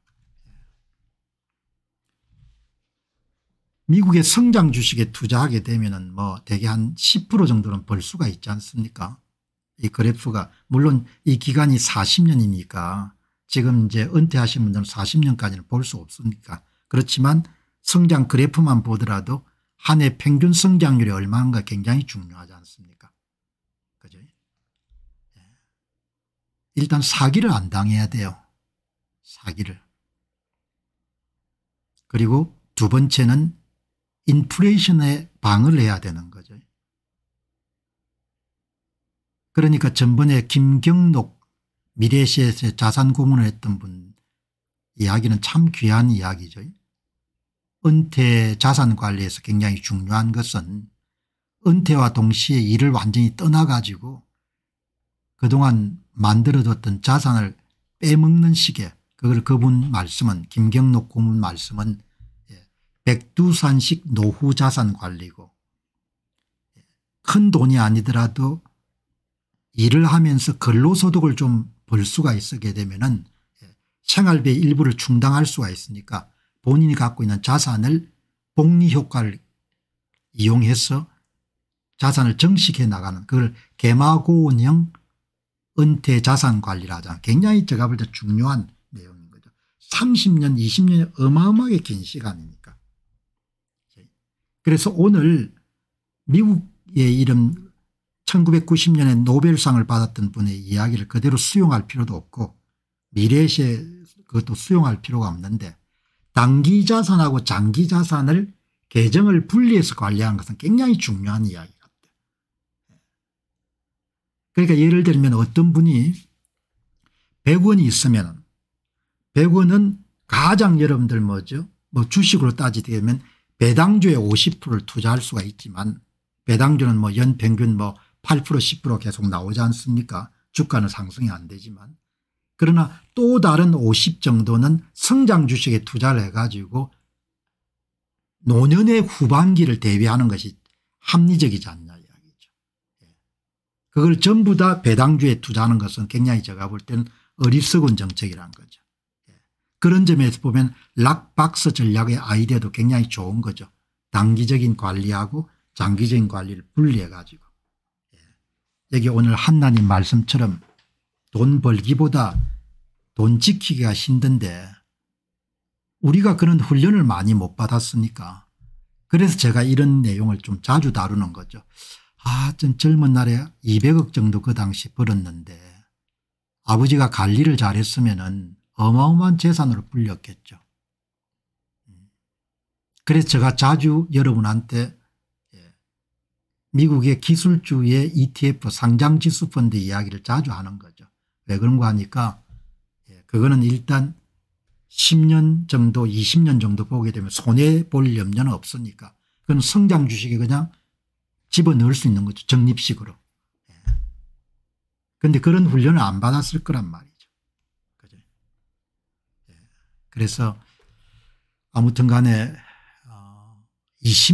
미국의 성장 주식에 투자하게 되면 뭐 대개 한 10% 정도는 벌 수가 있지 않습니까 이 그래프가 물론 이 기간이 40년이니까 지금 이제 은퇴하신 분들은 40년까지는 볼 수 없으니까 그렇지만 성장 그래프만 보더라도 한 해 평균 성장률이 얼마인가 굉장히 중요하지 않습니까 그죠 예. 일단 사기를 안 당해야 돼요 사기를 그리고 두 번째는 인플레이션에 방을 해야 되는 거죠 그러니까 전번에 김경록 미래시에서 자산 고문을 했던 분 이야기는 참 귀한 이야기죠. 은퇴 자산 관리에서 굉장히 중요한 것은 은퇴와 동시에 일을 완전히 떠나가지고 그동안 만들어뒀던 자산을 빼먹는 시계 그걸 그분 말씀은 김경록 고문 말씀은 예, 백두산식 노후 자산 관리고 예, 큰 돈이 아니더라도 일을 하면서 근로소득을 좀 벌수가 있게 되면은 예, 생활비의 일부를 충당할 수가 있으니까 본인이 갖고 있는 자산을 복리 효과를 이용해서 자산을 정식해 나가는 그걸 개마고원형 은퇴 자산 관리라 하잖 굉장히 제가 볼 때 중요한 내용인 거죠. 30년 20년이 어마어마하게 긴 시간이니까. 그래서 오늘 미국의 이름 1990년에 노벨상을 받았던 분의 이야기를 그대로 수용할 필요도 없고 미래시에 그것도 수용할 필요가 없는데 단기자산하고 장기자산을 계정을 분리해서 관리하는 것은 굉장히 중요한 이야기 같아요. 그러니까 예를 들면 어떤 분이 100원이 있으면 100원은 가장 여러분들 뭐죠 뭐 주식으로 따지게 되면 배당주에 50%를 투자할 수가 있지만 배당주는 뭐 연평균 뭐8% 10% 계속 나오지 않습니까 주가는 상승이 안 되지만 그러나 또 다른 50 정도는 성장 주식에 투자를 해가지고 노년의 후반기를 대비하는 것이 합리적이지 않냐 이야기죠. 예. 그걸 전부 다 배당주에 투자하는 것은 굉장히 제가 볼 때는 어리석은 정책이란 거죠. 예. 그런 점에서 보면 락박스 전략의 아이디어도 굉장히 좋은 거죠. 단기적인 관리하고 장기적인 관리를 분리해 가지고. 여기 오늘 한나님 말씀처럼 돈 벌기보다 돈 지키기가 힘든데 우리가 그런 훈련을 많이 못 받았으니까 그래서 제가 이런 내용을 좀 자주 다루는 거죠. 아, 좀 젊은 날에 200억 정도 그 당시 벌었는데 아버지가 관리를 잘했으면 어마어마한 재산으로 불렸겠죠. 음. 그래서 제가 자주 여러분한테 미국의 기술주의 ETF 상장 지수 펀드 이야기를 자주 하는 거죠. 왜 그런가 하니까 예, 그거는 일단 10년 정도 20년 정도 보게 되면 손해볼 염려는 없으니까 그건 성장 주식에 그냥 집어넣을 수 있는 거죠. 적립식으로. 그런데 예. 그런 훈련을 안 받았을 거란 말이죠. 예. 그래서 아무튼 간에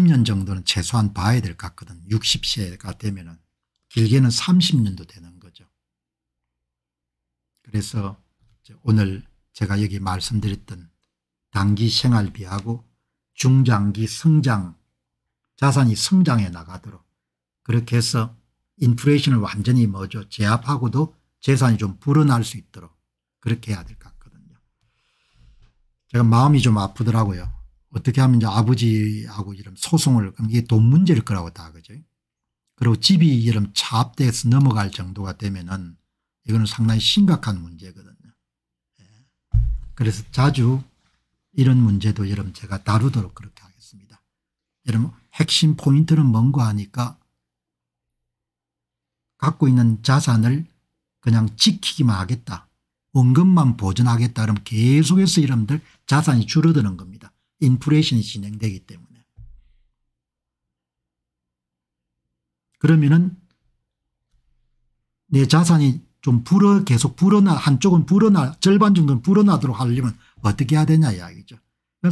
20년 정도는 최소한 봐야 될 것 같거든. 60세가 되면은 길게는 30년도 되는 거죠. 그래서 오늘 제가 여기 말씀드렸던 단기 생활비하고 중장기 성장 자산이 성장해 나가도록 그렇게 해서 인플레이션을 완전히 뭐죠 제압하고도 재산이 좀 불어날 수 있도록 그렇게 해야 될 것 같거든요. 제가 마음이 좀 아프더라고요. 어떻게 하면 이제 아버지하고 이런 소송을 이게 돈 문제일 거라고 다 그죠. 그리고 집이 이런 차압돼서 넘어갈 정도가 되면은 이거는 상당히 심각한 문제거든요. 예. 그래서 자주 이런 문제도 여러분 제가 다루도록 그렇게 하겠습니다. 여러분 핵심 포인트는 뭔가 하니까 갖고 있는 자산을 그냥 지키기만 하겠다. 원금만 보존하겠다 그러 계속해서 여러분들 자산이 줄어드는 겁니다. 인플레이션이 진행되기 때문에. 그러면은 내 자산이 좀 불어 계속 불어나 한쪽은 불어나 절반 정도는 불어나도록 하려면 어떻게 해야 되냐 이야기죠.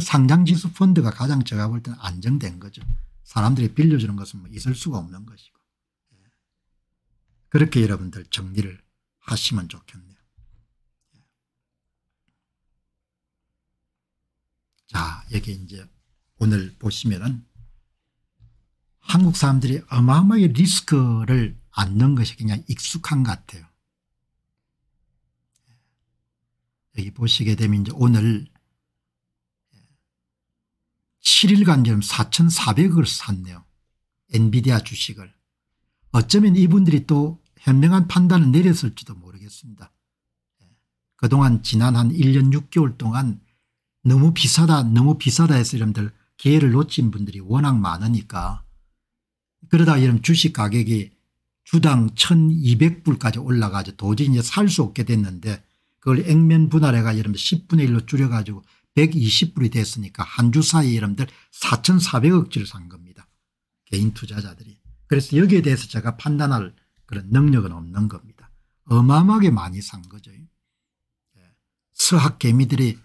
상장지수 펀드가 가장 제가 볼 때는 안정된 거죠. 사람들이 빌려주는 것은 뭐 있을 수가 없는 것이고. 예. 그렇게 여러분들 정리를 하시면 좋겠네요. 자, 여기 이제 오늘 보시면은 한국 사람들이 어마어마하게 리스크를 안는 것이 그냥 익숙한 것 같아요. 여기 보시게 되면 이제 오늘 7일간 지금 4,400억을 샀네요. 엔비디아 주식을. 어쩌면 이분들이 또 현명한 판단을 내렸을지도 모르겠습니다. 예. 그동안 지난 한 1년 6개월 동안 너무 비싸다 너무 비싸다 해서 여러분들 기회를 놓친 분들이 워낙 많으니까 그러다 여러분 주식 가격이 주당 1200불까지 올라가서 도저히 이제 살 수 없게 됐는데 그걸 액면 분할해가 여러분 10분의 1로 줄여가지고 120불이 됐으니까 한 주 사이에 여러분들 4,400억지를 산 겁니다. 개인 투자자들이. 그래서 여기에 대해서 제가 판단할 그런 능력은 없는 겁니다. 어마어마하게 많이 산 거죠. 예. 서학 개미들이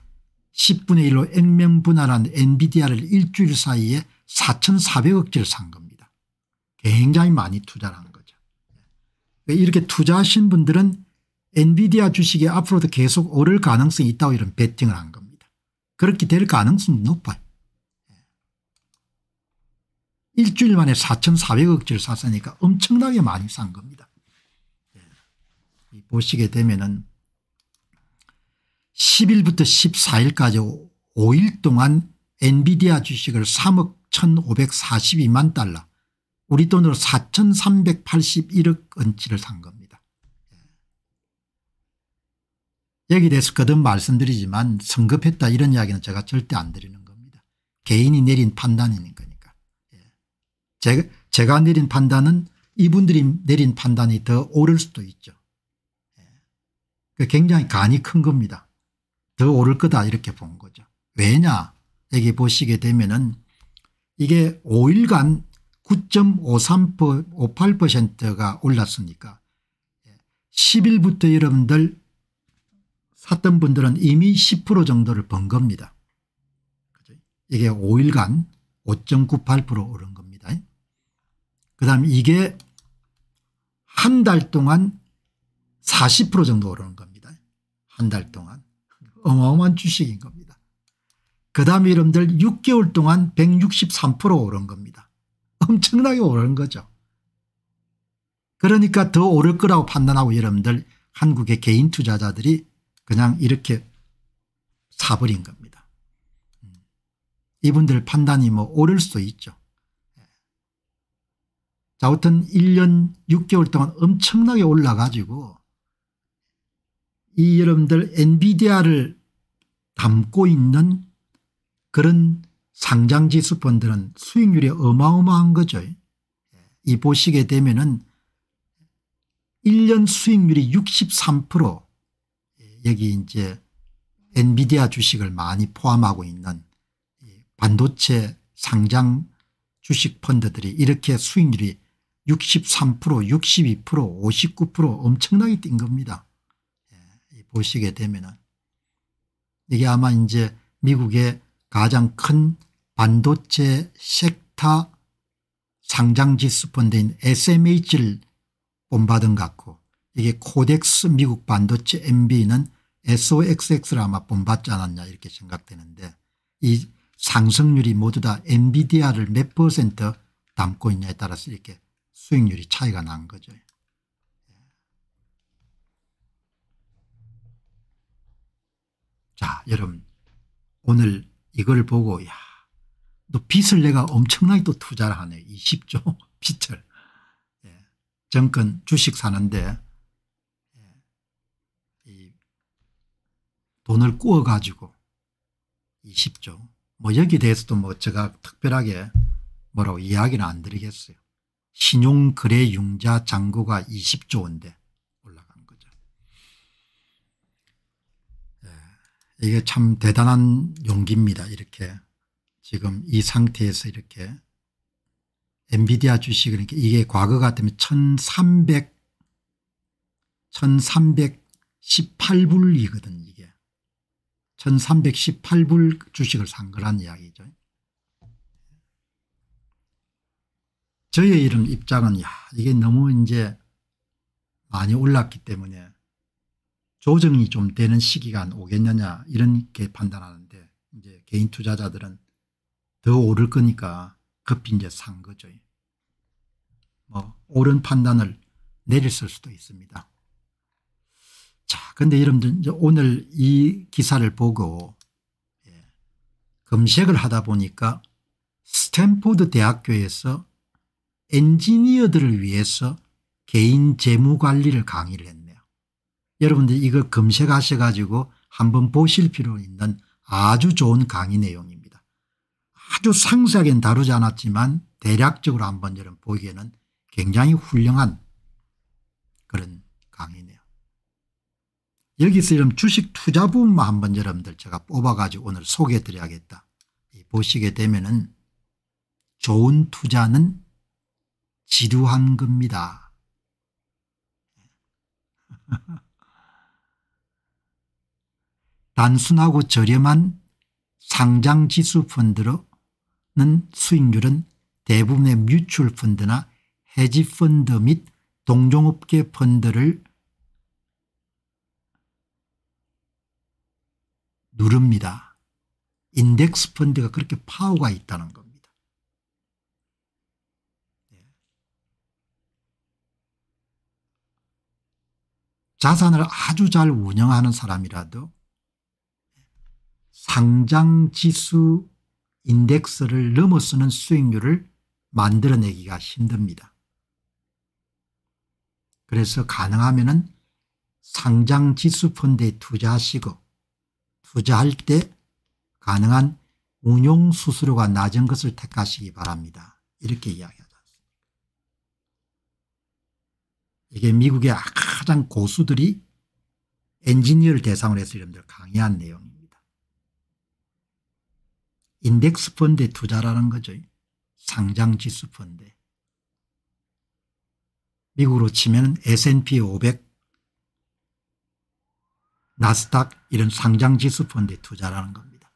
10분의 1로 액면 분할한 엔비디아를 일주일 사이에 4 4 0 0억지리산 겁니다. 굉장히 많이 투자를 한 거죠. 예. 이렇게 투자하신 분들은 엔비디아 주식이 앞으로도 계속 오를 가능성이 있다고 이런 베팅을 한 겁니다. 그렇게 될 가능성이 높아요. 예. 일주일 만에 4,400억짜리 샀으니까 엄청나게 많이 산 겁니다. 예. 보시게 되면은 10일부터 14일까지 5일 동안 엔비디아 주식을 3억 1542만 달러 우리 돈으로 4381억 원치를 산 겁니다. 예. 여기 대해서 거듭 말씀드리지만 성급했다 이런 이야기는 제가 절대 안 드리는 겁니다. 개인이 내린 판단이 거니까. 그러니까. 예. 제가, 제가 내린 판단은 이분들이 내린 판단이 더 옳을 수도 있죠. 예. 그 굉장히 간이 큰 겁니다. 더 오를 거다 이렇게 본 거죠. 왜냐 여기 보시게 되면은 이게 5일간 9.58%가 올랐으니까 10일부터 예, 여러분들 샀던 분들은 이미 10% 정도를 번 겁니다. 이게 5일간 5.98% 오른 겁니다. 그 다음 이게 한 달 동안 40% 정도 오르는 겁니다. 한 달 동안. 어마어마한 주식인 겁니다. 그 다음 이름들 6개월 동안 163% 오른 겁니다. 엄청나게 오른 거죠. 그러니까 더 오를 거라고 판단하고 여러분들 한국의 개인 투자자들이 그냥 이렇게 사버린 겁니다. 이분들 판단이 뭐 오를 수도 있죠. 자, 어떤 1년 6개월 동안 엄청나게 올라가지고 이 여러분들 엔비디아를 담고 있는 그런 상장지수 펀드는 수익률이 어마어마한 거죠. 이 보시게 되면 은 1년 수익률이 63% 여기 이제 엔비디아 주식을 많이 포함하고 있는 반도체 상장 주식 펀드들이 이렇게 수익률이 63% 62% 59% 엄청나게 뛴 겁니다. 예, 보시게 되면 은 이게 아마 이제 미국의 가장 큰 반도체 섹타 상장지수 펀드인 SMH를 본받은 것 같고 이게 코덱스 미국 반도체 MB는 SOXX를 아마 본받지 않았냐 이렇게 생각되는데 이 상승률이 모두 다 엔비디아를 몇 퍼센트 담고 있냐에 따라서 이렇게 수익률이 차이가 난 거죠. 자, 여러분 오늘 이걸 보고 야, 너 빚을 내가 엄청나게 또 투자를 하네. 20조 빚을. 예. 정권 주식 사는데 예. 돈을 꾸어 가지고 20조 뭐 여기 대해서도 뭐 제가 특별하게 뭐라고 이야기는 안 드리겠어요. 신용거래융자 잔고가 20조인데 이게 참 대단한 용기입니다. 이렇게 지금 이 상태에서 이렇게 엔비디아 주식 그러니까 이게 과거 같으면 1300 1318불이거든 이게 1318불 주식을 산 거란 이야기죠. 저의 이런 입장은 야 이게 너무 이제 많이 올랐기 때문에 조정이 좀 되는 시기가 오겠느냐 이렇게 판단하는데 이제 개인 투자자들은 더 오를 거니까 급히 이제 산 거죠. 뭐 옳은 판단을 내렸을 수도 있습니다. 자, 근데 여러분들 이제 오늘 이 기사를 보고 예, 검색을 하다 보니까 스탠포드 대학교에서 엔지니어들을 위해서 개인 재무 관리를 강의를 했는데 여러분들이 이걸 검색하셔 가지고 한번 보실 필요 있는 아주 좋은 강의 내용입니다. 아주 상세하게는 다루지 않았지만 대략적으로 한번 여러분 보기에는 굉장히 훌륭한 그런 강의네요. 여기서 이런 주식 투자 부분만 한번 여러분들 제가 뽑아가지고 오늘 소개해 드려야겠다. 보시게 되면은 좋은 투자는 지루한 겁니다. 단순하고 저렴한 상장지수 펀드로는 수익률은 대부분의 뮤추얼 펀드나 해지펀드 및 동종업계 펀드를 누릅니다. 인덱스 펀드가 그렇게 파워가 있다는 겁니다. 네. 자산을 아주 잘 운영하는 사람이라도 상장지수 인덱스를 넘어서는 수익률을 만들어내기가 힘듭니다. 그래서 가능하면 은 상장지수 펀드에 투자하시고 투자할 때 가능한 운용수수료가 낮은 것을 택하시기 바랍니다. 이렇게 이야기하지 않습니까? 이게 미국의 가장 고수들이 엔지니어를 대상으로 해서 여러분들 강의한 내용 인덱스 펀드에 투자라는 거죠. 상장 지수 펀드. 미국으로 치면 S&P 500, 나스닥 이런 상장 지수 펀드에 투자라는 겁니다.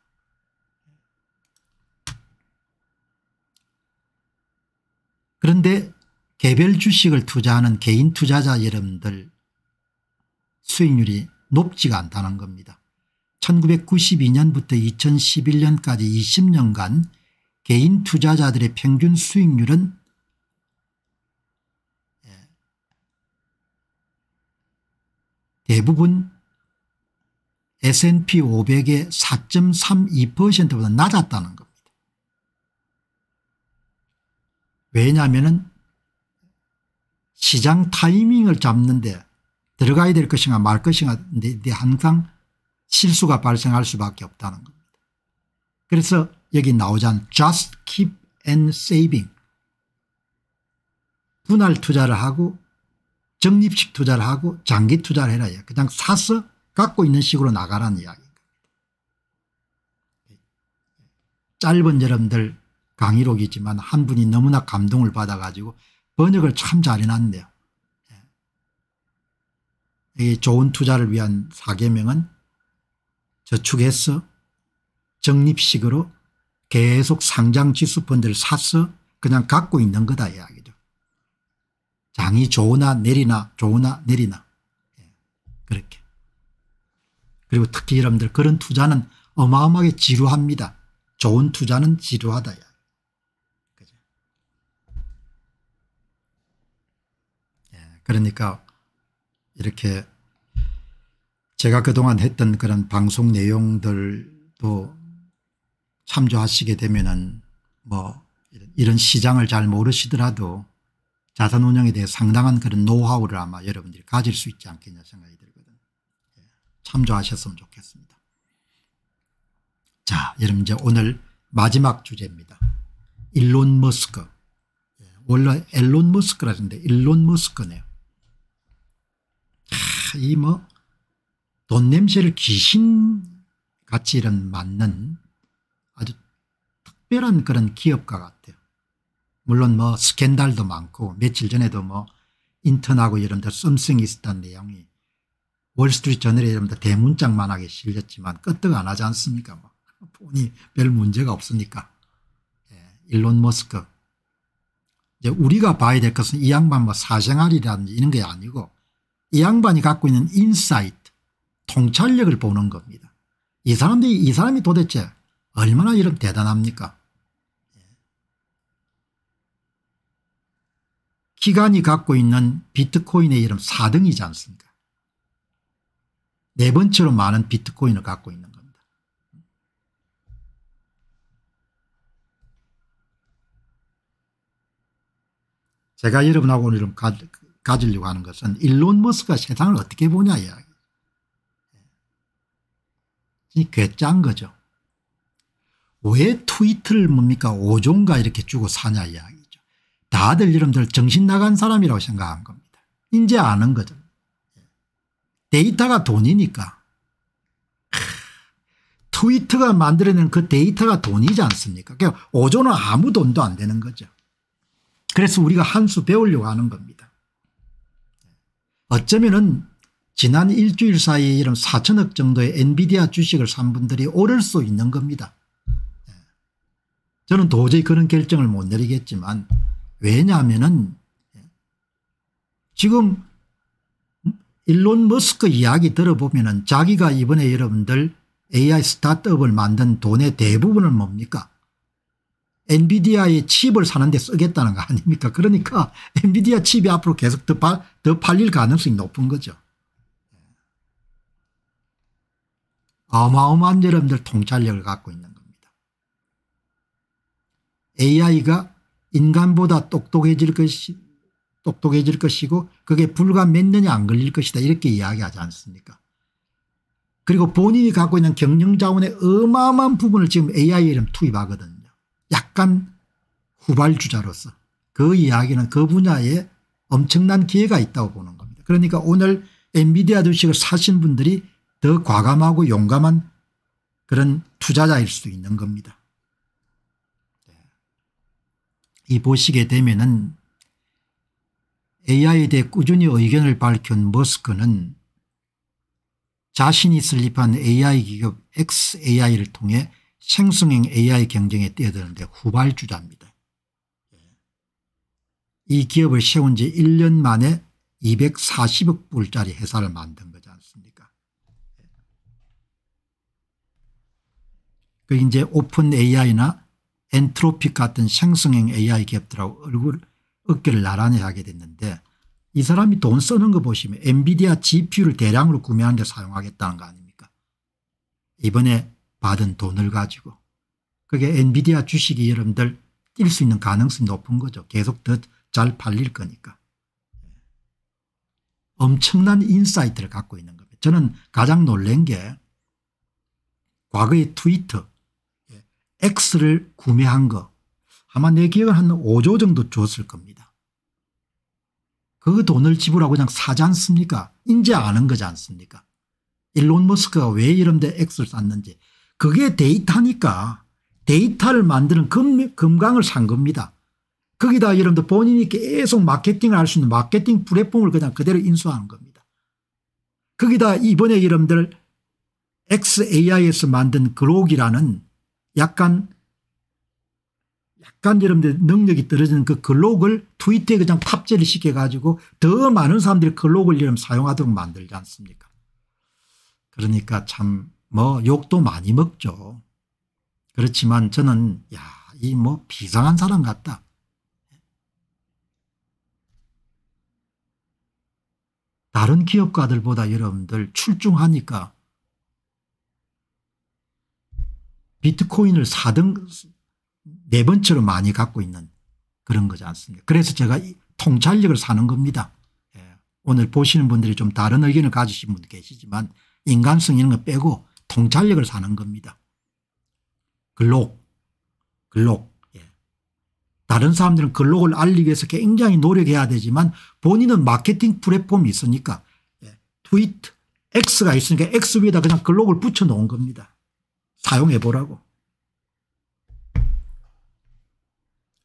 그런데 개별 주식을 투자하는 개인 투자자 여러분들 수익률이 높지가 않다는 겁니다. 1992년부터 2011년까지 20년간 개인 투자자들의 평균 수익률은 예. 대부분 S&P 500의 4.32%보다 낮았다는 겁니다. 왜냐하면 시장 타이밍을 잡는데 들어가야 될 것인가 말 것인가에 항상 실수가 발생할 수밖에 없다는 겁니다. 그래서 여기 나오자 just keep and saving. 분할 투자를 하고 적립식 투자를 하고 장기 투자를 해라. 그냥 사서 갖고 있는 식으로 나가라는 이야기입니다. 짧은 여러분들 강의록이지만 한 분이 너무나 감동을 받아가지고 번역을 참 잘해놨네요. 예. 이 좋은 투자를 위한 사계명은 저축했어? 적립식으로 계속 상장 지수 펀드를 샀어? 그냥 갖고 있는 거다 이야기죠. 장이 좋으나 내리나 좋으나 내리나 예, 그렇게. 그리고 특히 여러분들 그런 투자는 어마어마하게 지루합니다. 좋은 투자는 지루하다. 그죠? 예, 그러니까 이렇게 제가 그동안 했던 그런 방송 내용들도 참조하시게 되면은 뭐 이런 시장을 잘 모르시더라도 자산 운영에 대해 상당한 그런 노하우를 아마 여러분들이 가질 수 있지 않겠냐 생각이 들거든요. 예, 참조하셨으면 좋겠습니다. 자, 여러분 이제 오늘 마지막 주제입니다. 일론 머스크. 예, 원래 엘론 머스크라는데 일론 머스크네요. 이뭐 돈 냄새를 귀신같이 이런 맡는 아주 특별한 그런 기업가 같아요. 물론 뭐 스캔달도 많고 며칠 전에도 뭐 인턴하고 이런 데 썸씽이 있었다 내용이 월스트리트 저널에 이런 데 대문짝만하게 실렸지만 끄떡 안 하지 않습니까? 뭐. 보니 별 문제가 없으니까. 예, 일론 머스크. 이제 우리가 봐야 될 것은 이 양반 뭐 사생활이라든지 이런 게 아니고 이 양반이 갖고 있는 인사이트 통찰력을 보는 겁니다. 이 사람들이 이 사람이 도대체 얼마나 이런 대단합니까? 예. 기관이 갖고 있는 비트코인의 이름 4등이지 않습니까? 네 번째로 많은 비트코인을 갖고 있는 겁니다. 제가 여러분하고 오늘 가지려고 하는 것은 일론 머스가 세상을 어떻게 보냐 이야기. 괴짠 거죠. 왜 트위트를 뭡니까 오종가 이렇게 주고 사냐 이야기죠. 다들 이름들 정신 나간 사람이라고 생각한 겁니다. 이제 아는 거죠. 데이터가 돈이니까. 트위트가 만들어낸 그 데이터가 돈이지 않습니까? 그러니까 오조는 아무 돈도 안 되는 거죠. 그래서 우리가 한 수 배우려고 하는 겁니다. 어쩌면은 지난 일주일 사이에 이런 4천억 정도의 엔비디아 주식을 산 분들이 오를 수 있는 겁니다. 예. 저는 도저히 그런 결정을 못 내리겠지만 왜냐하면 지금 일론 머스크 이야기 들어보면 자기가 이번에 여러분들 AI 스타트업을 만든 돈의 대부분은 뭡니까? 엔비디아의 칩을 사는 데 쓰겠다는 거 아닙니까? 그러니까 엔비디아 칩이 앞으로 계속 더, 파, 더 팔릴 가능성이 높은 거죠. 어마어마한 여러분들 통찰력을 갖고 있는 겁니다. AI가 인간보다 똑똑해질 것이 똑똑해질 것이고 그게 불과 몇 년이 안 걸릴 것이다 이렇게 이야기하지 않습니까 그리고 본인이 갖고 있는 경영자원의 어마어마한 부분을 지금 AI에 투입하거든요. 약간 후발주자로서 그 이야기는 그 분야에 엄청난 기회가 있다고 보는 겁니다. 그러니까 오늘 엔비디아 주식을 사신 분들이 더 과감하고 용감한 그런 투자자일 수도 있는 겁니다. 이 보시게 되면은 AI에 대해 꾸준히 의견을 밝힌 머스크는 자신이 설립한 AI 기업 XAI를 통해 생성형 AI 경쟁에 뛰어드는데 후발주자입니다. 이 기업을 세운 지 1년 만에 240억 불짜리 회사를 만든 그 이제 오픈 AI나 엔트로픽 같은 생성형 AI 기업들하고 얼굴 어깨를 나란히 하게 됐는데 이 사람이 돈 쓰는 거 보시면 엔비디아 GPU를 대량으로 구매하는 데 사용하겠다는 거 아닙니까 이번에 받은 돈을 가지고 그게 엔비디아 주식이 여러분들 뛸 수 있는 가능성이 높은 거죠 계속 더 잘 팔릴 거니까 엄청난 인사이트를 갖고 있는 겁니다 저는 가장 놀란 게 과거의 트위터 X를 구매한 거 아마 내 기억은 한 5조 정도 줬을 겁니다. 그 돈을 지불하고 그냥 사지 않습니까? 인제 아는 거지 않습니까? 일론 머스크가 왜 이런 데 X를 샀는지 그게 데이터니까 데이터를 만드는 금, 금강을 산 겁니다. 거기다 여러분들 본인이 계속 마케팅을 할 수 있는 마케팅 플랫폼을 그냥 그대로 인수하는 겁니다. 거기다 이번에 여러분들 XAI에서 만든 그록이라는 약간 약간 여러분들 능력이 떨어지는 그 글록을 트위터에 그냥 탑재를 시켜가지고 더 많은 사람들이 글록을 이름 사용하도록 만들지 않습니까 그러니까 참 뭐 욕도 많이 먹죠. 그렇지만 저는 야이 뭐 비상한 사람 같다. 다른 기업가들보다 여러분들 출중하니까 비트코인을 4등 네 번째로 많이 갖고 있는 그런 거지 않습니까 그래서 제가 통찰력을 사는 겁니다. 예. 오늘 보시는 분들이 좀 다른 의견을 가지신 분도 계시지만 인간성 이런 거 빼고 통찰력을 사는 겁니다. 글록 글록 예. 다른 사람들은 글록을 알리기 위해서 굉장히 노력해야 되지만 본인은 마케팅 플랫폼이 있으니까 예. 트위트 X가 있으니까 X 위에다 그냥 글록을 붙여놓은 겁니다. 사용해 보라고.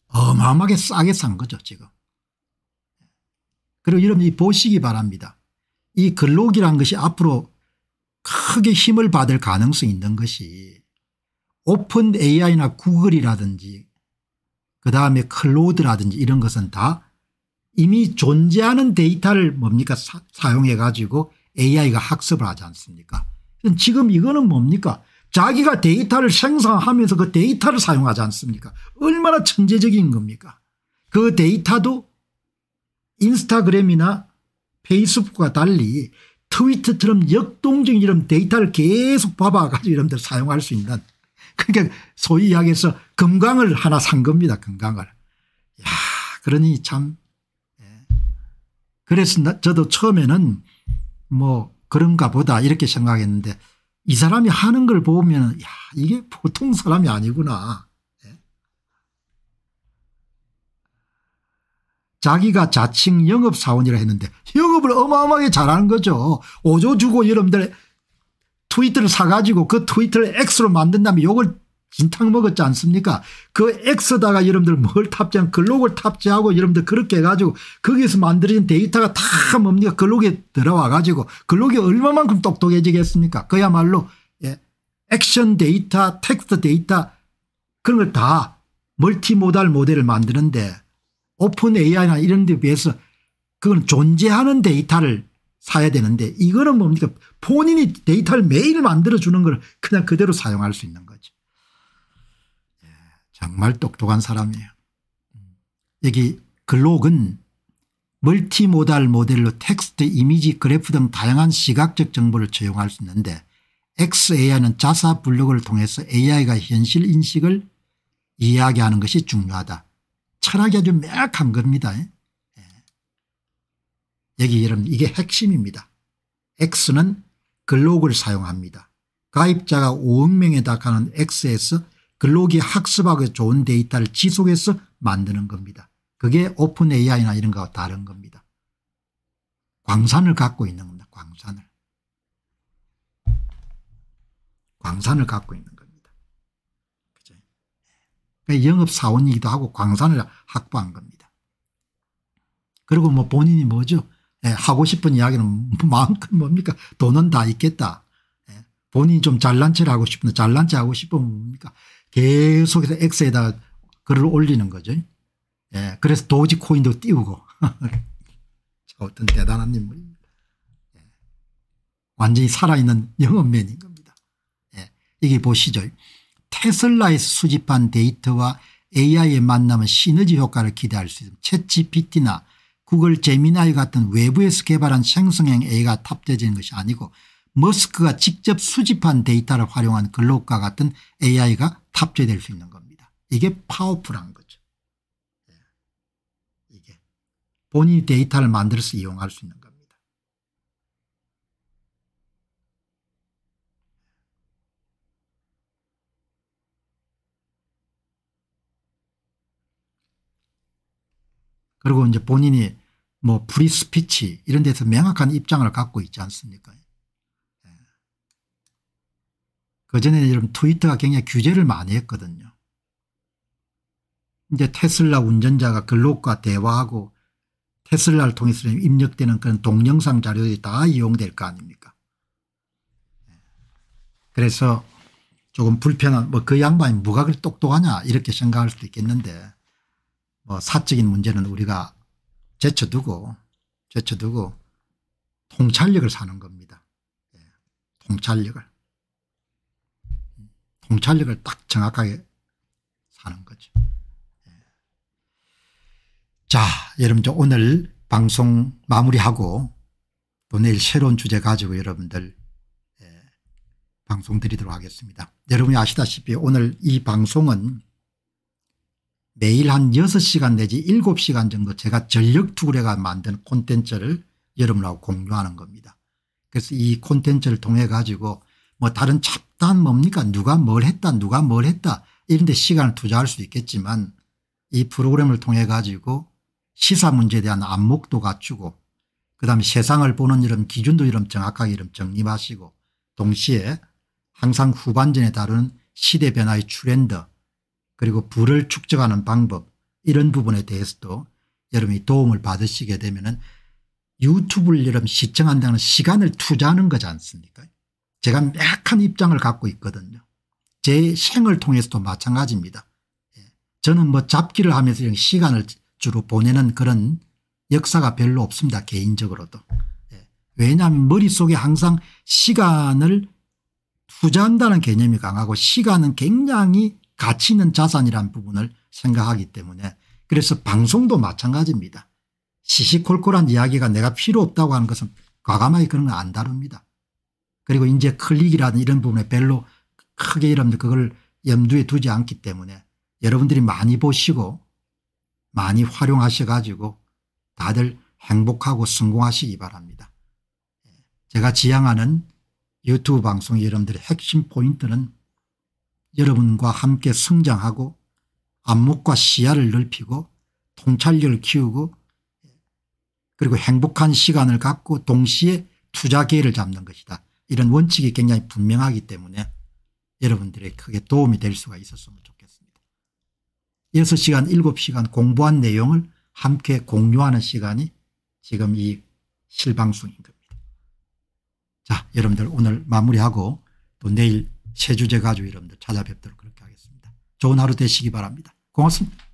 어마어마하게 싸게 산 거죠 지금. 그리고 여러분 이 보시기 바랍니다. 이 글록이란 것이 앞으로 크게 힘을 받을 가능성이 있는 것이 오픈 AI나 구글이라든지 그다음에 클로드라든지 이런 것은 다 이미 존재하는 데이터를 뭡니까 사, 용해 가지고 AI가 학습을 하지 않습니까 지금 이거는 뭡니까 자기가 데이터를 생성하면서 그 데이터를 사용하지 않습니까? 얼마나 천재적인 겁니까? 그 데이터도 인스타그램이나 페이스북과 달리 트위터처럼 역동적인 이런 데이터를 계속 봐봐가지고 이런들 사용할 수 있는 그러니까 소위 이야기해서 건강을 하나 산 겁니다. 건강을야 그러니 참 예. 그래서 저도 처음에는 뭐 그런가 보다 이렇게 생각했는데 이 사람이 하는 걸 보면 야 이게 보통 사람이 아니구나. 예. 자기가 자칭 영업사원이라 했는데 영업을 어마어마하게 잘하는 거죠. 5조 주고 여러분들 트위터를 사가지고 그 트위터를 X로 만든 다음에 이걸 진탕 먹었지 않습니까 그엑스다가 여러분들 뭘 탑재한 글록을 탑재하고 여러분들 그렇게 해가지고 거기에서 만들어진 데이터가 다 뭡니까 글록에 들어와 가지고 글록이 얼마만큼 똑똑해지겠습니까 그야말로 예. 액션 데이터 텍스트 데이터 그런 걸 다 멀티모달 모델을 만드는데 오픈 AI나 이런 데 비해서 그건 존재하는 데이터를 사야 되는데 이거는 뭡니까 본인이 데이터를 매일 만들어주는 걸 그냥 그대로 사용할 수 있는 정말 똑똑한 사람이에요. 여기 글록은 멀티모달 모델로 텍스트 이미지 그래프 등 다양한 시각적 정보를 제공할 수 있는데 XAI는 자사 분석을 통해서 AI가 현실 인식을 이야기하는 것이 중요하다. 철학이 아주 명확한 겁니다. 예. 여기 여러분 이게 핵심입니다. X는 글록을 사용합니다. 가입자가 5억 명에 달하는 XS 글로기 학습하고 좋은 데이터를 지속해서 만드는 겁니다. 그게 오픈 AI나 이런 거와 다른 겁니다. 광산을 갖고 있는 겁니다. 광산을. 광산을 갖고 있는 겁니다. 그죠? 그러니까 영업사원이기도 하고 광산을 확보한 겁니다. 그리고 뭐 본인이 뭐죠? 예, 하고 싶은 이야기는 마음껏 뭡니까? 돈은 다 있겠다. 예, 본인이 좀 잘난 체를 하고 싶은데 잘난 체 하고 싶으면 뭡니까? 계속해서 엑스에다 글을 올리는 거죠. 예. 그래서 도지 코인도 띄우고. 어떤 대단한 인물입니다. 예. 완전히 살아있는 영업맨인 겁니다. 예. 이게 보시죠. 테슬라에서 수집한 데이터와 AI의 만남은 시너지 효과를 기대할 수 있음. 챗GPT나 구글 제미나이 같은 외부에서 개발한 생성형 AI가 탑재되는 것이 아니고 머스크가 직접 수집한 데이터를 활용한 글로과 같은 AI가 탑재될 수 있는 겁니다. 이게 파워풀한 거죠. 예. 이게 본인이 데이터를 만들어서 이용할 수 있는 겁니다. 그리고 이제 본인이 뭐 프리스피치 이런 데서 명확한 입장을 갖고 있지 않습니까? 그전에 여러분 트위터가 굉장히 규제를 많이 했거든요. 이제 테슬라 운전자가 글록과 대화하고 테슬라를 통해서 입력되는 그런 동영상 자료들이 다 이용될 거 아닙니까 그래서 조금 불편한 뭐 그 양반이 뭐가 그리 똑똑하냐 이렇게 생각할 수도 있겠는데 뭐 사적인 문제는 우리가 제쳐두고 제쳐두고 통찰력을 사는 겁니다. 예, 통찰력을. 통찰력을 딱 정확하게 사는 거죠. 예. 자 여러분 오늘 방송 마무리하고 또 내일 새로운 주제 가지고 여러분들 예, 방송 드리도록 하겠습니다. 여러분이 아시다시피 오늘 이 방송은 매일 한 6시간 내지 7시간 정도 제가 전력투구를 해가 만든 콘텐츠를 여러분하고 공유하는 겁니다. 그래서 이 콘텐츠를 통해 가지고 뭐 다른 잡단 뭡니까 누가 뭘 했다 누가 뭘 했다 이런 데 시간을 투자할 수 있겠지만 이 프로그램을 통해 가지고 시사 문제에 대한 안목도 갖추고 그다음에 세상을 보는 이름 기준도 이름 정확하게 이름 정립하시고 동시에 항상 후반전에 다른 시대 변화의 트렌드 그리고 불을 축적하는 방법 이런 부분에 대해서도 여러분이 도움을 받으시게 되면 은 유튜브를 여러분 시청한다는 시간을 투자하는 거지 않습니까 제가 약한 입장을 갖고 있거든요. 제 생을 통해서도 마찬가지입니다. 예. 저는 뭐 잡기를 하면서 시간을 주로 보내는 그런 역사가 별로 없습니다. 개인적으로도. 예. 왜냐하면 머릿속에 항상 시간을 투자한다는 개념이 강하고 시간은 굉장히 가치 있는 자산이란 부분을 생각하기 때문에 그래서 방송도 마찬가지입니다. 시시콜콜한 이야기가 내가 필요 없다고 하는 것은 과감하게 그런 걸안 다룹니다. 그리고 이제 클릭이라든 이런 부분에 별로 크게 여러분들 그걸 염두에 두지 않기 때문에 여러분들이 많이 보시고 많이 활용하셔 가지고 다들 행복하고 성공하시기 바랍니다. 제가 지향하는 유튜브 방송 여러분들의 핵심 포인트는 여러분과 함께 성장하고 안목과 시야를 넓히고 통찰력을 키우고 그리고 행복한 시간을 갖고 동시에 투자 기회를 잡는 것이다. 이런 원칙이 굉장히 분명하기 때문에 여러분들의 크게 도움이 될 수가 있었으면 좋겠습니다. 6시간 7시간 공부한 내용을 함께 공유하는 시간이 지금 이 실방송인 겁니다. 자 여러분들 오늘 마무리하고 또 내일 새 주제 가지고 여러분들 찾아뵙도록 그렇게 하겠습니다. 좋은 하루 되시기 바랍니다. 고맙습니다.